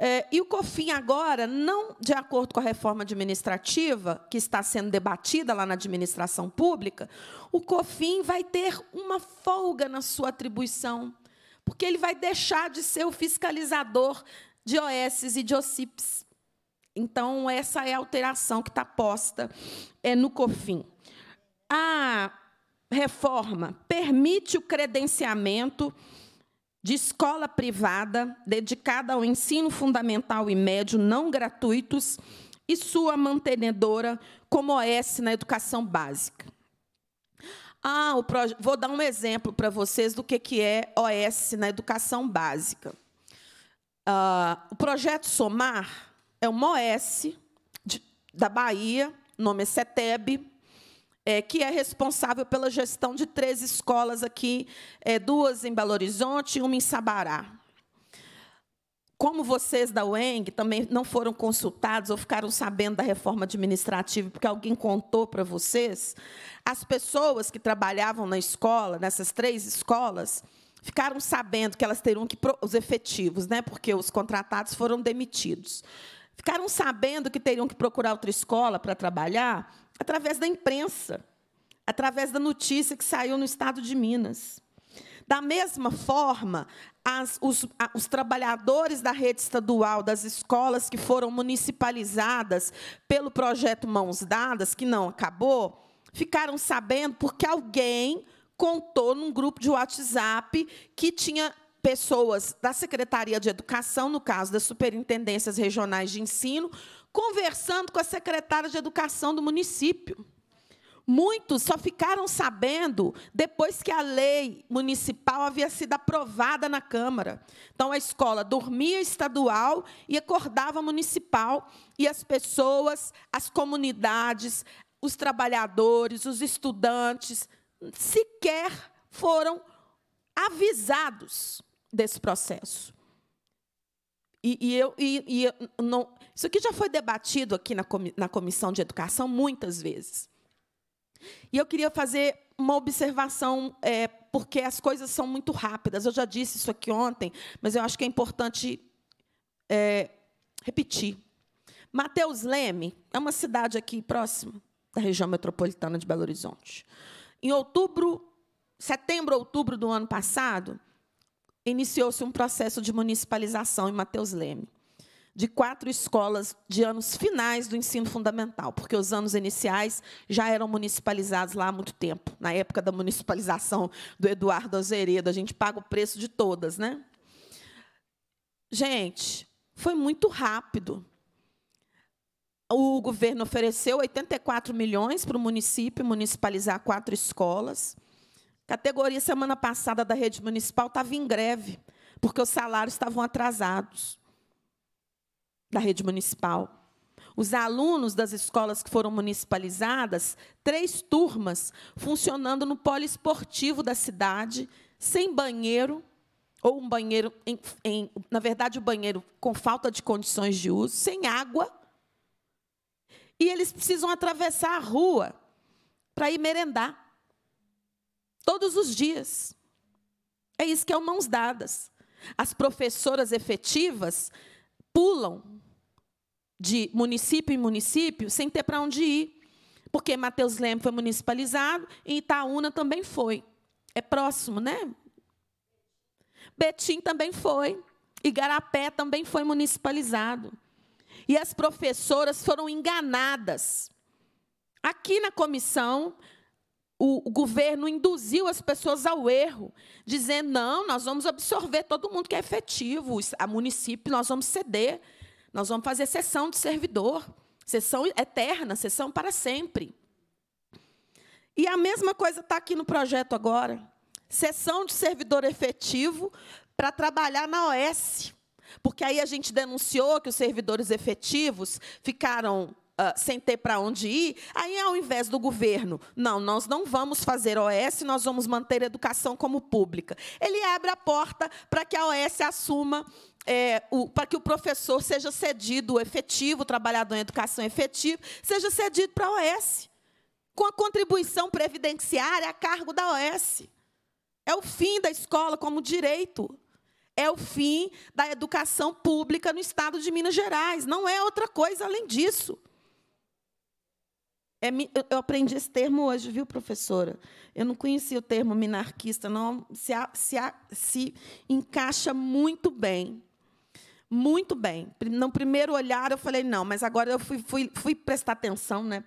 É, e o COFIN agora, não de acordo com a reforma administrativa que está sendo debatida lá na administração pública, o COFIN vai ter uma folga na sua atribuição, porque ele vai deixar de ser o fiscalizador de OS e de OCIPs. Então, essa é a alteração que está posta é, no COFIN. A reforma permite o credenciamento de escola privada dedicada ao ensino fundamental e médio não gratuitos e sua mantenedora como OS na educação básica. Ah, vou dar um exemplo para vocês do que, que é OS na educação básica. Uh, o projeto Somar é uma OS de, da Bahia, nome é CETEB, é, que é responsável pela gestão de três escolas aqui, é, duas em Belo Horizonte e uma em Sabará. Como vocês da UENG também não foram consultados ou ficaram sabendo da reforma administrativa porque alguém contou para vocês, as pessoas que trabalhavam na escola, nessas três escolas, ficaram sabendo que elas teriam que os efetivos, né? Porque os contratados foram demitidos. Ficaram sabendo que teriam que procurar outra escola para trabalhar através da imprensa, através da notícia que saiu no estado de Minas. Da mesma forma, as, os, a, os, trabalhadores da rede estadual, das escolas que foram municipalizadas pelo projeto Mãos Dadas, que não acabou, ficaram sabendo porque alguém contou num grupo de WhatsApp que tinha pessoas da Secretaria de Educação, no caso das Superintendências Regionais de Ensino, conversando com a secretária de Educação do município. Muitos só ficaram sabendo depois que a lei municipal havia sido aprovada na Câmara. Então, a escola dormia estadual e acordava municipal, e as pessoas, as comunidades, os trabalhadores, os estudantes, sequer foram avisados desse processo. E, e eu, e, e não, isso aqui já foi debatido aqui na, na comissão de educação muitas vezes. E eu queria fazer uma observação, é, porque as coisas são muito rápidas. Eu já disse isso aqui ontem, mas eu acho que é importante é, repetir. Mateus Leme é uma cidade aqui próxima da região metropolitana de Belo Horizonte. Em outubro, setembro, outubro do ano passado, iniciou-se um processo de municipalização em Mateus Leme, de quatro escolas de anos finais do ensino fundamental, porque os anos iniciais já eram municipalizados lá há muito tempo. Na época da municipalização do Eduardo Azeredo, a gente paga o preço de todas, né? Gente, foi muito rápido o governo ofereceu 84 milhões para o município municipalizar quatro escolas. Categoria semana passada da rede municipal estava em greve, porque os salários estavam atrasados da rede municipal. Os alunos das escolas que foram municipalizadas, três turmas funcionando no poliesportivo da cidade, sem banheiro, ou um banheiro, em, em, na verdade, o um banheiro com falta de condições de uso, sem água e eles precisam atravessar a rua para ir merendar. Todos os dias. É isso que é o mãos dadas. As professoras efetivas pulam de município em município sem ter para onde ir. Porque Mateus Leme foi municipalizado e Itaúna também foi. É próximo, né? Betim também foi. Igarapé também foi municipalizado e as professoras foram enganadas. Aqui na comissão, o governo induziu as pessoas ao erro, dizendo: não, nós vamos absorver todo mundo que é efetivo, a município nós vamos ceder, nós vamos fazer sessão de servidor, sessão eterna, sessão para sempre. E a mesma coisa está aqui no projeto agora: sessão de servidor efetivo para trabalhar na OS. Porque aí a gente denunciou que os servidores efetivos ficaram Uh, sem ter para onde ir, aí ao invés do governo, não, nós não vamos fazer OS, nós vamos manter a educação como pública. Ele abre a porta para que a OS assuma. É, para que o professor seja cedido efetivo, o trabalhador em educação efetivo, seja cedido para a OS, com a contribuição previdenciária a cargo da OS. É o fim da escola como direito é o fim da educação pública no estado de Minas Gerais. Não é outra coisa além disso. É, eu aprendi esse termo hoje, viu, professora? Eu não conhecia o termo minarquista, não. Se, se, se encaixa muito bem. Muito bem. No primeiro olhar, eu falei, não, mas agora eu fui, fui, fui prestar atenção, né?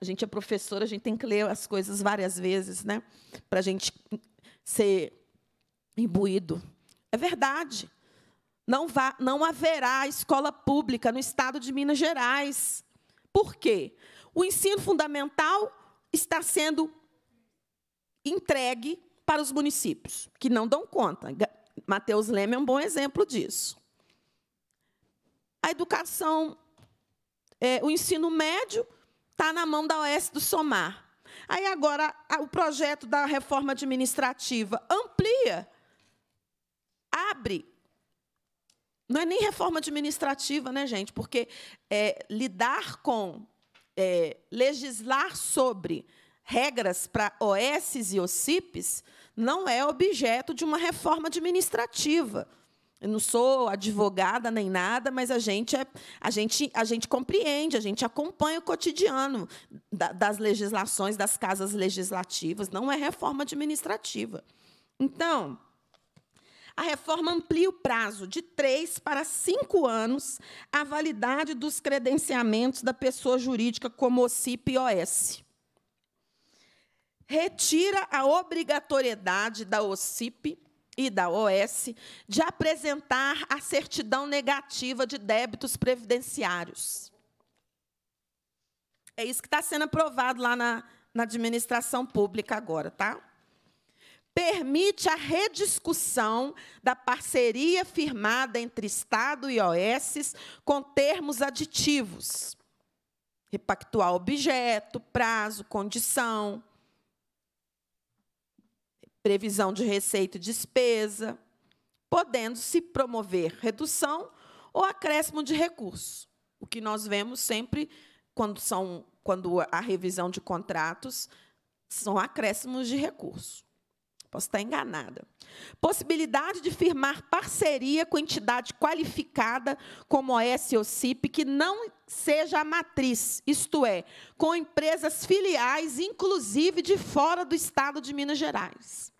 A gente é professora, a gente tem que ler as coisas várias vezes, né? Para a gente ser imbuído é verdade. Não, vá, não haverá escola pública no estado de Minas Gerais. Por quê? O ensino fundamental está sendo entregue para os municípios, que não dão conta. Mateus Leme é um bom exemplo disso. A educação, é, o ensino médio está na mão da Oeste do Somar. Aí agora o projeto da reforma administrativa amplia abre. Não é nem reforma administrativa, né, gente? Porque é, lidar com, é, legislar sobre regras para OSs e OCIPs não é objeto de uma reforma administrativa. Eu não sou advogada nem nada, mas a gente, é, a gente, a gente compreende, a gente acompanha o cotidiano da, das legislações, das casas legislativas, não é reforma administrativa. Então, a reforma amplia o prazo de três para cinco anos a validade dos credenciamentos da pessoa jurídica como OCIP e OS. Retira a obrigatoriedade da OCIP e da OS de apresentar a certidão negativa de débitos previdenciários. É isso que está sendo aprovado lá na, na administração pública agora, tá? permite a rediscussão da parceria firmada entre Estado e OS com termos aditivos, repactuar objeto, prazo, condição, previsão de receita e despesa, podendo-se promover redução ou acréscimo de recurso, o que nós vemos sempre quando, são, quando a revisão de contratos são acréscimos de recurso. Posso estar enganada. Possibilidade de firmar parceria com entidade qualificada como OS ou que não seja a matriz, isto é, com empresas filiais, inclusive de fora do estado de Minas Gerais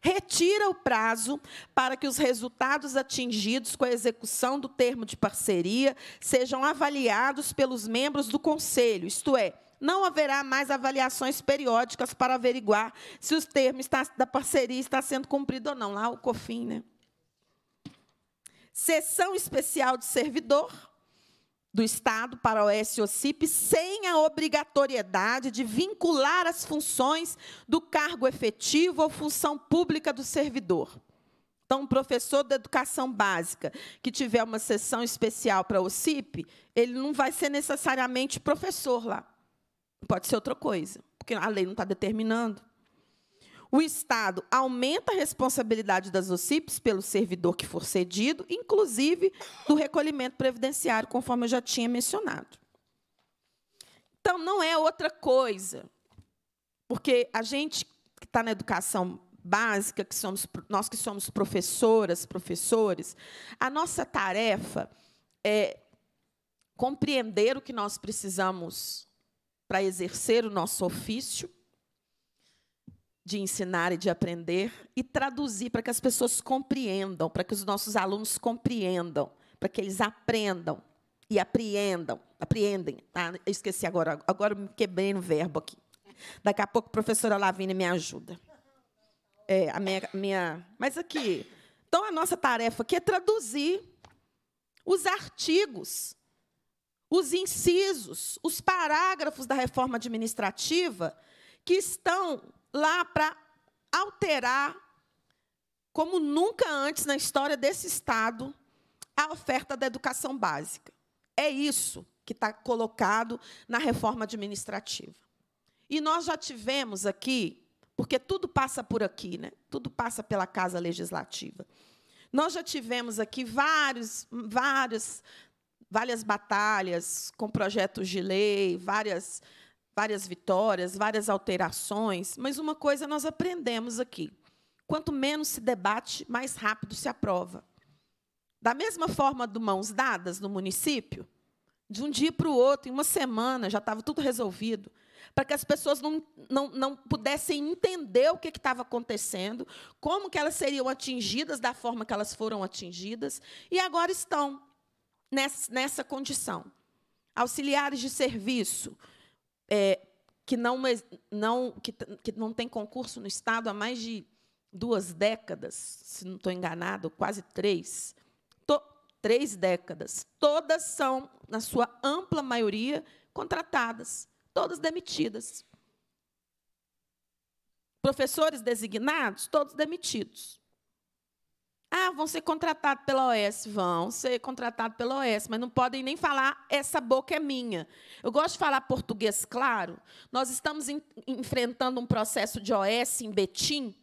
retira o prazo para que os resultados atingidos com a execução do termo de parceria sejam avaliados pelos membros do conselho, isto é, não haverá mais avaliações periódicas para averiguar se os termos da parceria estão sendo cumpridos ou não. Lá o COFIN, né? Sessão especial de servidor do Estado para o SOCIP, sem a obrigatoriedade de vincular as funções do cargo efetivo ou função pública do servidor. Então, um professor da educação básica que tiver uma sessão especial para o CIP, ele não vai ser necessariamente professor lá. Pode ser outra coisa, porque a lei não está determinando. O Estado aumenta a responsabilidade das OCIPs pelo servidor que for cedido, inclusive do recolhimento previdenciário, conforme eu já tinha mencionado. Então, não é outra coisa, porque a gente que está na educação básica, que somos, nós que somos professoras, professores, a nossa tarefa é compreender o que nós precisamos para exercer o nosso ofício de ensinar e de aprender e traduzir para que as pessoas compreendam, para que os nossos alunos compreendam, para que eles aprendam e apreendam, apreendem. Ah, Eu esqueci agora, agora me quebrei no verbo aqui. Daqui a pouco a professora Lavínia me ajuda. É, a minha, minha, mas aqui, então a nossa tarefa aqui é traduzir os artigos os incisos, os parágrafos da reforma administrativa que estão lá para alterar, como nunca antes na história desse Estado, a oferta da educação básica. É isso que está colocado na reforma administrativa. E nós já tivemos aqui, porque tudo passa por aqui, né? tudo passa pela Casa Legislativa. Nós já tivemos aqui vários, vários várias batalhas com projetos de lei, várias, várias vitórias, várias alterações, mas uma coisa nós aprendemos aqui: quanto menos se debate, mais rápido se aprova. Da mesma forma do mãos dadas no município, de um dia para o outro, em uma semana, já estava tudo resolvido, para que as pessoas não, não, não pudessem entender o que estava acontecendo, como que elas seriam atingidas da forma que elas foram atingidas, e agora estão nessa, nessa condição. Auxiliares de serviço, é, que, não, não, que, que não tem concurso no Estado há mais de duas décadas, se não estou enganado, quase três, to, três décadas, todas são, na sua ampla maioria, contratadas, todas demitidas. Professores designados, todos demitidos. Ah, vão ser contratados pela OS, vão ser contratados pela OS, mas não podem nem falar essa boca é minha. Eu gosto de falar português claro. Nós estamos em, enfrentando um processo de OS em Betim.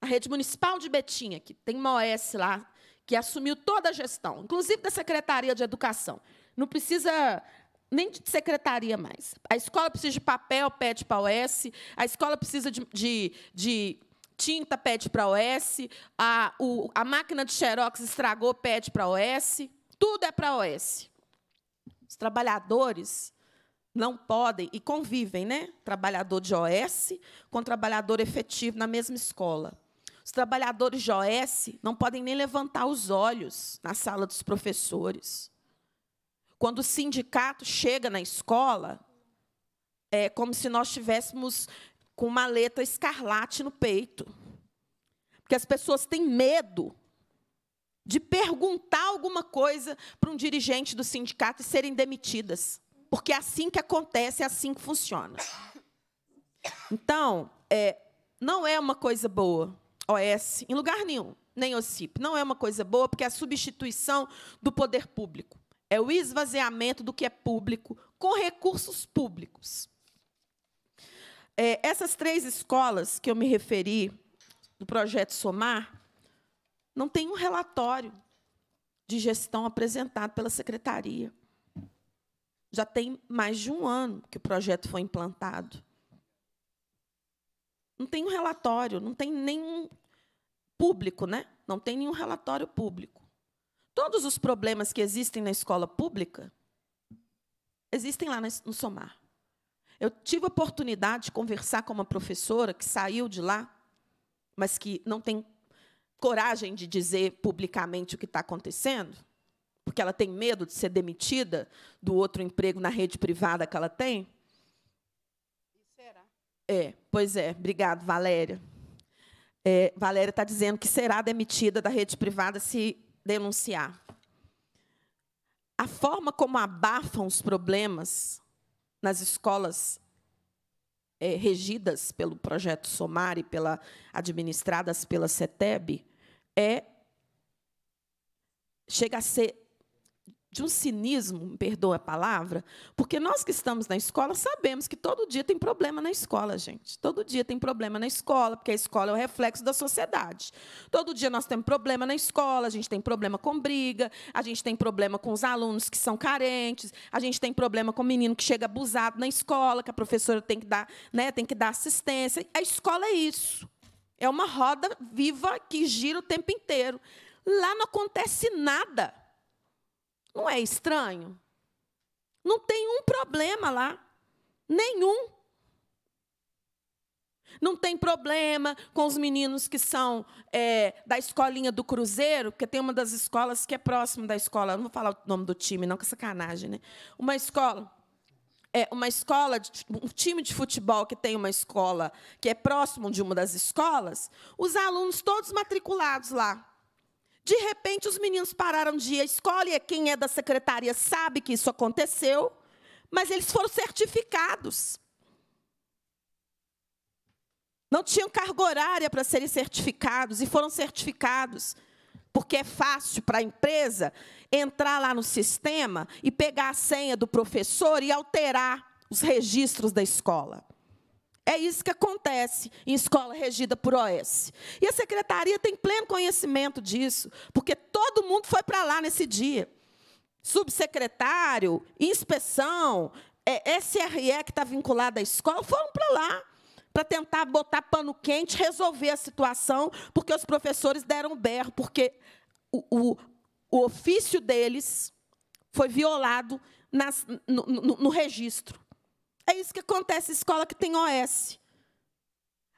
A rede municipal de Betim, aqui, tem uma OS lá, que assumiu toda a gestão, inclusive da Secretaria de Educação. Não precisa nem de secretaria mais. A escola precisa de papel, pede para a OS, a escola precisa de, de, de tinta pede para OS, a, o, a máquina de xerox estragou, pede para OS, tudo é para OS. Os trabalhadores não podem e convivem, né? Trabalhador de OS com trabalhador efetivo na mesma escola. Os trabalhadores de OS não podem nem levantar os olhos na sala dos professores. Quando o sindicato chega na escola, é como se nós tivéssemos com uma letra escarlate no peito. Porque as pessoas têm medo de perguntar alguma coisa para um dirigente do sindicato e serem demitidas. Porque é assim que acontece, é assim que funciona. Então, é, não é uma coisa boa OS, em lugar nenhum, nem OCIP. Não é uma coisa boa, porque é a substituição do poder público. É o esvaziamento do que é público com recursos públicos. É, essas três escolas que eu me referi do projeto Somar não tem um relatório de gestão apresentado pela secretaria. Já tem mais de um ano que o projeto foi implantado. Não tem um relatório, não tem nenhum público, né? Não tem nenhum relatório público. Todos os problemas que existem na escola pública existem lá no Somar. Eu tive a oportunidade de conversar com uma professora que saiu de lá, mas que não tem coragem de dizer publicamente o que está acontecendo, porque ela tem medo de ser demitida do outro emprego na rede privada que ela tem. será? É, pois é. Obrigado, Valéria. É, Valéria está dizendo que será demitida da rede privada se denunciar. A forma como abafam os problemas nas escolas é, regidas pelo projeto Somar e pela, administradas pela CETEB, é chega a ser de um cinismo, me perdoa a palavra, porque nós que estamos na escola sabemos que todo dia tem problema na escola, gente. Todo dia tem problema na escola, porque a escola é o reflexo da sociedade. Todo dia nós temos problema na escola, a gente tem problema com briga, a gente tem problema com os alunos que são carentes, a gente tem problema com o menino que chega abusado na escola, que a professora tem que dar, né, tem que dar assistência. A escola é isso. É uma roda viva que gira o tempo inteiro. Lá não acontece nada. Não é estranho? Não tem um problema lá. Nenhum. Não tem problema com os meninos que são é, da escolinha do Cruzeiro, porque tem uma das escolas que é próximo da escola. Não vou falar o nome do time, não, que é sacanagem, né? Uma escola. É, uma escola, tipo, um time de futebol que tem uma escola que é próximo de uma das escolas, os alunos todos matriculados lá. De repente, os meninos pararam de ir à escola e quem é da secretaria sabe que isso aconteceu, mas eles foram certificados. Não tinham carga horária para serem certificados e foram certificados. Porque é fácil para a empresa entrar lá no sistema e pegar a senha do professor e alterar os registros da escola. É isso que acontece em escola regida por OS. E a secretaria tem pleno conhecimento disso, porque todo mundo foi para lá nesse dia. Subsecretário, inspeção, é, SRE que está vinculado à escola, foram para lá para tentar botar pano quente, resolver a situação, porque os professores deram berro, porque o, o, o ofício deles foi violado nas, no, no, no registro. É isso que acontece em escola que tem OS.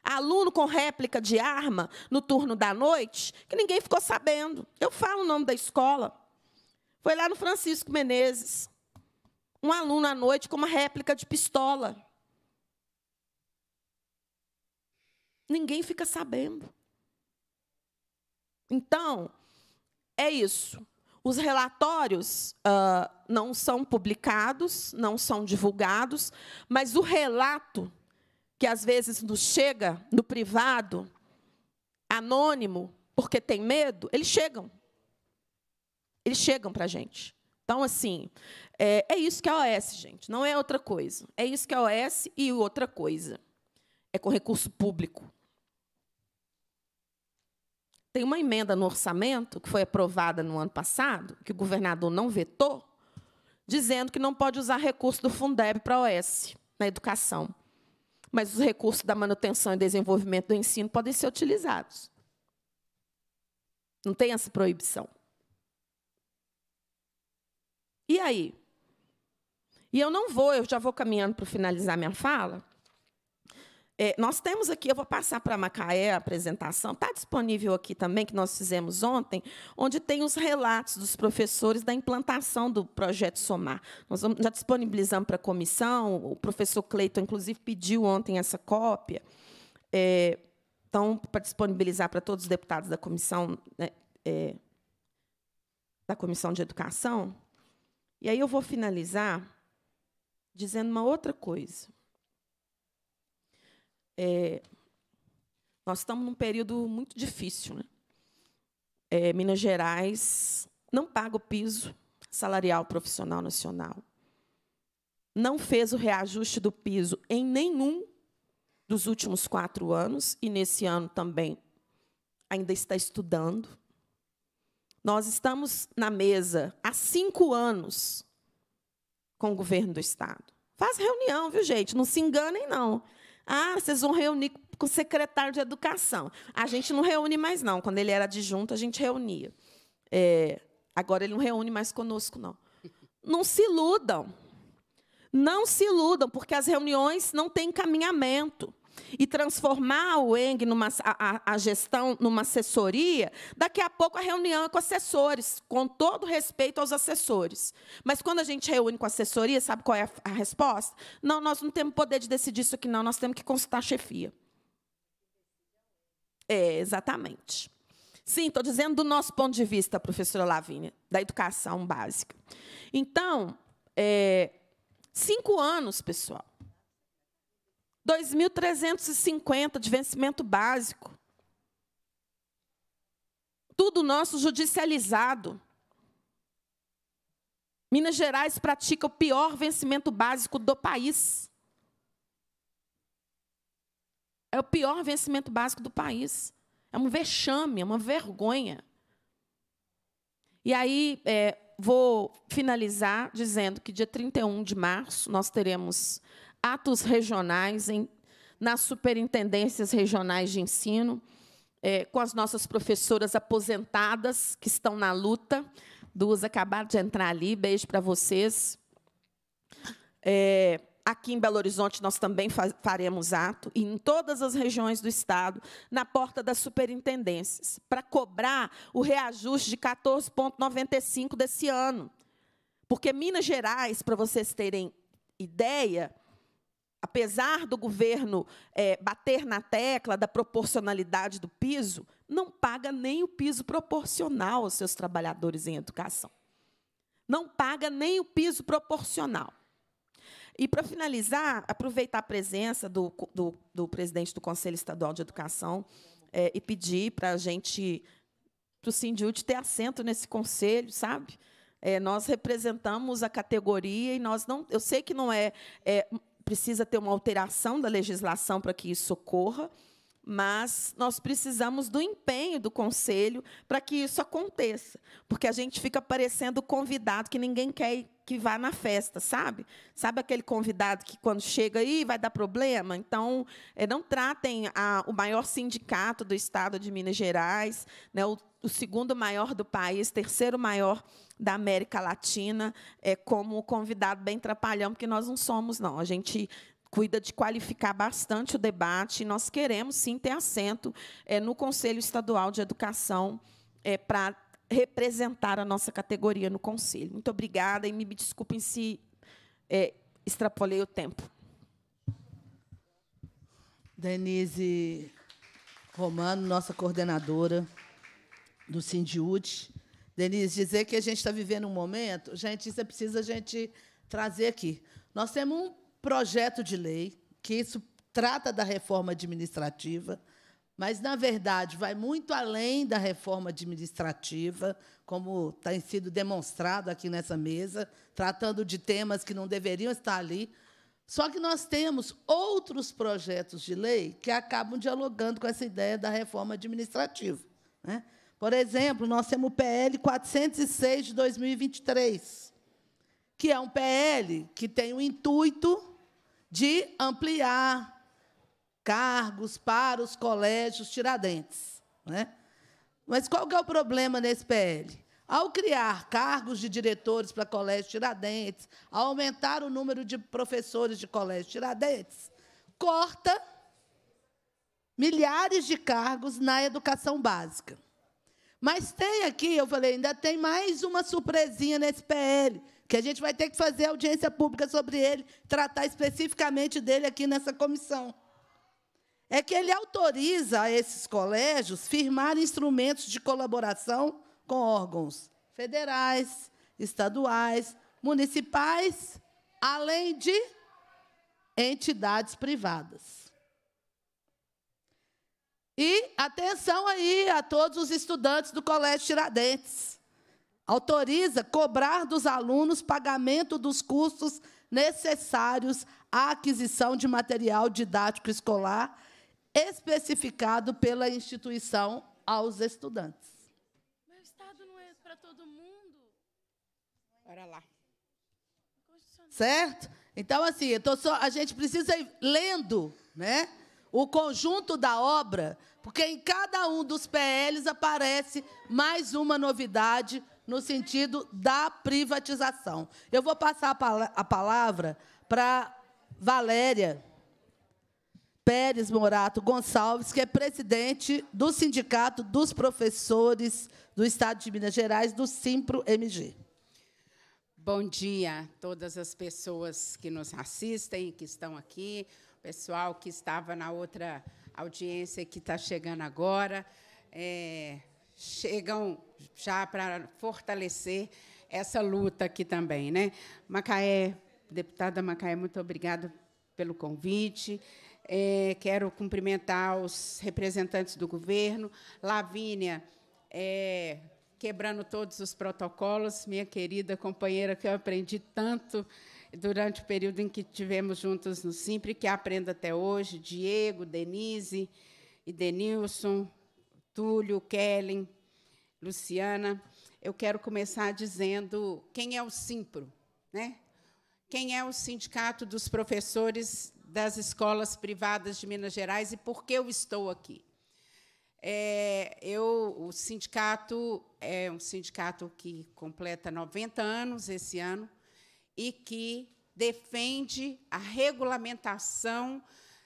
Aluno com réplica de arma no turno da noite, que ninguém ficou sabendo. Eu falo o nome da escola. Foi lá no Francisco Menezes. Um aluno à noite com uma réplica de pistola. Ninguém fica sabendo. Então, é isso. Os relatórios uh, não são publicados, não são divulgados, mas o relato que às vezes nos chega no privado, anônimo, porque tem medo, eles chegam. Eles chegam para a gente. Então, assim, é, é, isso que é a OS, gente, não é outra coisa. É isso que é a OS e outra coisa. É com recurso público. Tem uma emenda no orçamento que foi aprovada no ano passado, que o governador não vetou, dizendo que não pode usar recurso do Fundeb para a OS, na educação. Mas os recursos da manutenção e desenvolvimento do ensino podem ser utilizados. Não tem essa proibição. E aí? E eu não vou, eu já vou caminhando para finalizar minha fala, é, nós temos aqui, eu vou passar para Macaé a apresentação, está disponível aqui também, que nós fizemos ontem, onde tem os relatos dos professores da implantação do projeto SOMAR. Nós vamos, já disponibilizamos para a comissão, o professor Cleiton, inclusive, pediu ontem essa cópia. É, então, para disponibilizar para todos os deputados da comissão, né, é, da comissão de educação. E aí eu vou finalizar dizendo uma outra coisa. É, nós estamos num período muito difícil. Né? É, Minas Gerais não paga o piso salarial profissional nacional. Não fez o reajuste do piso em nenhum dos últimos quatro anos, e nesse ano também ainda está estudando. Nós estamos na mesa há cinco anos com o governo do Estado. Faz reunião, viu, gente? Não se enganem, não. Ah, vocês vão reunir com o secretário de educação. A gente não reúne mais, não. Quando ele era adjunto, a gente reunia. É, agora ele não reúne mais conosco, não. Não se iludam. Não se iludam, porque as reuniões não têm encaminhamento e transformar o ENG numa a, a, gestão numa assessoria, daqui a pouco a reunião é com assessores, com todo respeito aos assessores. Mas quando a gente reúne com assessoria, sabe qual é a, a resposta? Não, nós não temos poder de decidir isso aqui, não, nós temos que consultar a chefia. É, exatamente. Sim, estou dizendo do nosso ponto de vista, professora Lavínia, da educação básica. Então, é, cinco anos, pessoal. 2.350 de vencimento básico. Tudo nosso judicializado. Minas Gerais pratica o pior vencimento básico do país. É o pior vencimento básico do país. É um vexame, é uma vergonha. E aí, é, vou finalizar dizendo que dia 31 de março nós teremos atos regionais em, nas superintendências regionais de ensino, é, com as nossas professoras aposentadas que estão na luta. Duas acabaram de entrar ali, beijo para vocês. É, aqui em Belo Horizonte nós também fa faremos ato, e em todas as regiões do Estado, na porta das superintendências, para cobrar o reajuste de 14,95 desse ano. Porque Minas Gerais, para vocês terem ideia, apesar do governo é, bater na tecla da proporcionalidade do piso, não paga nem o piso proporcional aos seus trabalhadores em educação. Não paga nem o piso proporcional. E, para finalizar, aproveitar a presença do, do, do, presidente do Conselho Estadual de Educação é, e pedir para a gente, para o Sindiúte, ter assento nesse conselho, sabe? É, nós representamos a categoria e nós não. Eu sei que não é, é, precisa ter uma alteração da legislação para que isso ocorra mas nós precisamos do empenho do conselho para que isso aconteça, porque a gente fica parecendo convidado que ninguém quer que vá na festa, sabe? Sabe aquele convidado que quando chega aí vai dar problema? Então, eh, não tratem a, o maior sindicato do estado de Minas Gerais, né, o, o segundo maior do país, terceiro maior da América Latina, é, como convidado bem trapalhão, porque nós não somos, não. A gente cuida de qualificar bastante o debate. Nós queremos, sim, ter assento é, no Conselho Estadual de Educação é, eh, para representar a nossa categoria no Conselho. Muito obrigada e me desculpem se é, extrapolei o tempo. Denise Romano, nossa coordenadora do Sindiúte. Denise, dizer que a gente está vivendo um momento, gente, isso é preciso a gente trazer aqui. Nós temos um projeto de lei, que isso trata da reforma administrativa, mas, na verdade, vai muito além da reforma administrativa, como tem sido demonstrado aqui nessa mesa, tratando de temas que não deveriam estar ali. Só que nós temos outros projetos de lei que acabam dialogando com essa ideia da reforma administrativa. Né? Por exemplo, nós temos o PL 406 de 2023, que é um PL que tem o intuito de ampliar cargos para os colégios Tiradentes. Né? Mas qual que é o problema nesse PL? Ao criar cargos de diretores para colégios Tiradentes, aumentar o número de professores de colégios Tiradentes, corta milhares de cargos na educação básica. Mas tem aqui, eu falei, ainda tem mais uma surpresinha nesse PL, que a gente vai ter que fazer audiência pública sobre ele, tratar especificamente dele aqui nessa comissão. É que ele autoriza a esses colégios firmar instrumentos de colaboração com órgãos federais, estaduais, municipais, além de entidades privadas. E atenção aí a todos os estudantes do Colégio Tiradentes Autoriza cobrar dos alunos pagamento dos custos necessários à aquisição de material didático escolar especificado pela instituição aos estudantes. Mas o Estado não é para todo mundo. Bora lá. Certo? Então, assim, só, a gente precisa ir lendo né, o conjunto da obra, porque em cada um dos PLs aparece mais uma novidade no sentido da privatização. Eu vou passar a, pala a palavra para Valéria Pérez Morato Gonçalves, que é presidente do Sindicato dos Professores do Estado de Minas Gerais, do Simpro-MG. Bom dia a todas as pessoas que nos assistem, que estão aqui, o pessoal que estava na outra audiência que está chegando agora. É, chegam já para fortalecer essa luta aqui também. Né? Macaé, deputada Macaé, muito obrigada pelo convite. É, quero cumprimentar os representantes do governo. Lavínia, é, quebrando todos os protocolos, minha querida companheira, que eu aprendi tanto durante o período em que tivemos juntos no Simpre, que aprendo até hoje. Diego, Denise e Denilson, Túlio, Kellen, Luciana. Eu quero começar dizendo quem é o Simpro, né? Quem é o Sindicato dos Professores das Escolas Privadas de Minas Gerais e por que eu estou aqui? É, eu, o sindicato é um sindicato que completa 90 anos esse ano e que defende a regulamentação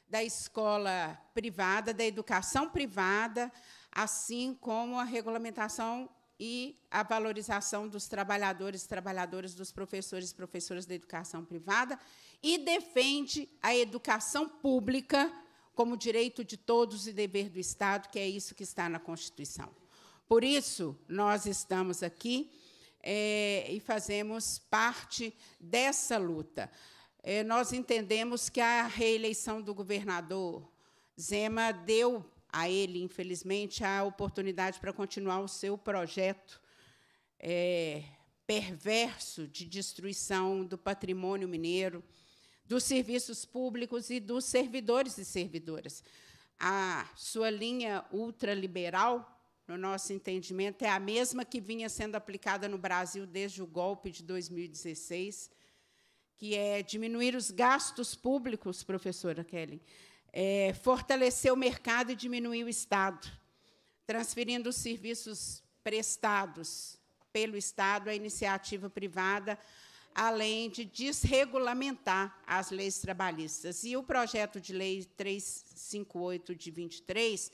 da escola privada, da educação privada, assim como a regulamentação e a valorização dos trabalhadores, trabalhadoras, dos professores e professoras da educação privada, e defende a educação pública como direito de todos e dever do Estado, que é isso que está na Constituição. Por isso, nós estamos aqui é, e fazemos parte dessa luta. É, nós entendemos que a reeleição do governador Zema deu a ele, infelizmente, a oportunidade para continuar o seu projeto é, perverso de destruição do patrimônio mineiro, dos serviços públicos e dos servidores e servidoras. A sua linha ultraliberal, no nosso entendimento, é a mesma que vinha sendo aplicada no Brasil desde o golpe de 2016, que é diminuir os gastos públicos, professora Kelly, é, fortalecer o mercado e diminuir o Estado, transferindo os serviços prestados pelo Estado à iniciativa privada, além de desregulamentar as leis trabalhistas. E o projeto de lei 358 de 23,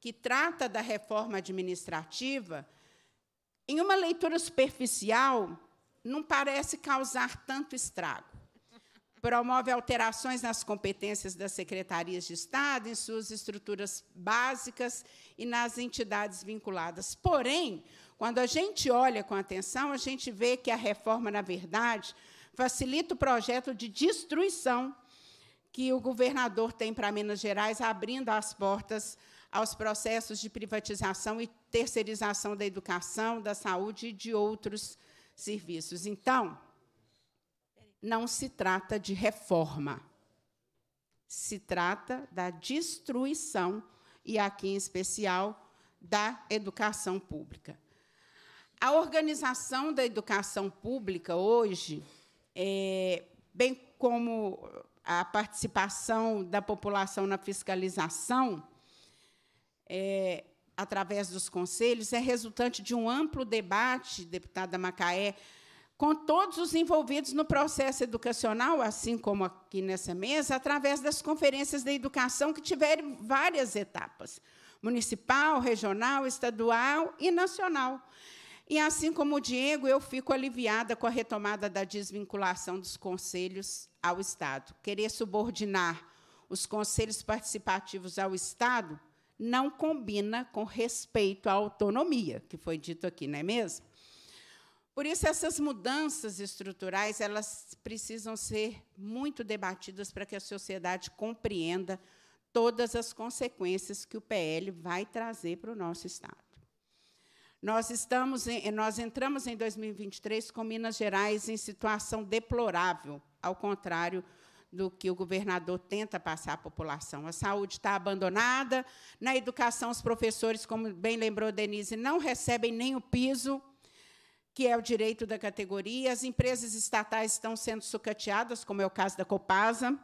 que trata da reforma administrativa, em uma leitura superficial, não parece causar tanto estrago promove alterações nas competências das secretarias de Estado, em suas estruturas básicas e nas entidades vinculadas. Porém, quando a gente olha com atenção, a gente vê que a reforma, na verdade, facilita o projeto de destruição que o governador tem para Minas Gerais, abrindo as portas aos processos de privatização e terceirização da educação, da saúde e de outros serviços. Então, não se trata de reforma, se trata da destruição, e aqui em especial, da educação pública. A organização da educação pública hoje, é, bem como a participação da população na fiscalização, é, através dos conselhos, é resultante de um amplo debate, deputada Macaé, com todos os envolvidos no processo educacional, assim como aqui nessa mesa, através das conferências da educação que tiverem várias etapas: municipal, regional, estadual e nacional. E assim como o Diego, eu fico aliviada com a retomada da desvinculação dos conselhos ao Estado. Querer subordinar os conselhos participativos ao Estado não combina com respeito à autonomia, que foi dito aqui, não é mesmo? Por isso essas mudanças estruturais, elas precisam ser muito debatidas para que a sociedade compreenda todas as consequências que o PL vai trazer para o nosso estado. Nós, estamos em, nós entramos em 2023 com Minas Gerais em situação deplorável, ao contrário do que o governador tenta passar à população. A saúde está abandonada, na educação, os professores, como bem lembrou Denise, não recebem nem o piso que é o direito da categoria. As empresas estatais estão sendo sucateadas, como é o caso da Copasa.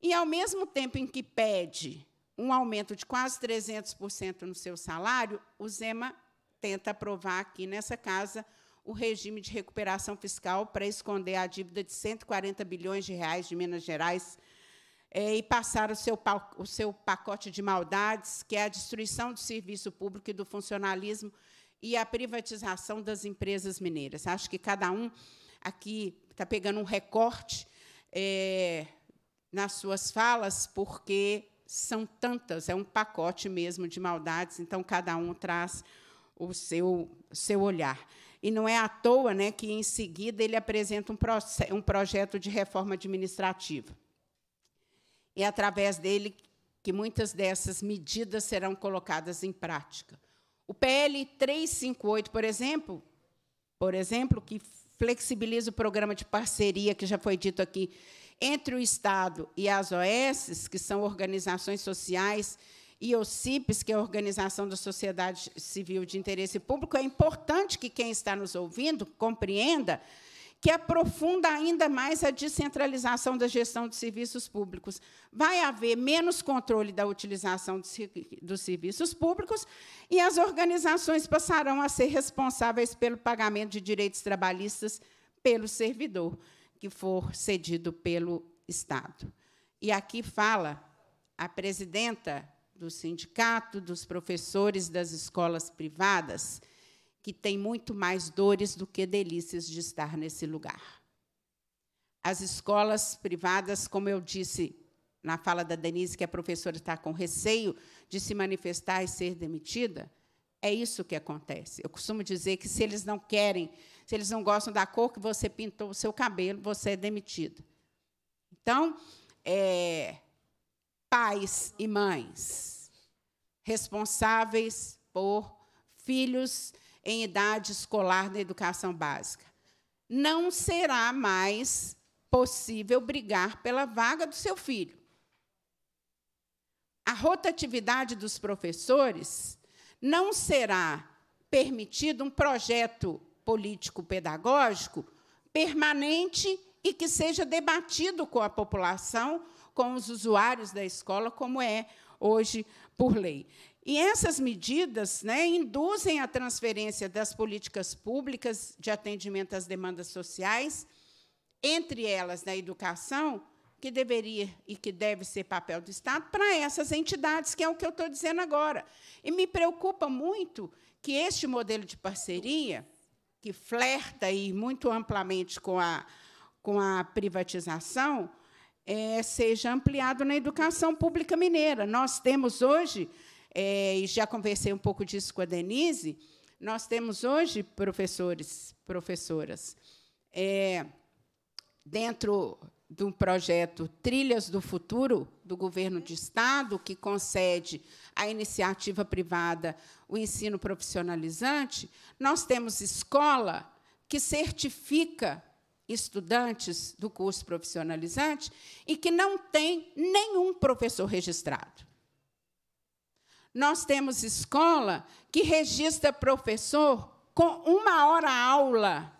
E, ao mesmo tempo em que pede um aumento de quase 300% no seu salário, o Zema tenta aprovar aqui nessa casa o regime de recuperação fiscal para esconder a dívida de 140 bilhões de reais de Minas Gerais é, e passar o seu, o seu pacote de maldades, que é a destruição do serviço público e do funcionalismo e a privatização das empresas mineiras. Acho que cada um aqui está pegando um recorte é, nas suas falas, porque são tantas, é um pacote mesmo de maldades, então cada um traz o seu, seu olhar. E não é à toa né, que, em seguida, ele apresenta um, um projeto de reforma administrativa. É através dele que muitas dessas medidas serão colocadas em prática. O PL 358, por exemplo, por exemplo, que flexibiliza o programa de parceria que já foi dito aqui entre o Estado e as OS, que são organizações sociais, e o CIPES, que é a Organização da Sociedade Civil de Interesse Público, é importante que quem está nos ouvindo compreenda que aprofunda ainda mais a descentralização da gestão de serviços públicos. Vai haver menos controle da utilização dos serviços públicos e as organizações passarão a ser responsáveis pelo pagamento de direitos trabalhistas pelo servidor que for cedido pelo Estado. E aqui fala a presidenta do sindicato dos professores das escolas privadas, que tem muito mais dores do que delícias de estar nesse lugar. As escolas privadas, como eu disse na fala da Denise, que a professora está com receio de se manifestar e ser demitida, é isso que acontece. Eu costumo dizer que se eles não querem, se eles não gostam da cor que você pintou o seu cabelo, você é demitido. Então, é, pais e mães responsáveis por filhos em idade escolar da educação básica. Não será mais possível brigar pela vaga do seu filho. A rotatividade dos professores não será permitido um projeto político-pedagógico permanente e que seja debatido com a população, com os usuários da escola, como é hoje por lei. E essas medidas né, induzem a transferência das políticas públicas de atendimento às demandas sociais, entre elas da né, educação, que deveria e que deve ser papel do Estado, para essas entidades, que é o que eu estou dizendo agora. E me preocupa muito que este modelo de parceria, que flerta aí muito amplamente com a, com a privatização, é, seja ampliado na educação pública mineira. Nós temos hoje é, e já conversei um pouco disso com a Denise, nós temos hoje professores, professoras, é, dentro do projeto Trilhas do Futuro do Governo de Estado, que concede à iniciativa privada o ensino profissionalizante, nós temos escola que certifica estudantes do curso profissionalizante e que não tem nenhum professor registrado. Nós temos escola que registra professor com uma hora aula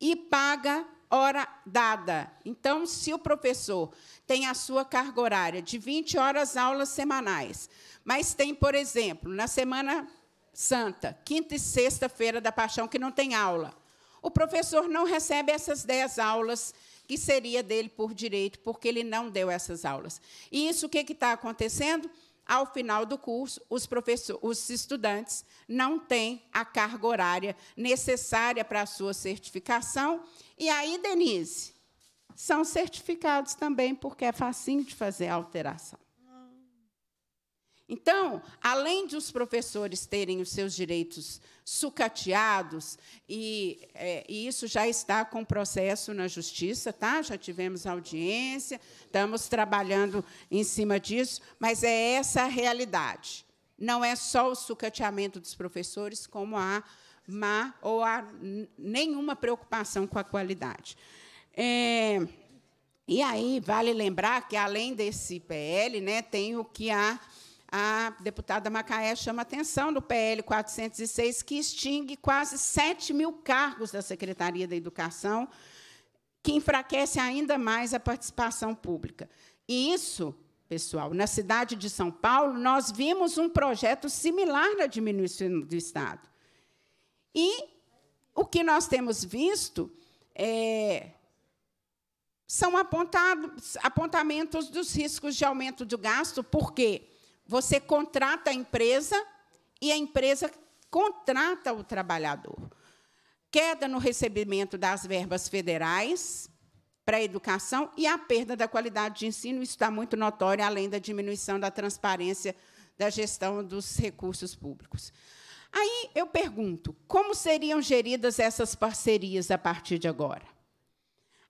e paga hora dada. Então, se o professor tem a sua carga horária de 20 horas aulas semanais, mas tem, por exemplo, na Semana Santa, quinta e sexta-feira da Paixão, que não tem aula, o professor não recebe essas 10 aulas que seria dele por direito, porque ele não deu essas aulas. E isso o que está acontecendo? ao final do curso, os, os estudantes não têm a carga horária necessária para a sua certificação. E aí, Denise, são certificados também, porque é facinho de fazer a alteração. Então, além de os professores terem os seus direitos sucateados, e, é, e, isso já está com processo na justiça, tá? já tivemos audiência, estamos trabalhando em cima disso, mas é essa a realidade. Não é só o sucateamento dos professores, como há má ou há nenhuma preocupação com a qualidade. É, e aí, vale lembrar que, além desse PL, né, tem o que há a deputada Macaé chama atenção do PL 406, que extingue quase 7 mil cargos da Secretaria da Educação, que enfraquece ainda mais a participação pública. E isso, pessoal, na cidade de São Paulo, nós vimos um projeto similar na diminuição do Estado. E o que nós temos visto é, são apontado, apontamentos dos riscos de aumento do gasto, por quê? Você contrata a empresa e a empresa contrata o trabalhador. Queda no recebimento das verbas federais para a educação e a perda da qualidade de ensino, isso está muito notório, além da diminuição da transparência da gestão dos recursos públicos. Aí eu pergunto: como seriam geridas essas parcerias a partir de agora?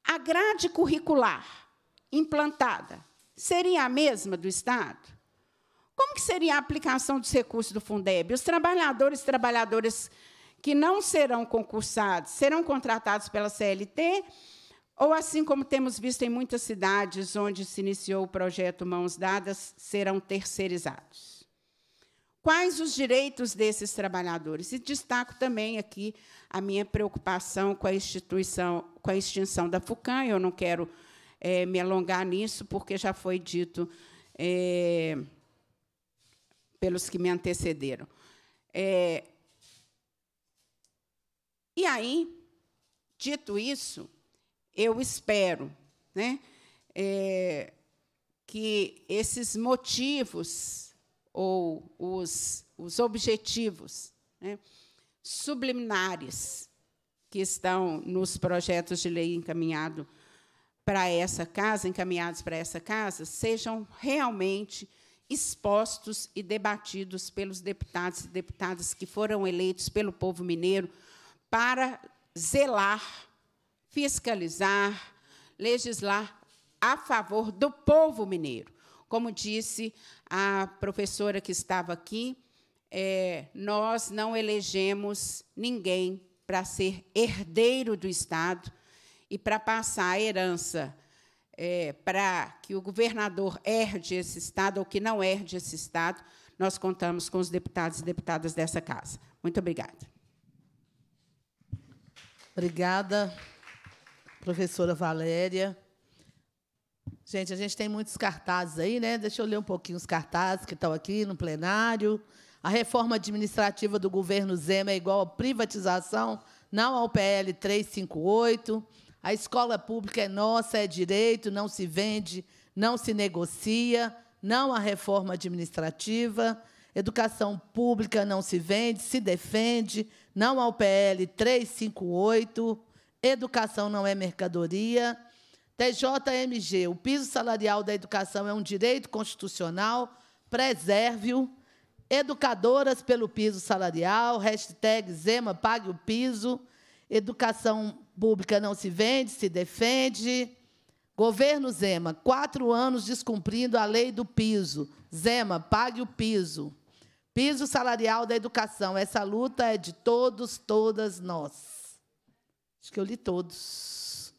A grade curricular implantada seria a mesma do Estado? Como que seria a aplicação dos recursos do Fundeb? Os trabalhadores e trabalhadoras que não serão concursados serão contratados pela CLT, ou assim como temos visto em muitas cidades onde se iniciou o projeto Mãos Dadas, serão terceirizados. Quais os direitos desses trabalhadores? E destaco também aqui a minha preocupação com a instituição, com a extinção da FUCAM. Eu não quero é, me alongar nisso, porque já foi dito. É, pelos que me antecederam. É, e aí, dito isso, eu espero né, é, que esses motivos ou os, os objetivos né, subliminares que estão nos projetos de lei encaminhados para essa casa, encaminhados para essa casa, sejam realmente expostos e debatidos pelos deputados e deputadas que foram eleitos pelo povo mineiro para zelar, fiscalizar, legislar a favor do povo mineiro. Como disse a professora que estava aqui, é, nós não elegemos ninguém para ser herdeiro do Estado e para passar a herança é, para que o governador herde esse Estado ou que não herde esse Estado, nós contamos com os deputados e deputadas dessa casa. Muito obrigada. Obrigada, professora Valéria. Gente, a gente tem muitos cartazes aí, né? Deixa eu ler um pouquinho os cartazes que estão aqui no plenário. A reforma administrativa do governo Zema é igual à privatização, não ao PL 358. A escola pública é nossa, é direito, não se vende, não se negocia, não há reforma administrativa. Educação pública não se vende, se defende, não ao PL 358. Educação não é mercadoria. TJMG, o piso salarial da educação é um direito constitucional, preserve-o. Educadoras pelo piso salarial, hashtag Zema pague o piso. Educação pública não se vende, se defende. Governo Zema, quatro anos descumprindo a lei do piso. Zema, pague o piso. Piso salarial da educação. Essa luta é de todos, todas nós. Acho que eu li todos.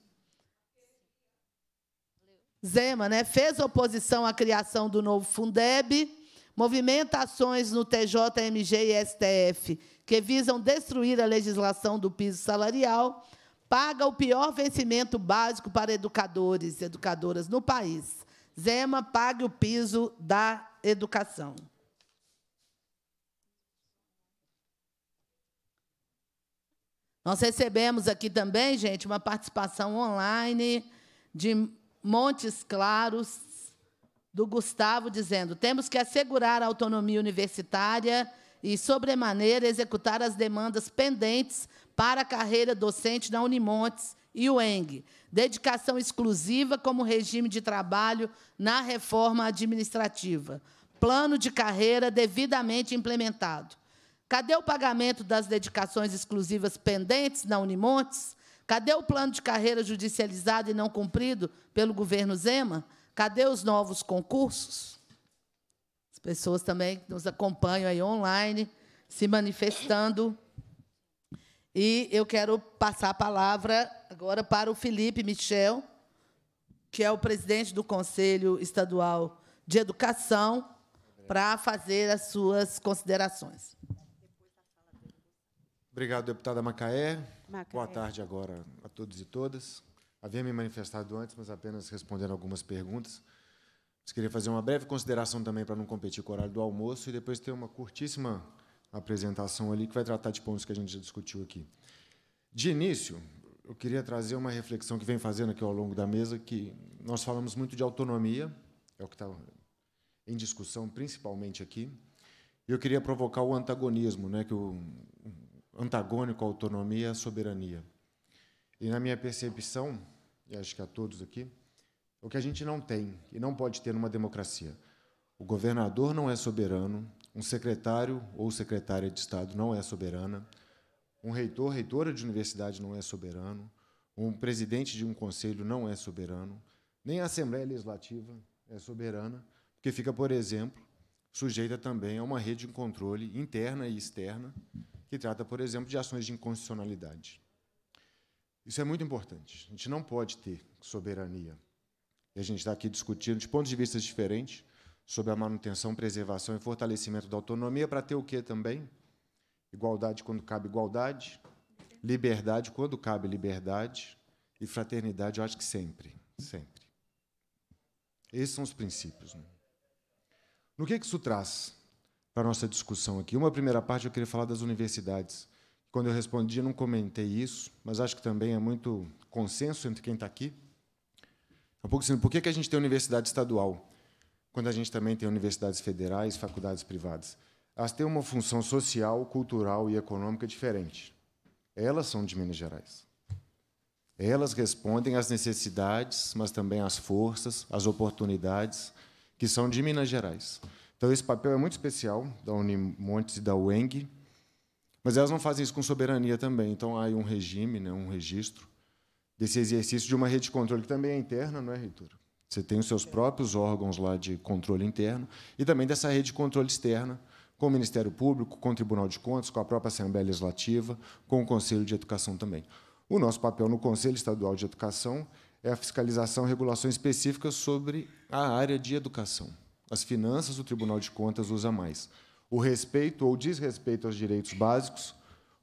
Zema, né, fez oposição à criação do novo Fundeb, movimenta ações no TJMG e STF que visam destruir a legislação do piso salarial paga o pior vencimento básico para educadores e educadoras no país. Zema pague o piso da educação. Nós recebemos aqui também, gente, uma participação online de Montes Claros, do Gustavo, dizendo: temos que assegurar a autonomia universitária e, sobremaneira, executar as demandas pendentes para a carreira docente da Unimontes e UENG. Dedicação exclusiva como regime de trabalho na reforma administrativa. Plano de carreira devidamente implementado. Cadê o pagamento das dedicações exclusivas pendentes na Unimontes? Cadê o plano de carreira judicializado e não cumprido pelo governo Zema? Cadê os novos concursos? As pessoas também que nos acompanham aí online se manifestando. E eu quero passar a palavra agora para o Felipe Michel, que é o presidente do Conselho Estadual de Educação, para fazer as suas considerações. Obrigado, deputada Macaé. Macaé. Boa tarde agora a todos e todas. Havia me manifestado antes, mas apenas respondendo algumas perguntas. queria fazer uma breve consideração também para não competir com o horário do almoço e depois ter uma curtíssima apresentação ali, que vai tratar de pontos que a gente já discutiu aqui. De início, eu queria trazer uma reflexão que vem fazendo aqui ao longo da mesa, que nós falamos muito de autonomia, é o que está em discussão principalmente aqui. Eu queria provocar o antagonismo, né, que o antagônico à autonomia é a soberania. E na minha percepção, e acho que a todos aqui, o que a gente não tem e não pode ter numa democracia. O governador não é soberano, um secretário ou secretária de Estado não é soberana, um reitor, reitora de universidade não é soberano, um presidente de um conselho não é soberano, nem a Assembleia Legislativa é soberana, porque fica, por exemplo, sujeita também a uma rede de controle interna e externa, que trata, por exemplo, de ações de inconstitucionalidade. Isso é muito importante. A gente não pode ter soberania. E a gente está aqui discutindo de pontos de vista diferentes sobre a manutenção, preservação e fortalecimento da autonomia, para ter o quê também? Igualdade quando cabe igualdade, liberdade quando cabe liberdade e fraternidade, eu acho que sempre, sempre. Esses são os princípios. Né? No que, que isso traz para a nossa discussão aqui? Uma primeira parte eu queria falar das universidades. Quando eu respondi, eu não comentei isso, mas acho que também é muito consenso entre quem está aqui. Um pouco assim, por que, que a gente tem universidade estadual? quando a gente também tem universidades federais, faculdades privadas. Elas têm uma função social, cultural e econômica diferente. Elas são de Minas Gerais. Elas respondem às necessidades, mas também às forças, às oportunidades que são de Minas Gerais. Então, esse papel é muito especial da Unimontes e da UENG, mas elas não fazem isso com soberania também. Então, há um regime, né, um registro desse exercício de uma rede de controle que também é interna, não é, Reitura? Você tem os seus próprios órgãos lá de controle interno e também dessa rede de controle externa, com o Ministério Público, com o Tribunal de Contas, com a própria Assembleia Legislativa, com o Conselho de Educação também. O nosso papel no Conselho Estadual de Educação é a fiscalização e regulação específica sobre a área de educação. As finanças o Tribunal de Contas usa mais. O respeito ou desrespeito aos direitos básicos,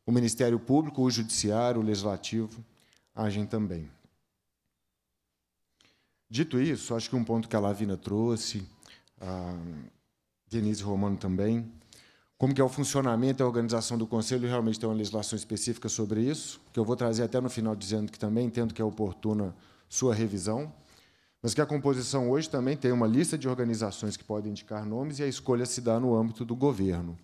o Ministério Público, o Judiciário, o Legislativo agem também. Dito isso, acho que um ponto que a Lavina trouxe, a Denise Romano também, como que é o funcionamento e a organização do Conselho, realmente tem uma legislação específica sobre isso, que eu vou trazer até no final dizendo que também entendo que é oportuna sua revisão, mas que a composição hoje também tem uma lista de organizações que podem indicar nomes e a escolha se dá no âmbito do governo.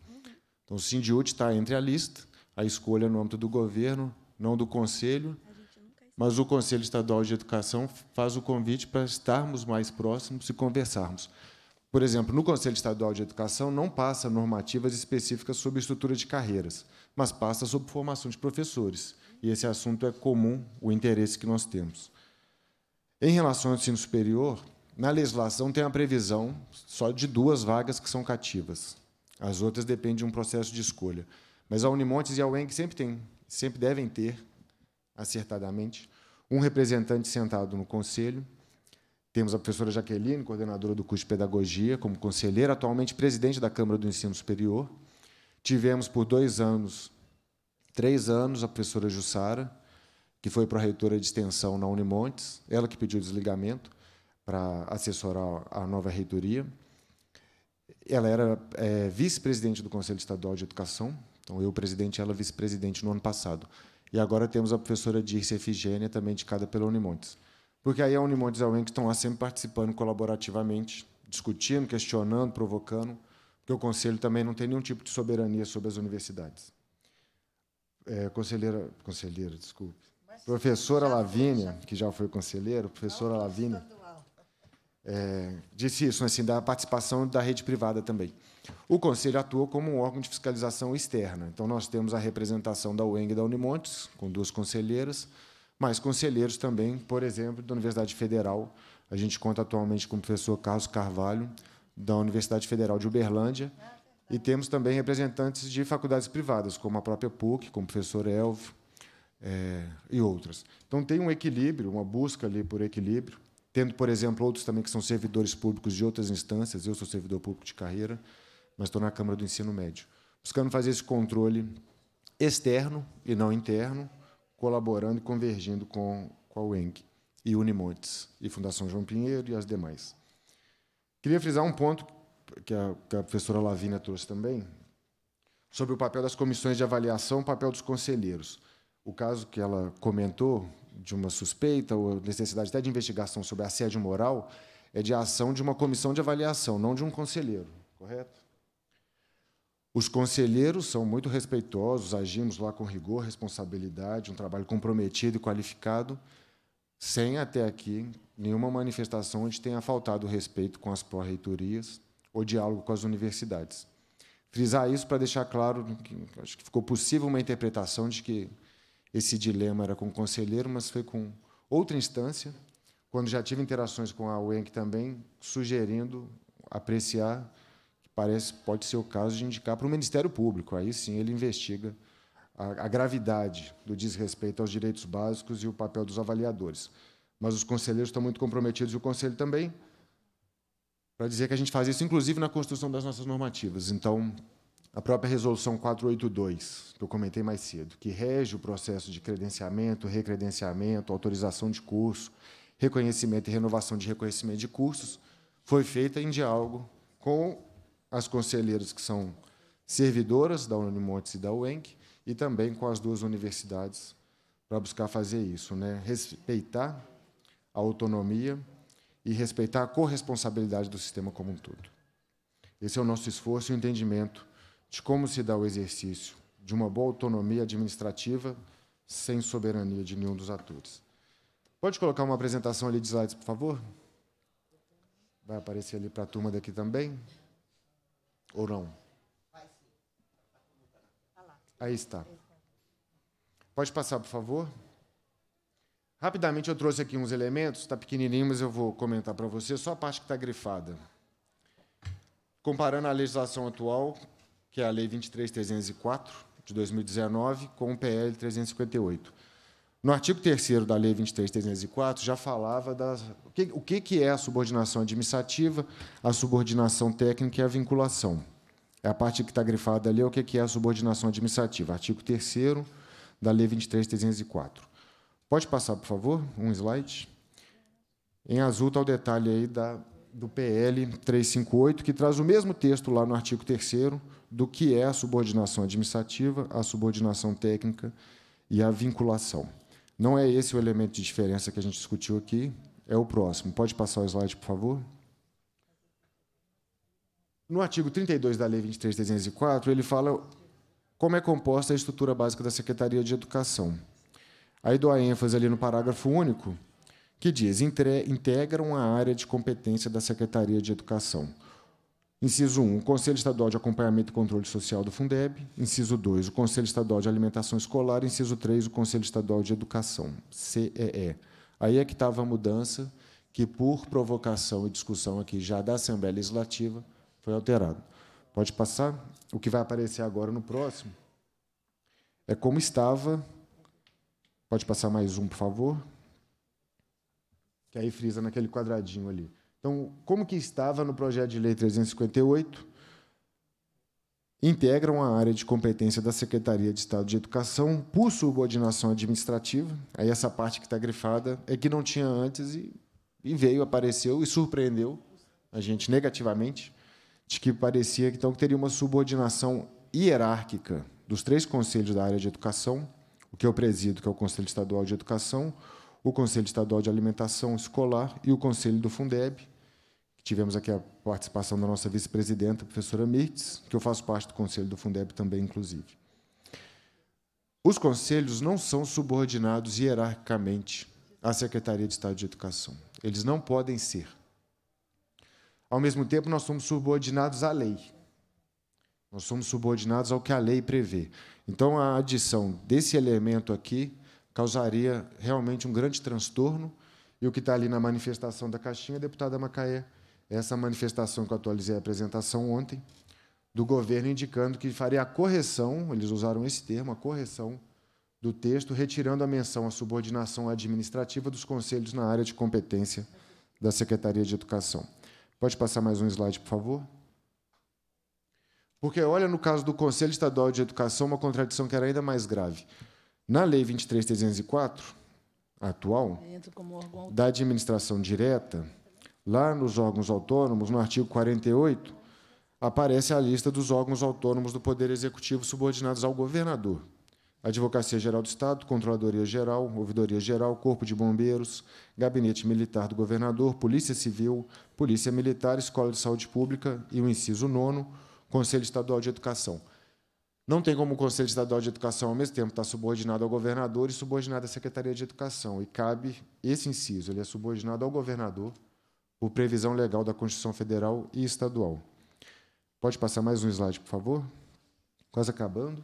Então, o Sindiut está entre a lista, a escolha no âmbito do governo, não do Conselho, mas o Conselho Estadual de Educação faz o convite para estarmos mais próximos e conversarmos. Por exemplo, no Conselho Estadual de Educação não passa normativas específicas sobre estrutura de carreiras, mas passa sobre formação de professores. E esse assunto é comum, o interesse que nós temos. Em relação ao ensino superior, na legislação tem a previsão só de duas vagas que são cativas. As outras dependem de um processo de escolha. Mas a Unimontes e a UENG sempre, têm, sempre devem ter acertadamente, um representante sentado no conselho. Temos a professora Jaqueline, coordenadora do curso de Pedagogia, como conselheira, atualmente presidente da Câmara do Ensino Superior. Tivemos por dois anos, três anos, a professora Jussara, que foi pró-reitora de extensão na Unimontes, ela que pediu desligamento para assessorar a nova reitoria. Ela era é, vice-presidente do Conselho Estadual de Educação, então eu presidente, ela vice-presidente no ano passado. E agora temos a professora Dirce Efigênia, também indicada pela Unimontes. Porque aí a Unimontes e a UENC estão lá sempre participando colaborativamente, discutindo, questionando, provocando, porque o Conselho também não tem nenhum tipo de soberania sobre as universidades. É, conselheira, conselheira, desculpe. Mas, professora Lavínia, que já foi conselheira, professora Lavínia, é, disse isso, assim, da participação da rede privada também. O Conselho atua como um órgão de fiscalização externa. Então, nós temos a representação da UENG e da Unimontes, com duas conselheiras, mas conselheiros também, por exemplo, da Universidade Federal. A gente conta atualmente com o professor Carlos Carvalho, da Universidade Federal de Uberlândia. E temos também representantes de faculdades privadas, como a própria PUC, como o professor Elvio é, e outras. Então, tem um equilíbrio, uma busca ali por equilíbrio, tendo, por exemplo, outros também que são servidores públicos de outras instâncias. Eu sou servidor público de carreira mas estou na Câmara do Ensino Médio, buscando fazer esse controle externo e não interno, colaborando e convergindo com, com a UENG e Unimontes, e Fundação João Pinheiro e as demais. Queria frisar um ponto que a, que a professora Lavina trouxe também, sobre o papel das comissões de avaliação, o papel dos conselheiros. O caso que ela comentou de uma suspeita ou necessidade até de investigação sobre assédio moral é de ação de uma comissão de avaliação, não de um conselheiro, correto? Os conselheiros são muito respeitosos, agimos lá com rigor, responsabilidade, um trabalho comprometido e qualificado, sem até aqui nenhuma manifestação onde tenha faltado respeito com as pró-reitorias ou diálogo com as universidades. Frisar isso para deixar claro que acho que ficou possível uma interpretação de que esse dilema era com o conselheiro, mas foi com outra instância, quando já tive interações com a UENC também, sugerindo apreciar parece pode ser o caso de indicar para o Ministério Público. Aí sim ele investiga a, a gravidade do desrespeito aos direitos básicos e o papel dos avaliadores. Mas os conselheiros estão muito comprometidos e o conselho também para dizer que a gente faz isso, inclusive na construção das nossas normativas. Então, a própria resolução 482 que eu comentei mais cedo, que rege o processo de credenciamento, recredenciamento, autorização de curso, reconhecimento e renovação de reconhecimento de cursos, foi feita em diálogo com as conselheiras que são servidoras da Unimontes e da UENC, e também com as duas universidades para buscar fazer isso, né? respeitar a autonomia e respeitar a corresponsabilidade do sistema como um todo. Esse é o nosso esforço e o entendimento de como se dá o exercício de uma boa autonomia administrativa sem soberania de nenhum dos atores. Pode colocar uma apresentação ali de slides, por favor? Vai aparecer ali para a turma daqui também. Ou não? Aí está. Pode passar, por favor? Rapidamente eu trouxe aqui uns elementos, está pequenininho, mas eu vou comentar para você só a parte que está grifada. Comparando a legislação atual, que é a Lei 23.304, de 2019, com o PL 358. No artigo 3 da Lei 23.304 já falava das, o, que, o que é a subordinação administrativa, a subordinação técnica e a vinculação. É a parte que está grifada ali, é o que é a subordinação administrativa. Artigo 3 da Lei 23.304. Pode passar, por favor, um slide. Em azul está o detalhe aí da, do PL 358, que traz o mesmo texto lá no artigo 3 do que é a subordinação administrativa, a subordinação técnica e a vinculação. Não é esse o elemento de diferença que a gente discutiu aqui, é o próximo. Pode passar o slide, por favor? No artigo 32 da Lei 23.304, ele fala como é composta a estrutura básica da Secretaria de Educação. Aí dou a ênfase ali no parágrafo único, que diz: integram a área de competência da Secretaria de Educação. Inciso 1, o Conselho Estadual de Acompanhamento e Controle Social do Fundeb. Inciso 2, o Conselho Estadual de Alimentação Escolar. Inciso 3, o Conselho Estadual de Educação, CEE. Aí é que estava a mudança que, por provocação e discussão aqui já da Assembleia Legislativa, foi alterado. Pode passar? O que vai aparecer agora no próximo é como estava. Pode passar mais um, por favor? Que aí frisa naquele quadradinho ali. Então, como que estava no projeto de lei 358, integram a área de competência da Secretaria de Estado de Educação por subordinação administrativa. Aí essa parte que está grifada é que não tinha antes e, e veio, apareceu e surpreendeu a gente negativamente de que parecia então, que teria uma subordinação hierárquica dos três conselhos da área de educação, o que eu presido, que é o Conselho Estadual de Educação, o Conselho Estadual de Alimentação Escolar e o Conselho do Fundeb, Tivemos aqui a participação da nossa vice-presidenta, professora Mirtz, que eu faço parte do conselho do Fundeb também, inclusive. Os conselhos não são subordinados hierarquicamente à Secretaria de Estado de Educação. Eles não podem ser. Ao mesmo tempo, nós somos subordinados à lei. Nós somos subordinados ao que a lei prevê. Então, a adição desse elemento aqui causaria realmente um grande transtorno. E o que está ali na manifestação da caixinha, deputada Macaé essa manifestação que eu atualizei a apresentação ontem, do governo indicando que faria a correção, eles usaram esse termo, a correção do texto, retirando a menção à subordinação administrativa dos conselhos na área de competência da Secretaria de Educação. Pode passar mais um slide, por favor? Porque, olha, no caso do Conselho Estadual de Educação, uma contradição que era ainda mais grave. Na Lei 23.304, atual, da administração direta, Lá nos órgãos autônomos, no artigo 48, aparece a lista dos órgãos autônomos do Poder Executivo subordinados ao governador. Advocacia Geral do Estado, Controladoria Geral, Ouvidoria Geral, Corpo de Bombeiros, Gabinete Militar do Governador, Polícia Civil, Polícia Militar, Escola de Saúde Pública e o inciso nono, Conselho Estadual de Educação. Não tem como o Conselho Estadual de Educação, ao mesmo tempo, estar tá subordinado ao governador e subordinado à Secretaria de Educação. E cabe esse inciso, ele é subordinado ao governador por previsão legal da Constituição Federal e Estadual. Pode passar mais um slide, por favor? Quase acabando.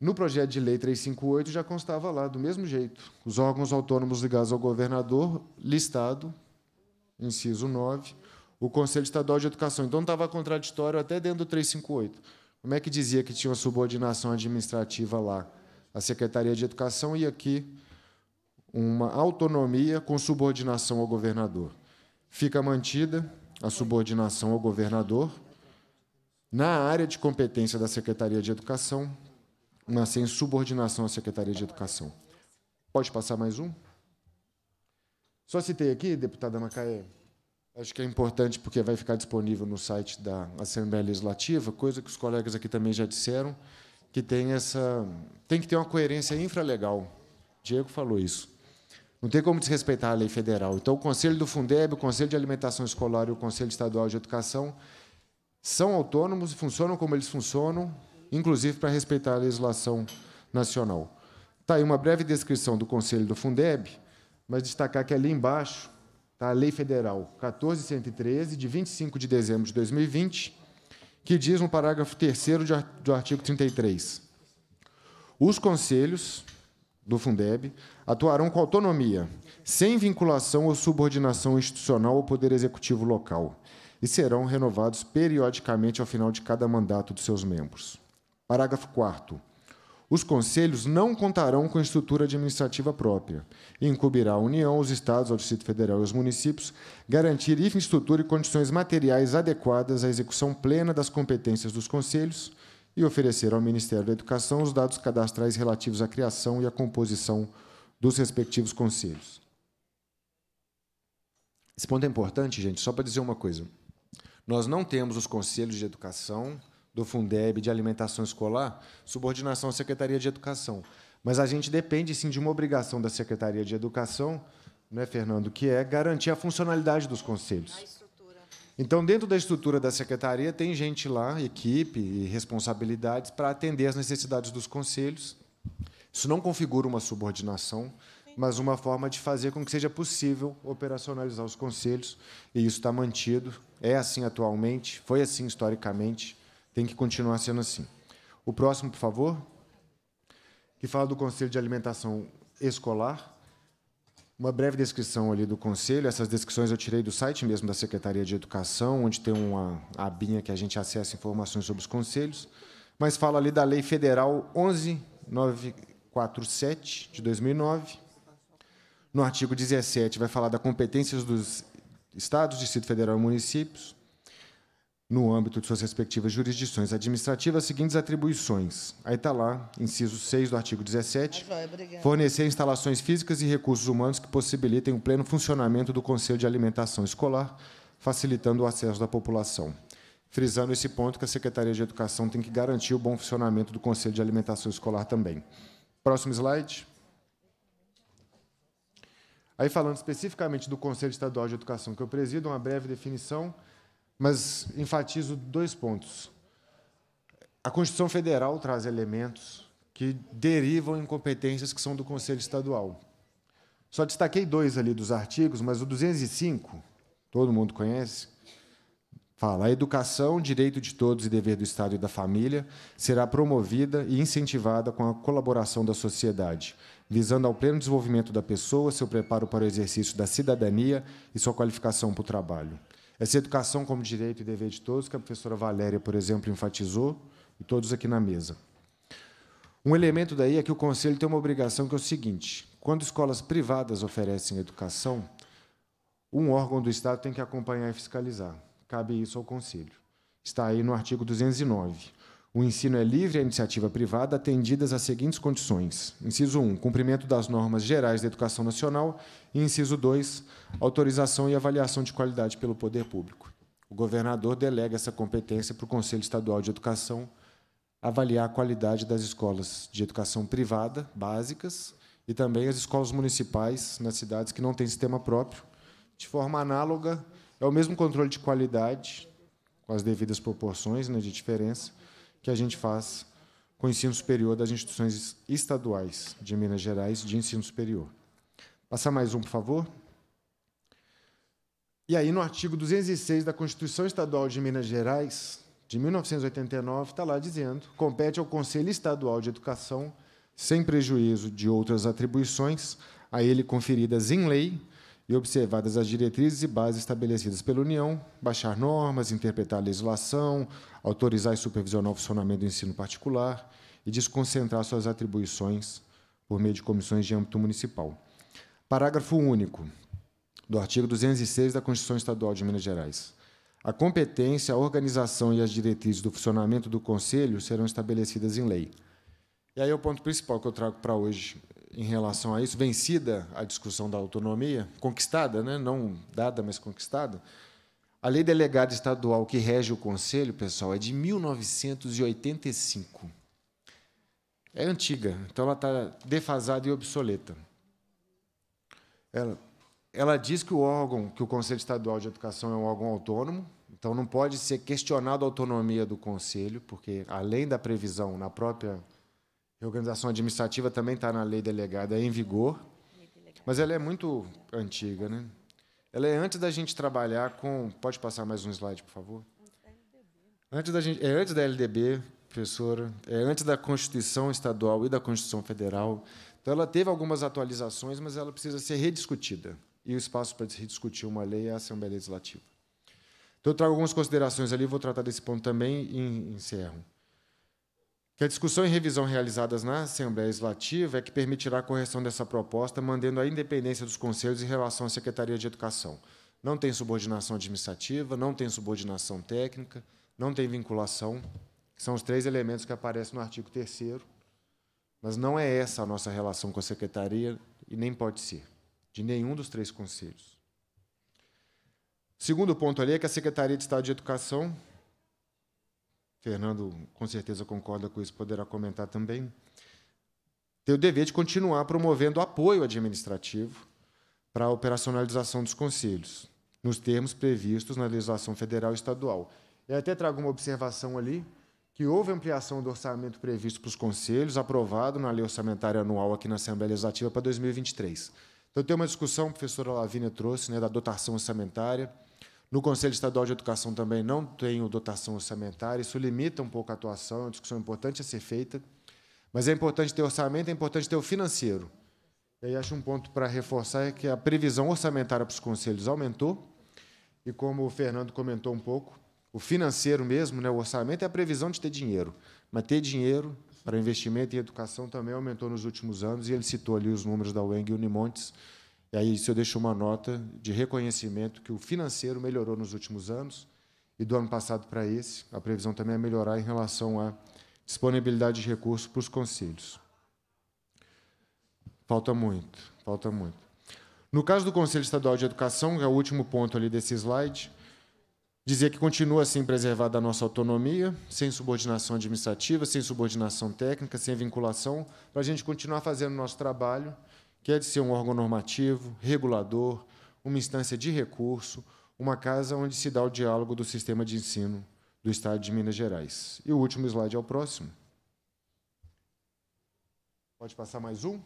No projeto de lei 358 já constava lá, do mesmo jeito, os órgãos autônomos ligados ao governador, listado, inciso 9, o Conselho Estadual de Educação. Então estava contraditório até dentro do 358. Como é que dizia que tinha uma subordinação administrativa lá? A Secretaria de Educação e aqui uma autonomia com subordinação ao governador. Fica mantida a subordinação ao governador na área de competência da Secretaria de Educação, mas sem subordinação à Secretaria de Educação. Pode passar mais um? Só citei aqui, deputada Macaé, acho que é importante porque vai ficar disponível no site da Assembleia Legislativa, coisa que os colegas aqui também já disseram, que tem essa tem que ter uma coerência infralegal. Diego falou isso. Não tem como desrespeitar a lei federal. Então, o Conselho do Fundeb, o Conselho de Alimentação Escolar e o Conselho Estadual de Educação são autônomos e funcionam como eles funcionam, inclusive para respeitar a legislação nacional. Está aí uma breve descrição do Conselho do Fundeb, mas destacar que ali embaixo está a Lei Federal 1413, de 25 de dezembro de 2020, que diz no parágrafo 3 do artigo 33. Os conselhos do Fundeb atuarão com autonomia, sem vinculação ou subordinação institucional ao poder executivo local, e serão renovados periodicamente ao final de cada mandato dos seus membros. Parágrafo 4 os conselhos não contarão com estrutura administrativa própria e incumbirá à União, aos Estados, ao Distrito Federal e aos municípios garantir infraestrutura e condições materiais adequadas à execução plena das competências dos conselhos e oferecer ao Ministério da Educação os dados cadastrais relativos à criação e à composição dos respectivos conselhos. Esse ponto é importante, gente, só para dizer uma coisa. Nós não temos os conselhos de educação do Fundeb de alimentação escolar subordinação à Secretaria de Educação, mas a gente depende sim de uma obrigação da Secretaria de Educação, não é, Fernando, que é garantir a funcionalidade dos conselhos. Então, dentro da estrutura da secretaria, tem gente lá, equipe e responsabilidades para atender as necessidades dos conselhos. Isso não configura uma subordinação, mas uma forma de fazer com que seja possível operacionalizar os conselhos, e isso está mantido, é assim atualmente, foi assim historicamente, tem que continuar sendo assim. O próximo, por favor, que fala do Conselho de Alimentação Escolar. Uma breve descrição ali do conselho, essas descrições eu tirei do site mesmo da Secretaria de Educação, onde tem uma abinha que a gente acessa informações sobre os conselhos, mas fala ali da Lei Federal 11 47 de 2009. No artigo 17 vai falar da competências dos estados, Distrito Federal e municípios no âmbito de suas respectivas jurisdições administrativas, as seguintes atribuições. Aí está lá, inciso 6 do artigo 17, tá fornecer instalações físicas e recursos humanos que possibilitem o pleno funcionamento do Conselho de Alimentação Escolar, facilitando o acesso da população. Frisando esse ponto que a Secretaria de Educação tem que garantir o bom funcionamento do Conselho de Alimentação Escolar também. Próximo slide. Aí, falando especificamente do Conselho Estadual de Educação que eu presido, uma breve definição, mas enfatizo dois pontos. A Constituição Federal traz elementos que derivam em competências que são do Conselho Estadual. Só destaquei dois ali dos artigos, mas o 205, todo mundo conhece, Fala, a educação, direito de todos e dever do Estado e da família, será promovida e incentivada com a colaboração da sociedade, visando ao pleno desenvolvimento da pessoa, seu preparo para o exercício da cidadania e sua qualificação para o trabalho. Essa educação como direito e dever de todos, que a professora Valéria, por exemplo, enfatizou, e todos aqui na mesa. Um elemento daí é que o Conselho tem uma obrigação que é o seguinte, quando escolas privadas oferecem educação, um órgão do Estado tem que acompanhar e fiscalizar. Cabe isso ao Conselho. Está aí no artigo 209. O ensino é livre à iniciativa privada atendidas às seguintes condições: inciso 1, cumprimento das normas gerais da educação nacional, e inciso 2, autorização e avaliação de qualidade pelo poder público. O governador delega essa competência para o Conselho Estadual de Educação avaliar a qualidade das escolas de educação privada básicas e também as escolas municipais nas cidades que não têm sistema próprio, de forma análoga é o mesmo controle de qualidade, com as devidas proporções né, de diferença, que a gente faz com o ensino superior das instituições estaduais de Minas Gerais de ensino superior. Passar mais um, por favor. E aí, no artigo 206 da Constituição Estadual de Minas Gerais, de 1989, está lá dizendo: compete ao Conselho Estadual de Educação, sem prejuízo de outras atribuições a ele conferidas em lei, e observadas as diretrizes e bases estabelecidas pela União, baixar normas, interpretar a legislação, autorizar e supervisionar o funcionamento do ensino particular e desconcentrar suas atribuições por meio de comissões de âmbito municipal. Parágrafo único do artigo 206 da Constituição Estadual de Minas Gerais. A competência, a organização e as diretrizes do funcionamento do Conselho serão estabelecidas em lei. E aí é o ponto principal que eu trago para hoje, em relação a isso, vencida a discussão da autonomia, conquistada, né? não dada, mas conquistada, a lei delegada estadual que rege o Conselho, pessoal, é de 1985. É antiga, então ela está defasada e obsoleta. Ela, ela diz que o órgão, que o Conselho Estadual de Educação é um órgão autônomo, então não pode ser questionada a autonomia do Conselho, porque além da previsão na própria Reorganização administrativa também está na lei delegada é em vigor, mas ela é muito antiga, né? Ela é antes da gente trabalhar com. Pode passar mais um slide, por favor? Antes da gente, é antes da LDB, professora, é antes da Constituição Estadual e da Constituição Federal. Então, ela teve algumas atualizações, mas ela precisa ser rediscutida. E o espaço para se rediscutir uma lei é a Assembleia Legislativa. Então, eu trago algumas considerações ali, vou tratar desse ponto também e encerro que a discussão e revisão realizadas na Assembleia Legislativa é que permitirá a correção dessa proposta, mantendo a independência dos conselhos em relação à Secretaria de Educação. Não tem subordinação administrativa, não tem subordinação técnica, não tem vinculação, são os três elementos que aparecem no artigo 3 mas não é essa a nossa relação com a secretaria e nem pode ser, de nenhum dos três conselhos. Segundo ponto ali é que a Secretaria de Estado de Educação Fernando com certeza concorda com isso, poderá comentar também, tem o dever de continuar promovendo apoio administrativo para a operacionalização dos conselhos, nos termos previstos na legislação federal e estadual. Eu até trago uma observação ali, que houve ampliação do orçamento previsto para os conselhos, aprovado na Lei Orçamentária Anual aqui na Assembleia Legislativa para 2023. Então, tem uma discussão, a professora Lavínia trouxe, né, da dotação orçamentária, no Conselho Estadual de Educação também não tenho dotação orçamentária, isso limita um pouco a atuação, é uma discussão importante a ser feita, mas é importante ter orçamento, é importante ter o financeiro. E aí acho um ponto para reforçar é que a previsão orçamentária para os conselhos aumentou, e como o Fernando comentou um pouco, o financeiro mesmo, né, o orçamento, é a previsão de ter dinheiro. Mas ter dinheiro para investimento em educação também aumentou nos últimos anos, e ele citou ali os números da UENG e Unimontes, e aí isso eu deixo uma nota de reconhecimento que o financeiro melhorou nos últimos anos e do ano passado para esse, a previsão também é melhorar em relação à disponibilidade de recursos para os conselhos. Falta muito, falta muito. No caso do Conselho Estadual de Educação, que é o último ponto ali desse slide, dizer que continua assim preservada a nossa autonomia, sem subordinação administrativa, sem subordinação técnica, sem vinculação, para a gente continuar fazendo o nosso trabalho que é de ser um órgão normativo, regulador, uma instância de recurso, uma casa onde se dá o diálogo do sistema de ensino do Estado de Minas Gerais. E o último slide é o próximo. Pode passar mais um?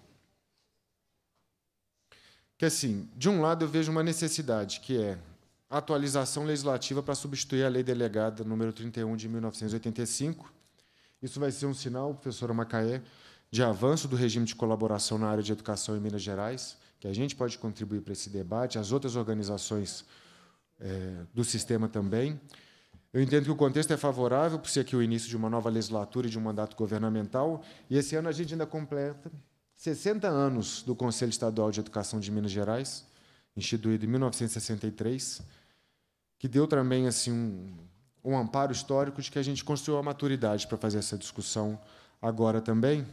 Que assim, de um lado eu vejo uma necessidade, que é atualização legislativa para substituir a lei delegada número 31 de 1985. Isso vai ser um sinal, professora Macaé, de avanço do regime de colaboração na área de educação em Minas Gerais, que a gente pode contribuir para esse debate, as outras organizações é, do sistema também. Eu entendo que o contexto é favorável, por ser aqui o início de uma nova legislatura e de um mandato governamental, e esse ano a gente ainda completa 60 anos do Conselho Estadual de Educação de Minas Gerais, instituído em 1963, que deu também assim um, um amparo histórico de que a gente construiu a maturidade para fazer essa discussão agora também,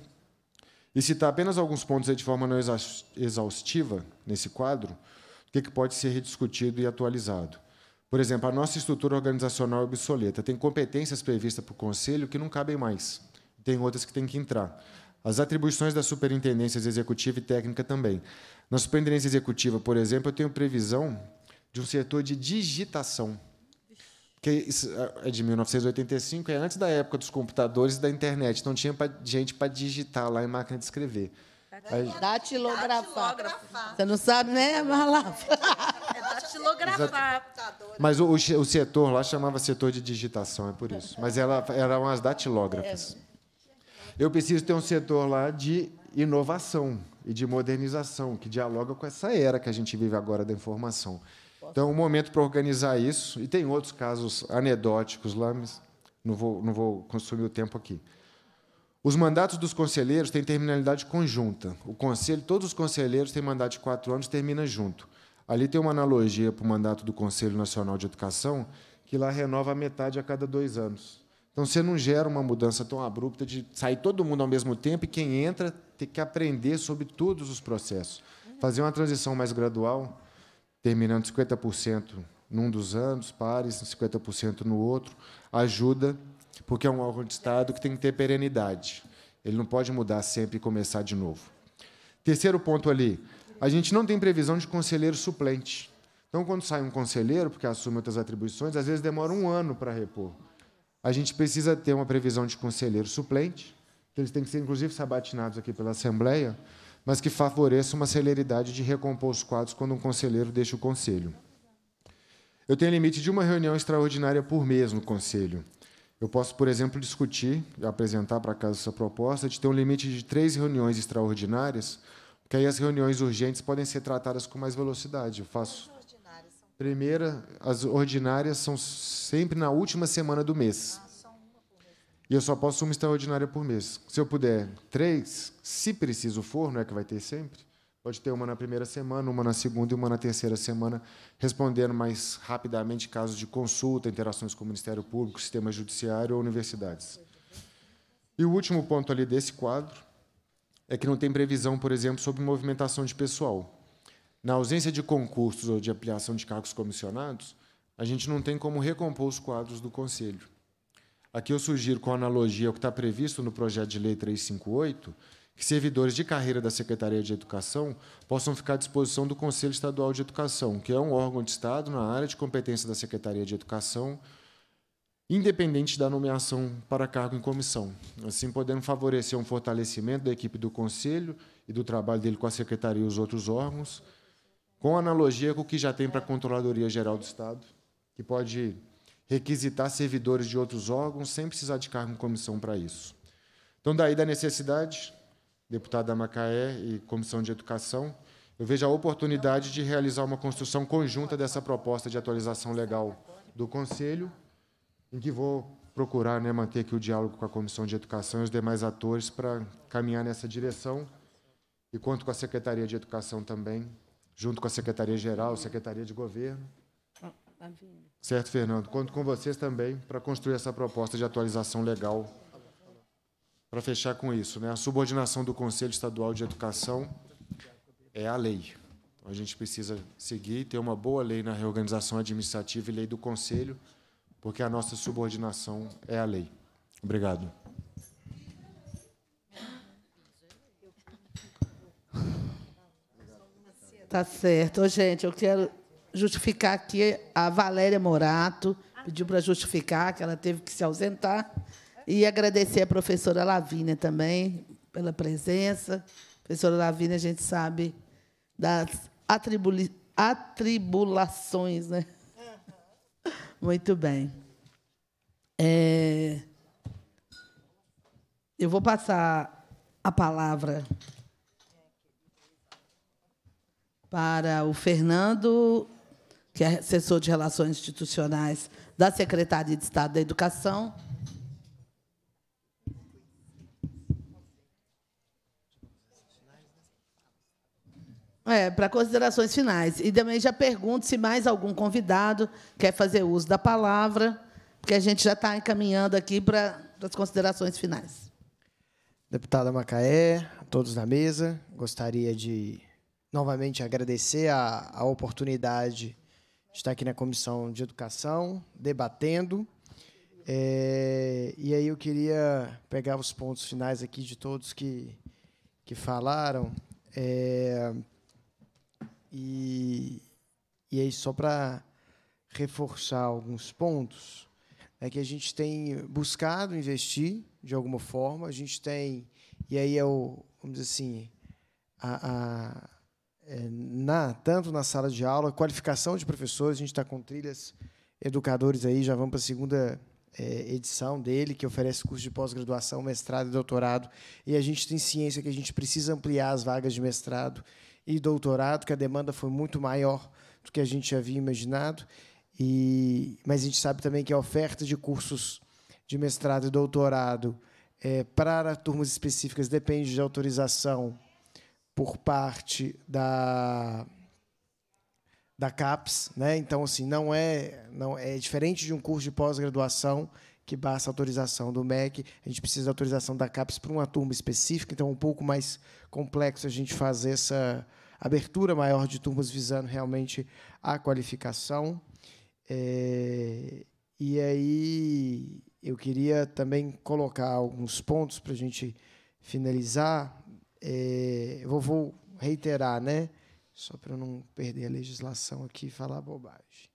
e citar apenas alguns pontos de forma não exaustiva nesse quadro, o que, que pode ser rediscutido e atualizado. Por exemplo, a nossa estrutura organizacional é obsoleta, tem competências previstas para o Conselho que não cabem mais, tem outras que têm que entrar. As atribuições das superintendências executiva e técnica também. Na superintendência executiva, por exemplo, eu tenho previsão de um setor de digitação que é, é de 1985, é antes da época dos computadores e da internet. Não tinha gente para digitar lá em máquina de escrever. É datilografar. Você não sabe, né, Marlaf? É datilografar. Mas o, o, setor lá chamava setor de digitação, é por isso. Mas ela, eram as datilógrafas. É. Eu preciso ter um setor lá de inovação e de modernização, que dialoga com essa era que a gente vive agora da informação. Então, um momento para organizar isso. E tem outros casos anedóticos lá, mas não vou, não vou consumir o tempo aqui. Os mandatos dos conselheiros têm terminalidade conjunta. O conselho, todos os conselheiros têm mandato de quatro anos, termina junto. Ali tem uma analogia para o mandato do Conselho Nacional de Educação, que lá renova a metade a cada dois anos. Então você não gera uma mudança tão abrupta de sair todo mundo ao mesmo tempo e quem entra ter que aprender sobre todos os processos. Fazer uma transição mais gradual terminando 50% num dos anos, pares, 50% no outro, ajuda, porque é um órgão de Estado que tem que ter perenidade. Ele não pode mudar sempre e começar de novo. Terceiro ponto ali, a gente não tem previsão de conselheiro suplente. Então, quando sai um conselheiro, porque assume outras atribuições, às vezes demora um ano para repor. A gente precisa ter uma previsão de conselheiro suplente, que eles têm que ser, inclusive, sabatinados aqui pela Assembleia, mas que favoreça uma celeridade de recompor os quadros quando um conselheiro deixa o conselho. Eu tenho limite de uma reunião extraordinária por mês no conselho. Eu posso, por exemplo, discutir, apresentar para casa essa proposta de ter um limite de três reuniões extraordinárias, porque aí as reuniões urgentes podem ser tratadas com mais velocidade. Eu faço primeira, as ordinárias são sempre na última semana do mês. E eu só posso uma extraordinária por mês. Se eu puder três, se preciso for, não é que vai ter sempre, pode ter uma na primeira semana, uma na segunda e uma na terceira semana, respondendo mais rapidamente casos de consulta, interações com o Ministério Público, sistema judiciário ou universidades. E o último ponto ali desse quadro é que não tem previsão, por exemplo, sobre movimentação de pessoal. Na ausência de concursos ou de ampliação de cargos comissionados, a gente não tem como recompor os quadros do Conselho. Aqui eu sugiro, com analogia ao que está previsto no projeto de lei 358, que servidores de carreira da Secretaria de Educação possam ficar à disposição do Conselho Estadual de Educação, que é um órgão de Estado na área de competência da Secretaria de Educação, independente da nomeação para cargo em comissão, assim podendo favorecer um fortalecimento da equipe do Conselho e do trabalho dele com a Secretaria e os outros órgãos, com analogia com o que já tem para a Controladoria Geral do Estado, que pode requisitar servidores de outros órgãos sem precisar de cargo em comissão para isso. Então, daí da necessidade, deputada Macaé e Comissão de Educação, eu vejo a oportunidade de realizar uma construção conjunta dessa proposta de atualização legal do Conselho, em que vou procurar né, manter aqui o diálogo com a Comissão de Educação e os demais atores para caminhar nessa direção. E conto com a Secretaria de Educação também, junto com a Secretaria-Geral, Secretaria de Governo. Ah, vindo. Certo, Fernando? Conto com vocês também para construir essa proposta de atualização legal. Para fechar com isso, né? a subordinação do Conselho Estadual de Educação é a lei. Então, a gente precisa seguir, ter uma boa lei na reorganização administrativa e lei do Conselho, porque a nossa subordinação é a lei. Obrigado. Tá certo. gente, eu quero justificar aqui a Valéria Morato, pediu para justificar que ela teve que se ausentar, e agradecer a professora Lavínia também pela presença. A professora Lavínia, a gente sabe das atribuli atribulações, né? Muito bem. É... Eu vou passar a palavra para o Fernando que é assessor de Relações Institucionais da Secretaria de Estado da Educação. É, para considerações finais. E também já pergunto se mais algum convidado quer fazer uso da palavra, porque a gente já está encaminhando aqui para, as considerações finais. Deputada Macaé, a todos na mesa, gostaria de novamente agradecer a, a oportunidade está aqui na Comissão de Educação, debatendo. É, e aí eu queria pegar os pontos finais aqui de todos que, que falaram. É, e, e aí, só para reforçar alguns pontos, é que a gente tem buscado investir de alguma forma, a gente tem, e aí é o, vamos dizer assim, a, a é, na, tanto na sala de aula, qualificação de professores, a gente está com trilhas educadores aí, já vamos para a segunda é, edição dele, que oferece curso de pós-graduação, mestrado e doutorado. E a gente tem ciência que a gente precisa ampliar as vagas de mestrado e doutorado, que a demanda foi muito maior do que a gente havia imaginado. E, mas a gente sabe também que a oferta de cursos de mestrado e doutorado é, para turmas específicas depende de autorização por parte da da CAPES, né? Então assim, não é não é diferente de um curso de pós-graduação que basta autorização do MEC, a gente precisa da autorização da CAPES para uma turma específica, então é um pouco mais complexo a gente fazer essa abertura maior de turmas visando realmente a qualificação. É, e aí eu queria também colocar alguns pontos para a gente finalizar. É, vou, vou reiterar, né? Só para não perder a legislação aqui e falar bobagem.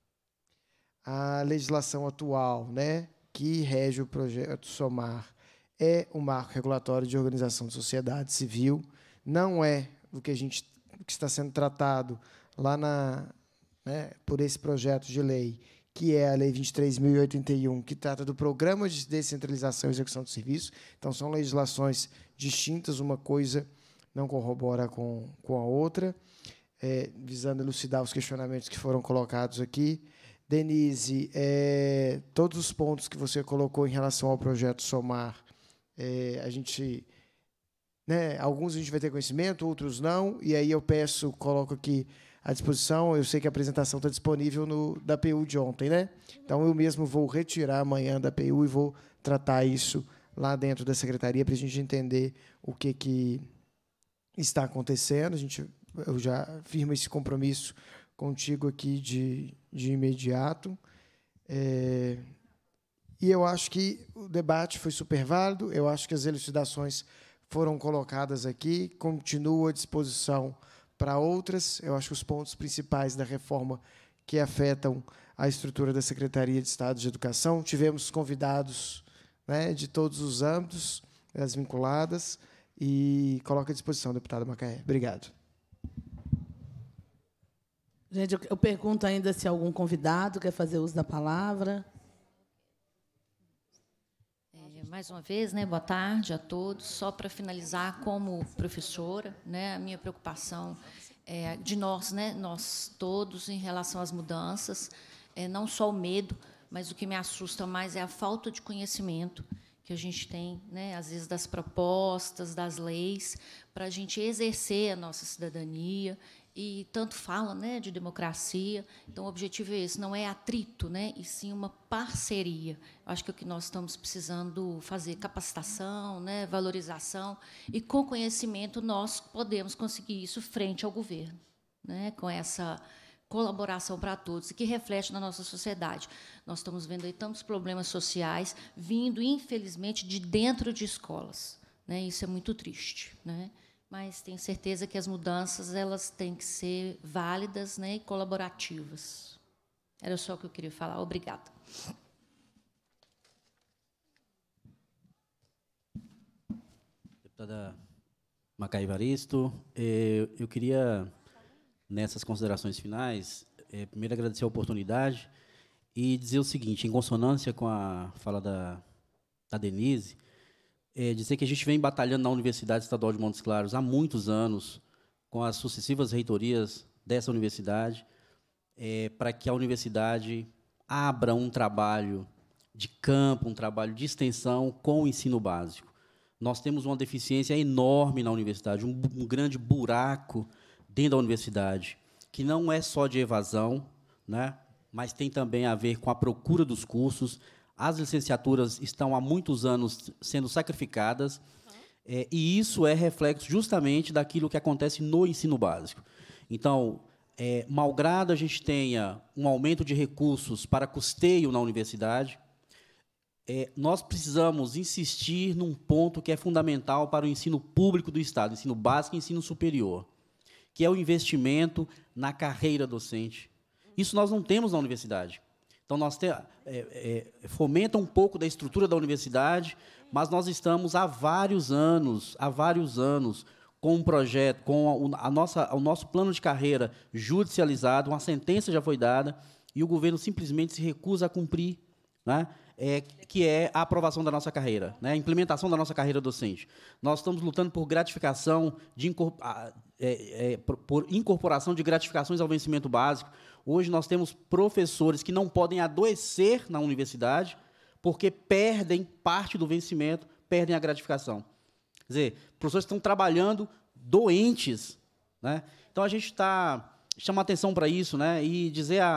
A legislação atual, né, que rege o projeto SOMAR, é o marco regulatório de organização de sociedade civil, não é o que a gente o que está sendo tratado lá na, né, por esse projeto de lei que é a Lei 23.081, que trata do Programa de Descentralização e Execução de Serviço. Então, são legislações distintas, uma coisa não corrobora com, com a outra, é, visando elucidar os questionamentos que foram colocados aqui. Denise, é, todos os pontos que você colocou em relação ao projeto Somar, é, a gente. Né, alguns a gente vai ter conhecimento, outros não, e aí eu peço, coloco aqui à disposição. Eu sei que a apresentação está disponível no, da PU de ontem, né? Então eu mesmo vou retirar amanhã da PU e vou tratar isso lá dentro da secretaria para a gente entender o que, que está acontecendo. A gente, eu já firmo esse compromisso contigo aqui de, de imediato. É, e eu acho que o debate foi super válido, eu acho que as elucidações foram colocadas aqui, continuo à disposição para outras. Eu acho que os pontos principais da reforma que afetam a estrutura da Secretaria de Estado de Educação. Tivemos convidados né, de todos os âmbitos, as vinculadas, e coloco à disposição, deputada Macaé. Obrigado. Gente, eu pergunto ainda se algum convidado quer fazer uso da palavra mais uma vez, né, boa tarde a todos. Só para finalizar, como professora, né, a minha preocupação é, de nós, né, nós todos, em relação às mudanças, é, não só o medo, mas o que me assusta mais é a falta de conhecimento que a gente tem, né, às vezes das propostas, das leis, para a gente exercer a nossa cidadania e tanto fala né, de democracia. Então, o objetivo é esse: não é atrito, né, e sim uma parceria. Acho que é o que nós estamos precisando fazer capacitação, né, valorização, e com conhecimento nós podemos conseguir isso frente ao governo, né, com essa colaboração para todos e que reflete na nossa sociedade. Nós estamos vendo aí tantos problemas sociais vindo, infelizmente, de dentro de escolas. Né, isso é muito triste. Né? mas tenho certeza que as mudanças elas têm que ser válidas né, e colaborativas. Era só o que eu queria falar. Obrigada. Deputada Macai Varisto, é, eu queria, nessas considerações finais, é, primeiro agradecer a oportunidade e dizer o seguinte, em consonância com a fala da, da Denise, é dizer que a gente vem batalhando na Universidade Estadual de Montes Claros há muitos anos, com as sucessivas reitorias dessa universidade, é, para que a universidade abra um trabalho de campo, um trabalho de extensão com o ensino básico. Nós temos uma deficiência enorme na universidade, um, um grande buraco dentro da universidade, que não é só de evasão, né? mas tem também a ver com a procura dos cursos, as licenciaturas estão há muitos anos sendo sacrificadas, uhum. é, e isso é reflexo justamente daquilo que acontece no ensino básico. Então, é, malgrado a gente tenha um aumento de recursos para custeio na universidade, é, nós precisamos insistir num ponto que é fundamental para o ensino público do Estado, ensino básico e ensino superior, que é o investimento na carreira docente. Isso nós não temos na universidade. Então, nós te, é, é, fomenta um pouco da estrutura da universidade, mas nós estamos há vários anos, há vários anos, com um projeto, com a, a nossa, o nosso plano de carreira judicializado, uma sentença já foi dada, e o governo simplesmente se recusa a cumprir, né? É, que é a aprovação da nossa carreira, né? a implementação da nossa carreira docente. Nós estamos lutando por gratificação, de incorpor, é, é, por incorporação de gratificações ao vencimento básico. Hoje nós temos professores que não podem adoecer na universidade porque perdem parte do vencimento, perdem a gratificação. Quer dizer, professores estão trabalhando doentes. Né? Então a gente está chamar atenção para isso, né? E dizer a,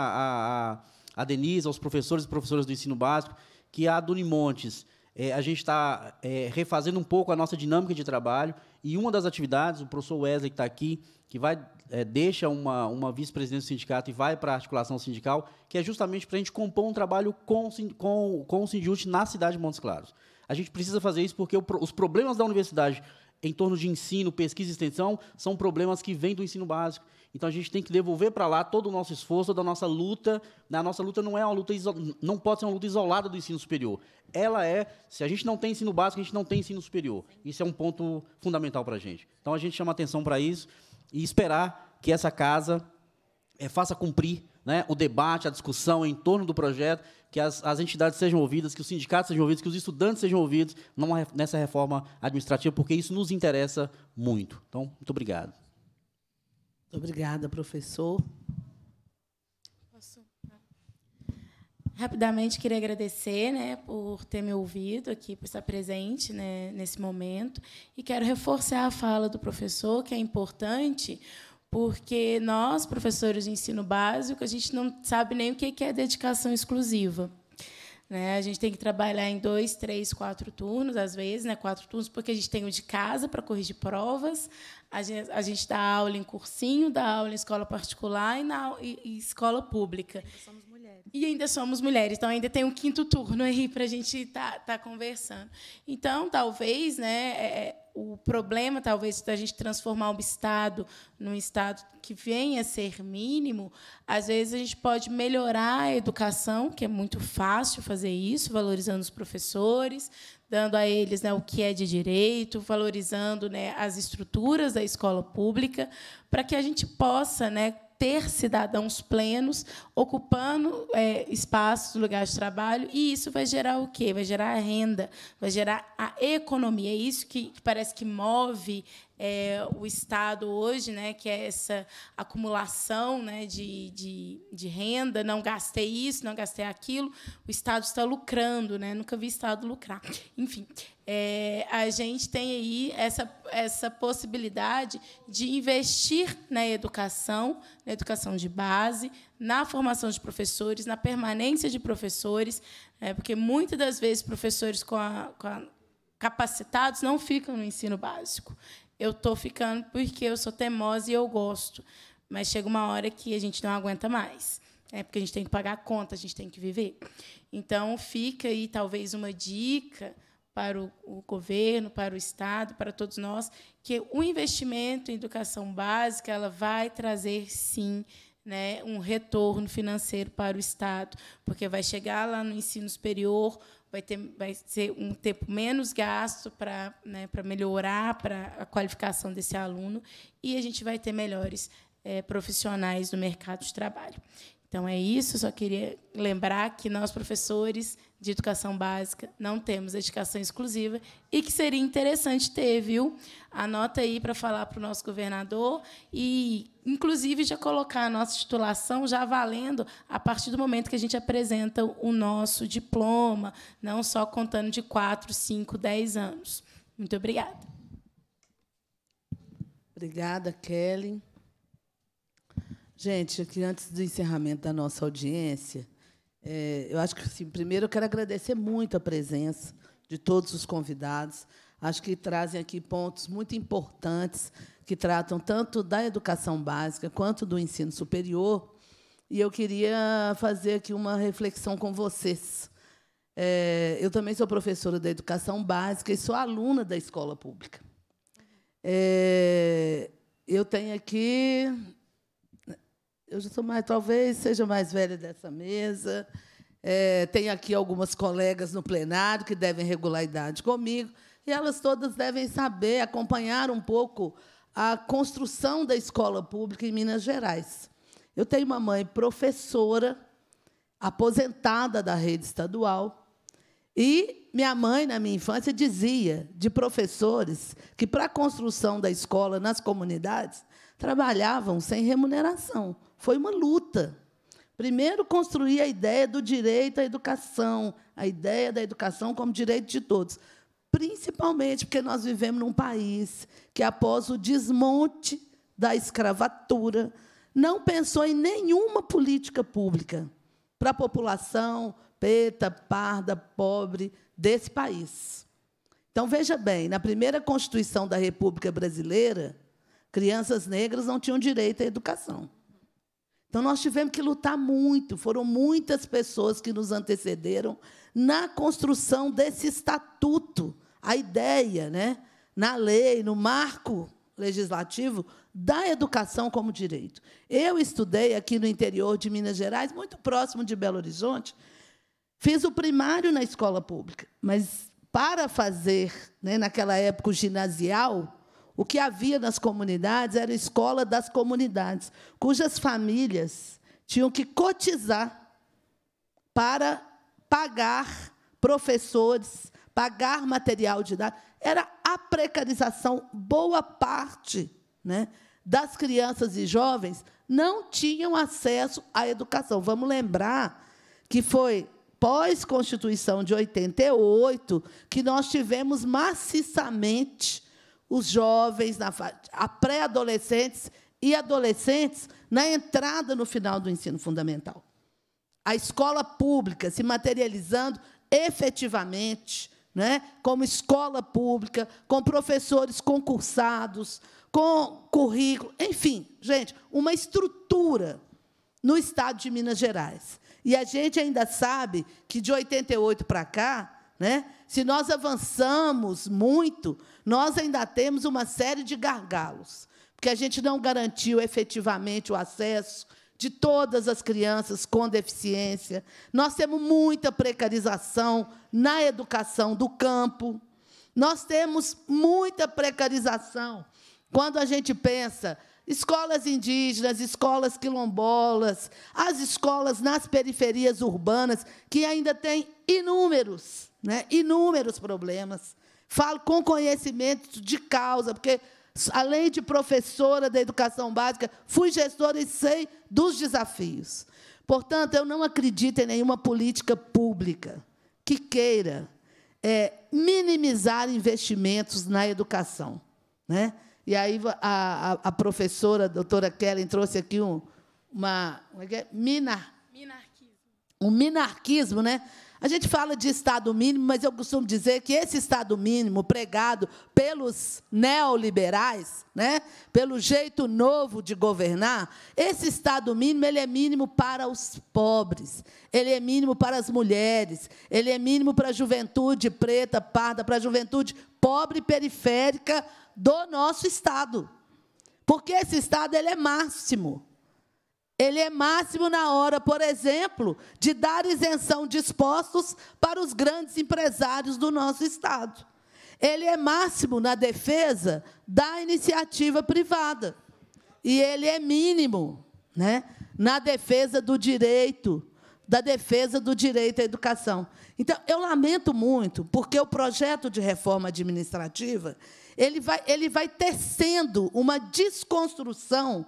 a, a Denise, aos professores e professoras do ensino básico, que a Dunimontes, é, a gente está é, refazendo um pouco a nossa dinâmica de trabalho e uma das atividades, o professor Wesley que está aqui, que vai é, deixa uma, uma vice-presidente do sindicato e vai para a articulação sindical, que é justamente para a gente compor um trabalho com, com, com o Sindjute na cidade de Montes Claros. A gente precisa fazer isso porque o, os problemas da universidade em torno de ensino, pesquisa e extensão são problemas que vêm do ensino básico. Então a gente tem que devolver para lá todo o nosso esforço, da nossa luta. Né? A nossa luta não é uma luta não pode ser uma luta isolada do ensino superior. Ela é, se a gente não tem ensino básico, a gente não tem ensino superior. Isso é um ponto fundamental para a gente. Então a gente chama atenção para isso e esperar que essa casa é, faça cumprir né, o debate, a discussão em torno do projeto, que as, as, entidades sejam ouvidas, que os sindicatos sejam ouvidos, que os estudantes sejam ouvidos numa, nessa reforma administrativa, porque isso nos interessa muito. Então, muito obrigado. Muito obrigada, professor. Rapidamente queria agradecer, né, por ter me ouvido aqui, por estar presente, né, nesse momento, e quero reforçar a fala do professor, que é importante, porque nós, professores de ensino básico, a gente não sabe nem o que é dedicação exclusiva. Né? A gente tem que trabalhar em dois, três, quatro turnos, às vezes, né? quatro turnos, porque a gente tem o de casa para corrigir provas, a gente, a gente dá aula em cursinho, dá aula em escola particular e, na, e, e escola pública. somos e ainda somos mulheres, então ainda tem um quinto turno aí para a gente estar tá, tá conversando. Então, talvez, né, é, é o problema talvez da gente transformar um estado num estado que venha a ser mínimo, às vezes a gente pode melhorar a educação, que é muito fácil fazer isso, valorizando os professores, dando a eles né, o que é de direito, valorizando né, as estruturas da escola pública, para que a gente possa né, ter cidadãos plenos ocupando é, espaços, lugares de trabalho, e isso vai gerar o quê? Vai gerar a renda, vai gerar a economia. É isso que parece que move é, o Estado hoje, né, que é essa acumulação né, de, de, de, renda, não gastei isso, não gastei aquilo, o Estado está lucrando, né? nunca vi Estado lucrar. Enfim, é, a gente tem aí essa, essa possibilidade de investir na educação, na educação de base, na formação de professores, na permanência de professores, né, porque muitas das vezes professores com a, com a capacitados não ficam no ensino básico eu tô ficando porque eu sou teimosa e eu gosto. Mas chega uma hora que a gente não aguenta mais. É porque a gente tem que pagar a conta, a gente tem que viver. Então, fica aí talvez uma dica para o, o governo, para o Estado, para todos nós, que o investimento em educação básica ela vai trazer, sim, né, um retorno financeiro para o Estado, porque vai chegar lá no ensino superior, vai ter vai ser um tempo menos gasto para né, para melhorar para a qualificação desse aluno e a gente vai ter melhores é, profissionais no mercado de trabalho. Então é isso, só queria lembrar que nós, professores de educação básica, não temos dedicação exclusiva e que seria interessante ter, viu? Anota aí para falar para o nosso governador e, inclusive, já colocar a nossa titulação já valendo a partir do momento que a gente apresenta o nosso diploma, não só contando de 4, 5, 10 anos. Muito obrigada. Obrigada, Kelly. Gente, aqui antes do encerramento da nossa audiência, é, eu acho que, assim, primeiro, eu quero agradecer muito a presença de todos os convidados. Acho que trazem aqui pontos muito importantes que tratam tanto da educação básica quanto do ensino superior. E eu queria fazer aqui uma reflexão com vocês. É, eu também sou professora da educação básica e sou aluna da escola pública. É, eu tenho aqui eu já sou mais, talvez seja mais velha dessa mesa. É, tem aqui algumas colegas no plenário que devem regular a idade comigo, e elas todas devem saber, acompanhar um pouco a construção da escola pública em Minas Gerais. Eu tenho uma mãe professora, aposentada da rede estadual, e minha mãe, na minha infância, dizia de professores que, para a construção da escola nas comunidades, trabalhavam sem remuneração. Foi uma luta. Primeiro, construir a ideia do direito à educação, a ideia da educação como direito de todos. Principalmente porque nós vivemos num país que, após o desmonte da escravatura, não pensou em nenhuma política pública para a população preta, parda, pobre desse país. Então, veja bem: na primeira Constituição da República Brasileira, crianças negras não tinham direito à educação. Então, nós tivemos que lutar muito, foram muitas pessoas que nos antecederam na construção desse estatuto, a ideia, né, na lei, no marco legislativo da educação como direito. Eu estudei aqui no interior de Minas Gerais, muito próximo de Belo Horizonte, fiz o primário na escola pública, mas para fazer, né, naquela época, o ginasial, o que havia nas comunidades era a escola das comunidades, cujas famílias tinham que cotizar para pagar professores, pagar material didático. Era a precarização. Boa parte né, das crianças e jovens não tinham acesso à educação. Vamos lembrar que foi pós-Constituição de 88 que nós tivemos maciçamente os jovens, a pré-adolescentes e adolescentes na entrada no final do ensino fundamental. A escola pública se materializando efetivamente né, como escola pública, com professores concursados, com currículo, enfim, gente, uma estrutura no estado de Minas Gerais. E a gente ainda sabe que de 88 para cá, né, se nós avançamos muito, nós ainda temos uma série de gargalos, porque a gente não garantiu efetivamente o acesso de todas as crianças com deficiência. Nós temos muita precarização na educação do campo. Nós temos muita precarização quando a gente pensa escolas indígenas, escolas quilombolas, as escolas nas periferias urbanas, que ainda têm inúmeros, né, inúmeros problemas. Falo com conhecimento de causa, porque além de professora da educação básica, fui gestora e sei dos desafios. Portanto, eu não acredito em nenhuma política pública que queira é, minimizar investimentos na educação. Né? E aí a, a, a professora, a doutora Kellen, trouxe aqui um, uma, é é? mina minarquismo. Um minarquismo, né? A gente fala de Estado mínimo, mas eu costumo dizer que esse Estado mínimo pregado pelos neoliberais, né, pelo jeito novo de governar, esse Estado mínimo ele é mínimo para os pobres, ele é mínimo para as mulheres, ele é mínimo para a juventude preta, parda, para a juventude pobre e periférica do nosso Estado. Porque esse Estado ele é máximo. Ele é máximo na hora, por exemplo, de dar isenção de impostos para os grandes empresários do nosso Estado. Ele é máximo na defesa da iniciativa privada. E ele é mínimo né, na defesa do direito, da defesa do direito à educação. Então, eu lamento muito, porque o projeto de reforma administrativa ele vai, ele vai tecendo uma desconstrução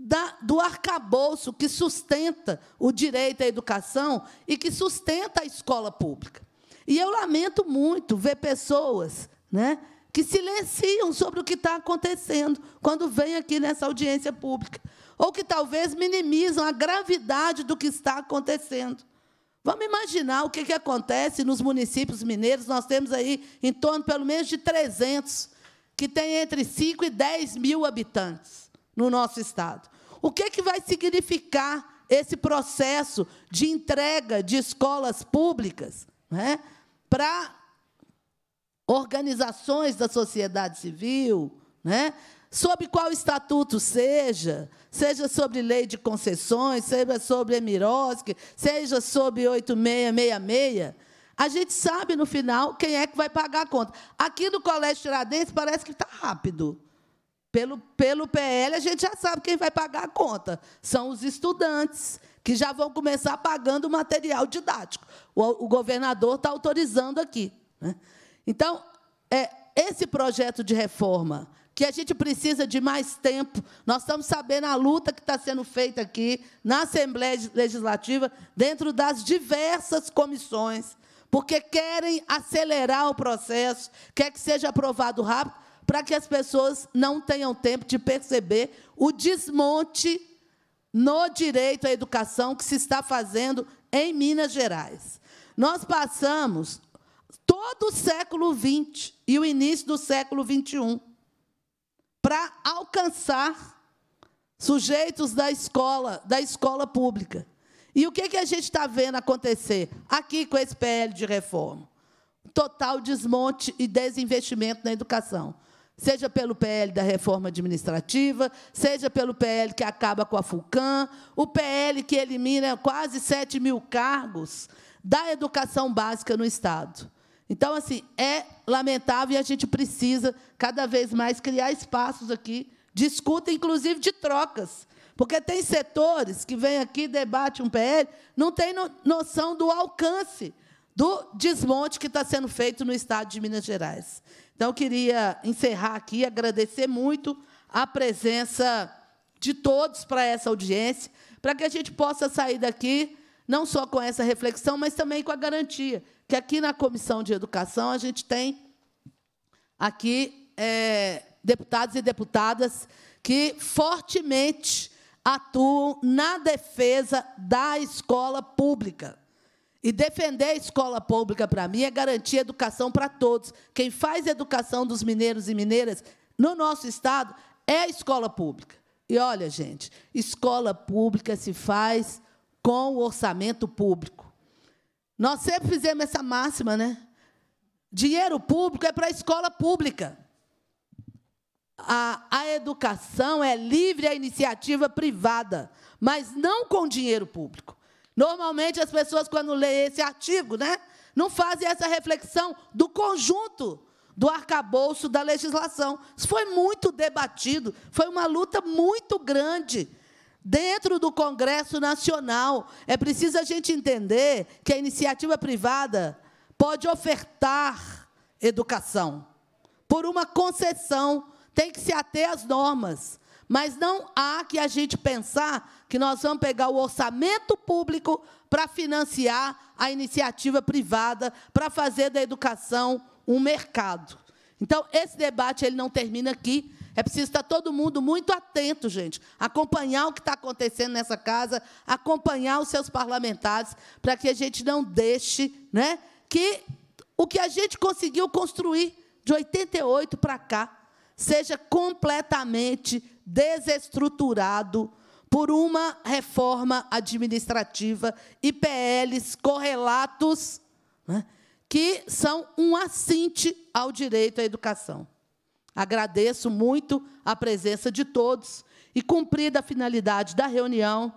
da, do arcabouço que sustenta o direito à educação e que sustenta a escola pública. E eu lamento muito ver pessoas né, que silenciam sobre o que está acontecendo quando vêm aqui nessa audiência pública, ou que talvez minimizam a gravidade do que está acontecendo. Vamos imaginar o que, que acontece nos municípios mineiros, nós temos aí em torno, pelo menos, de 300, que tem entre 5 e 10 mil habitantes no nosso Estado. O que, é que vai significar esse processo de entrega de escolas públicas né, para organizações da sociedade civil, né, sob qual estatuto seja, seja sobre lei de concessões, seja sobre Emirosky, seja sobre 8666, a gente sabe no final quem é que vai pagar a conta. Aqui no Colégio Tiradentes parece que está rápido. Pelo, pelo PL, a gente já sabe quem vai pagar a conta. São os estudantes, que já vão começar pagando o material didático. O, o governador está autorizando aqui. Né? Então, é, esse projeto de reforma, que a gente precisa de mais tempo, nós estamos sabendo a luta que está sendo feita aqui na Assembleia Legislativa, dentro das diversas comissões, porque querem acelerar o processo, quer que seja aprovado rápido, para que as pessoas não tenham tempo de perceber o desmonte no direito à educação que se está fazendo em Minas Gerais. Nós passamos todo o século XX e o início do século XXI para alcançar sujeitos da escola, da escola pública. E o que, que a gente está vendo acontecer aqui com esse PL de reforma? Total desmonte e desinvestimento na educação seja pelo PL da reforma administrativa, seja pelo PL que acaba com a FUCAM, o PL que elimina quase 7 mil cargos da educação básica no Estado. Então, assim, é lamentável e a gente precisa, cada vez mais, criar espaços aqui, discuta, inclusive, de trocas. Porque tem setores que vêm aqui, debate um PL, não tem noção do alcance do desmonte que está sendo feito no Estado de Minas Gerais. Então, eu queria encerrar aqui, agradecer muito a presença de todos para essa audiência, para que a gente possa sair daqui não só com essa reflexão, mas também com a garantia que aqui na Comissão de Educação a gente tem aqui é, deputados e deputadas que fortemente atuam na defesa da escola pública. E defender a escola pública, para mim, é garantir educação para todos. Quem faz a educação dos mineiros e mineiras no nosso Estado é a escola pública. E olha, gente, escola pública se faz com o orçamento público. Nós sempre fizemos essa máxima, né? Dinheiro público é para a escola pública. A, a educação é livre à iniciativa privada, mas não com dinheiro público. Normalmente as pessoas, quando lêem esse artigo, né, não fazem essa reflexão do conjunto do arcabouço da legislação. Isso foi muito debatido, foi uma luta muito grande dentro do Congresso Nacional. É preciso a gente entender que a iniciativa privada pode ofertar educação por uma concessão, tem que se ater às normas. Mas não há que a gente pensar que nós vamos pegar o orçamento público para financiar a iniciativa privada, para fazer da educação um mercado. Então, esse debate ele não termina aqui. É preciso estar todo mundo muito atento, gente, acompanhar o que está acontecendo nessa casa, acompanhar os seus parlamentares, para que a gente não deixe né, que o que a gente conseguiu construir de 88 para cá seja completamente desestruturado por uma reforma administrativa e PLs correlatos né, que são um assinte ao direito à educação. Agradeço muito a presença de todos e, cumprida a finalidade da reunião,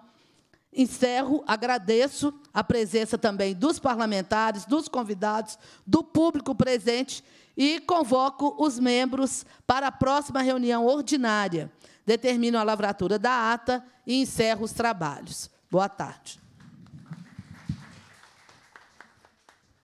encerro, agradeço a presença também dos parlamentares, dos convidados, do público presente e convoco os membros para a próxima reunião ordinária. Determino a lavratura da ata e encerro os trabalhos. Boa tarde.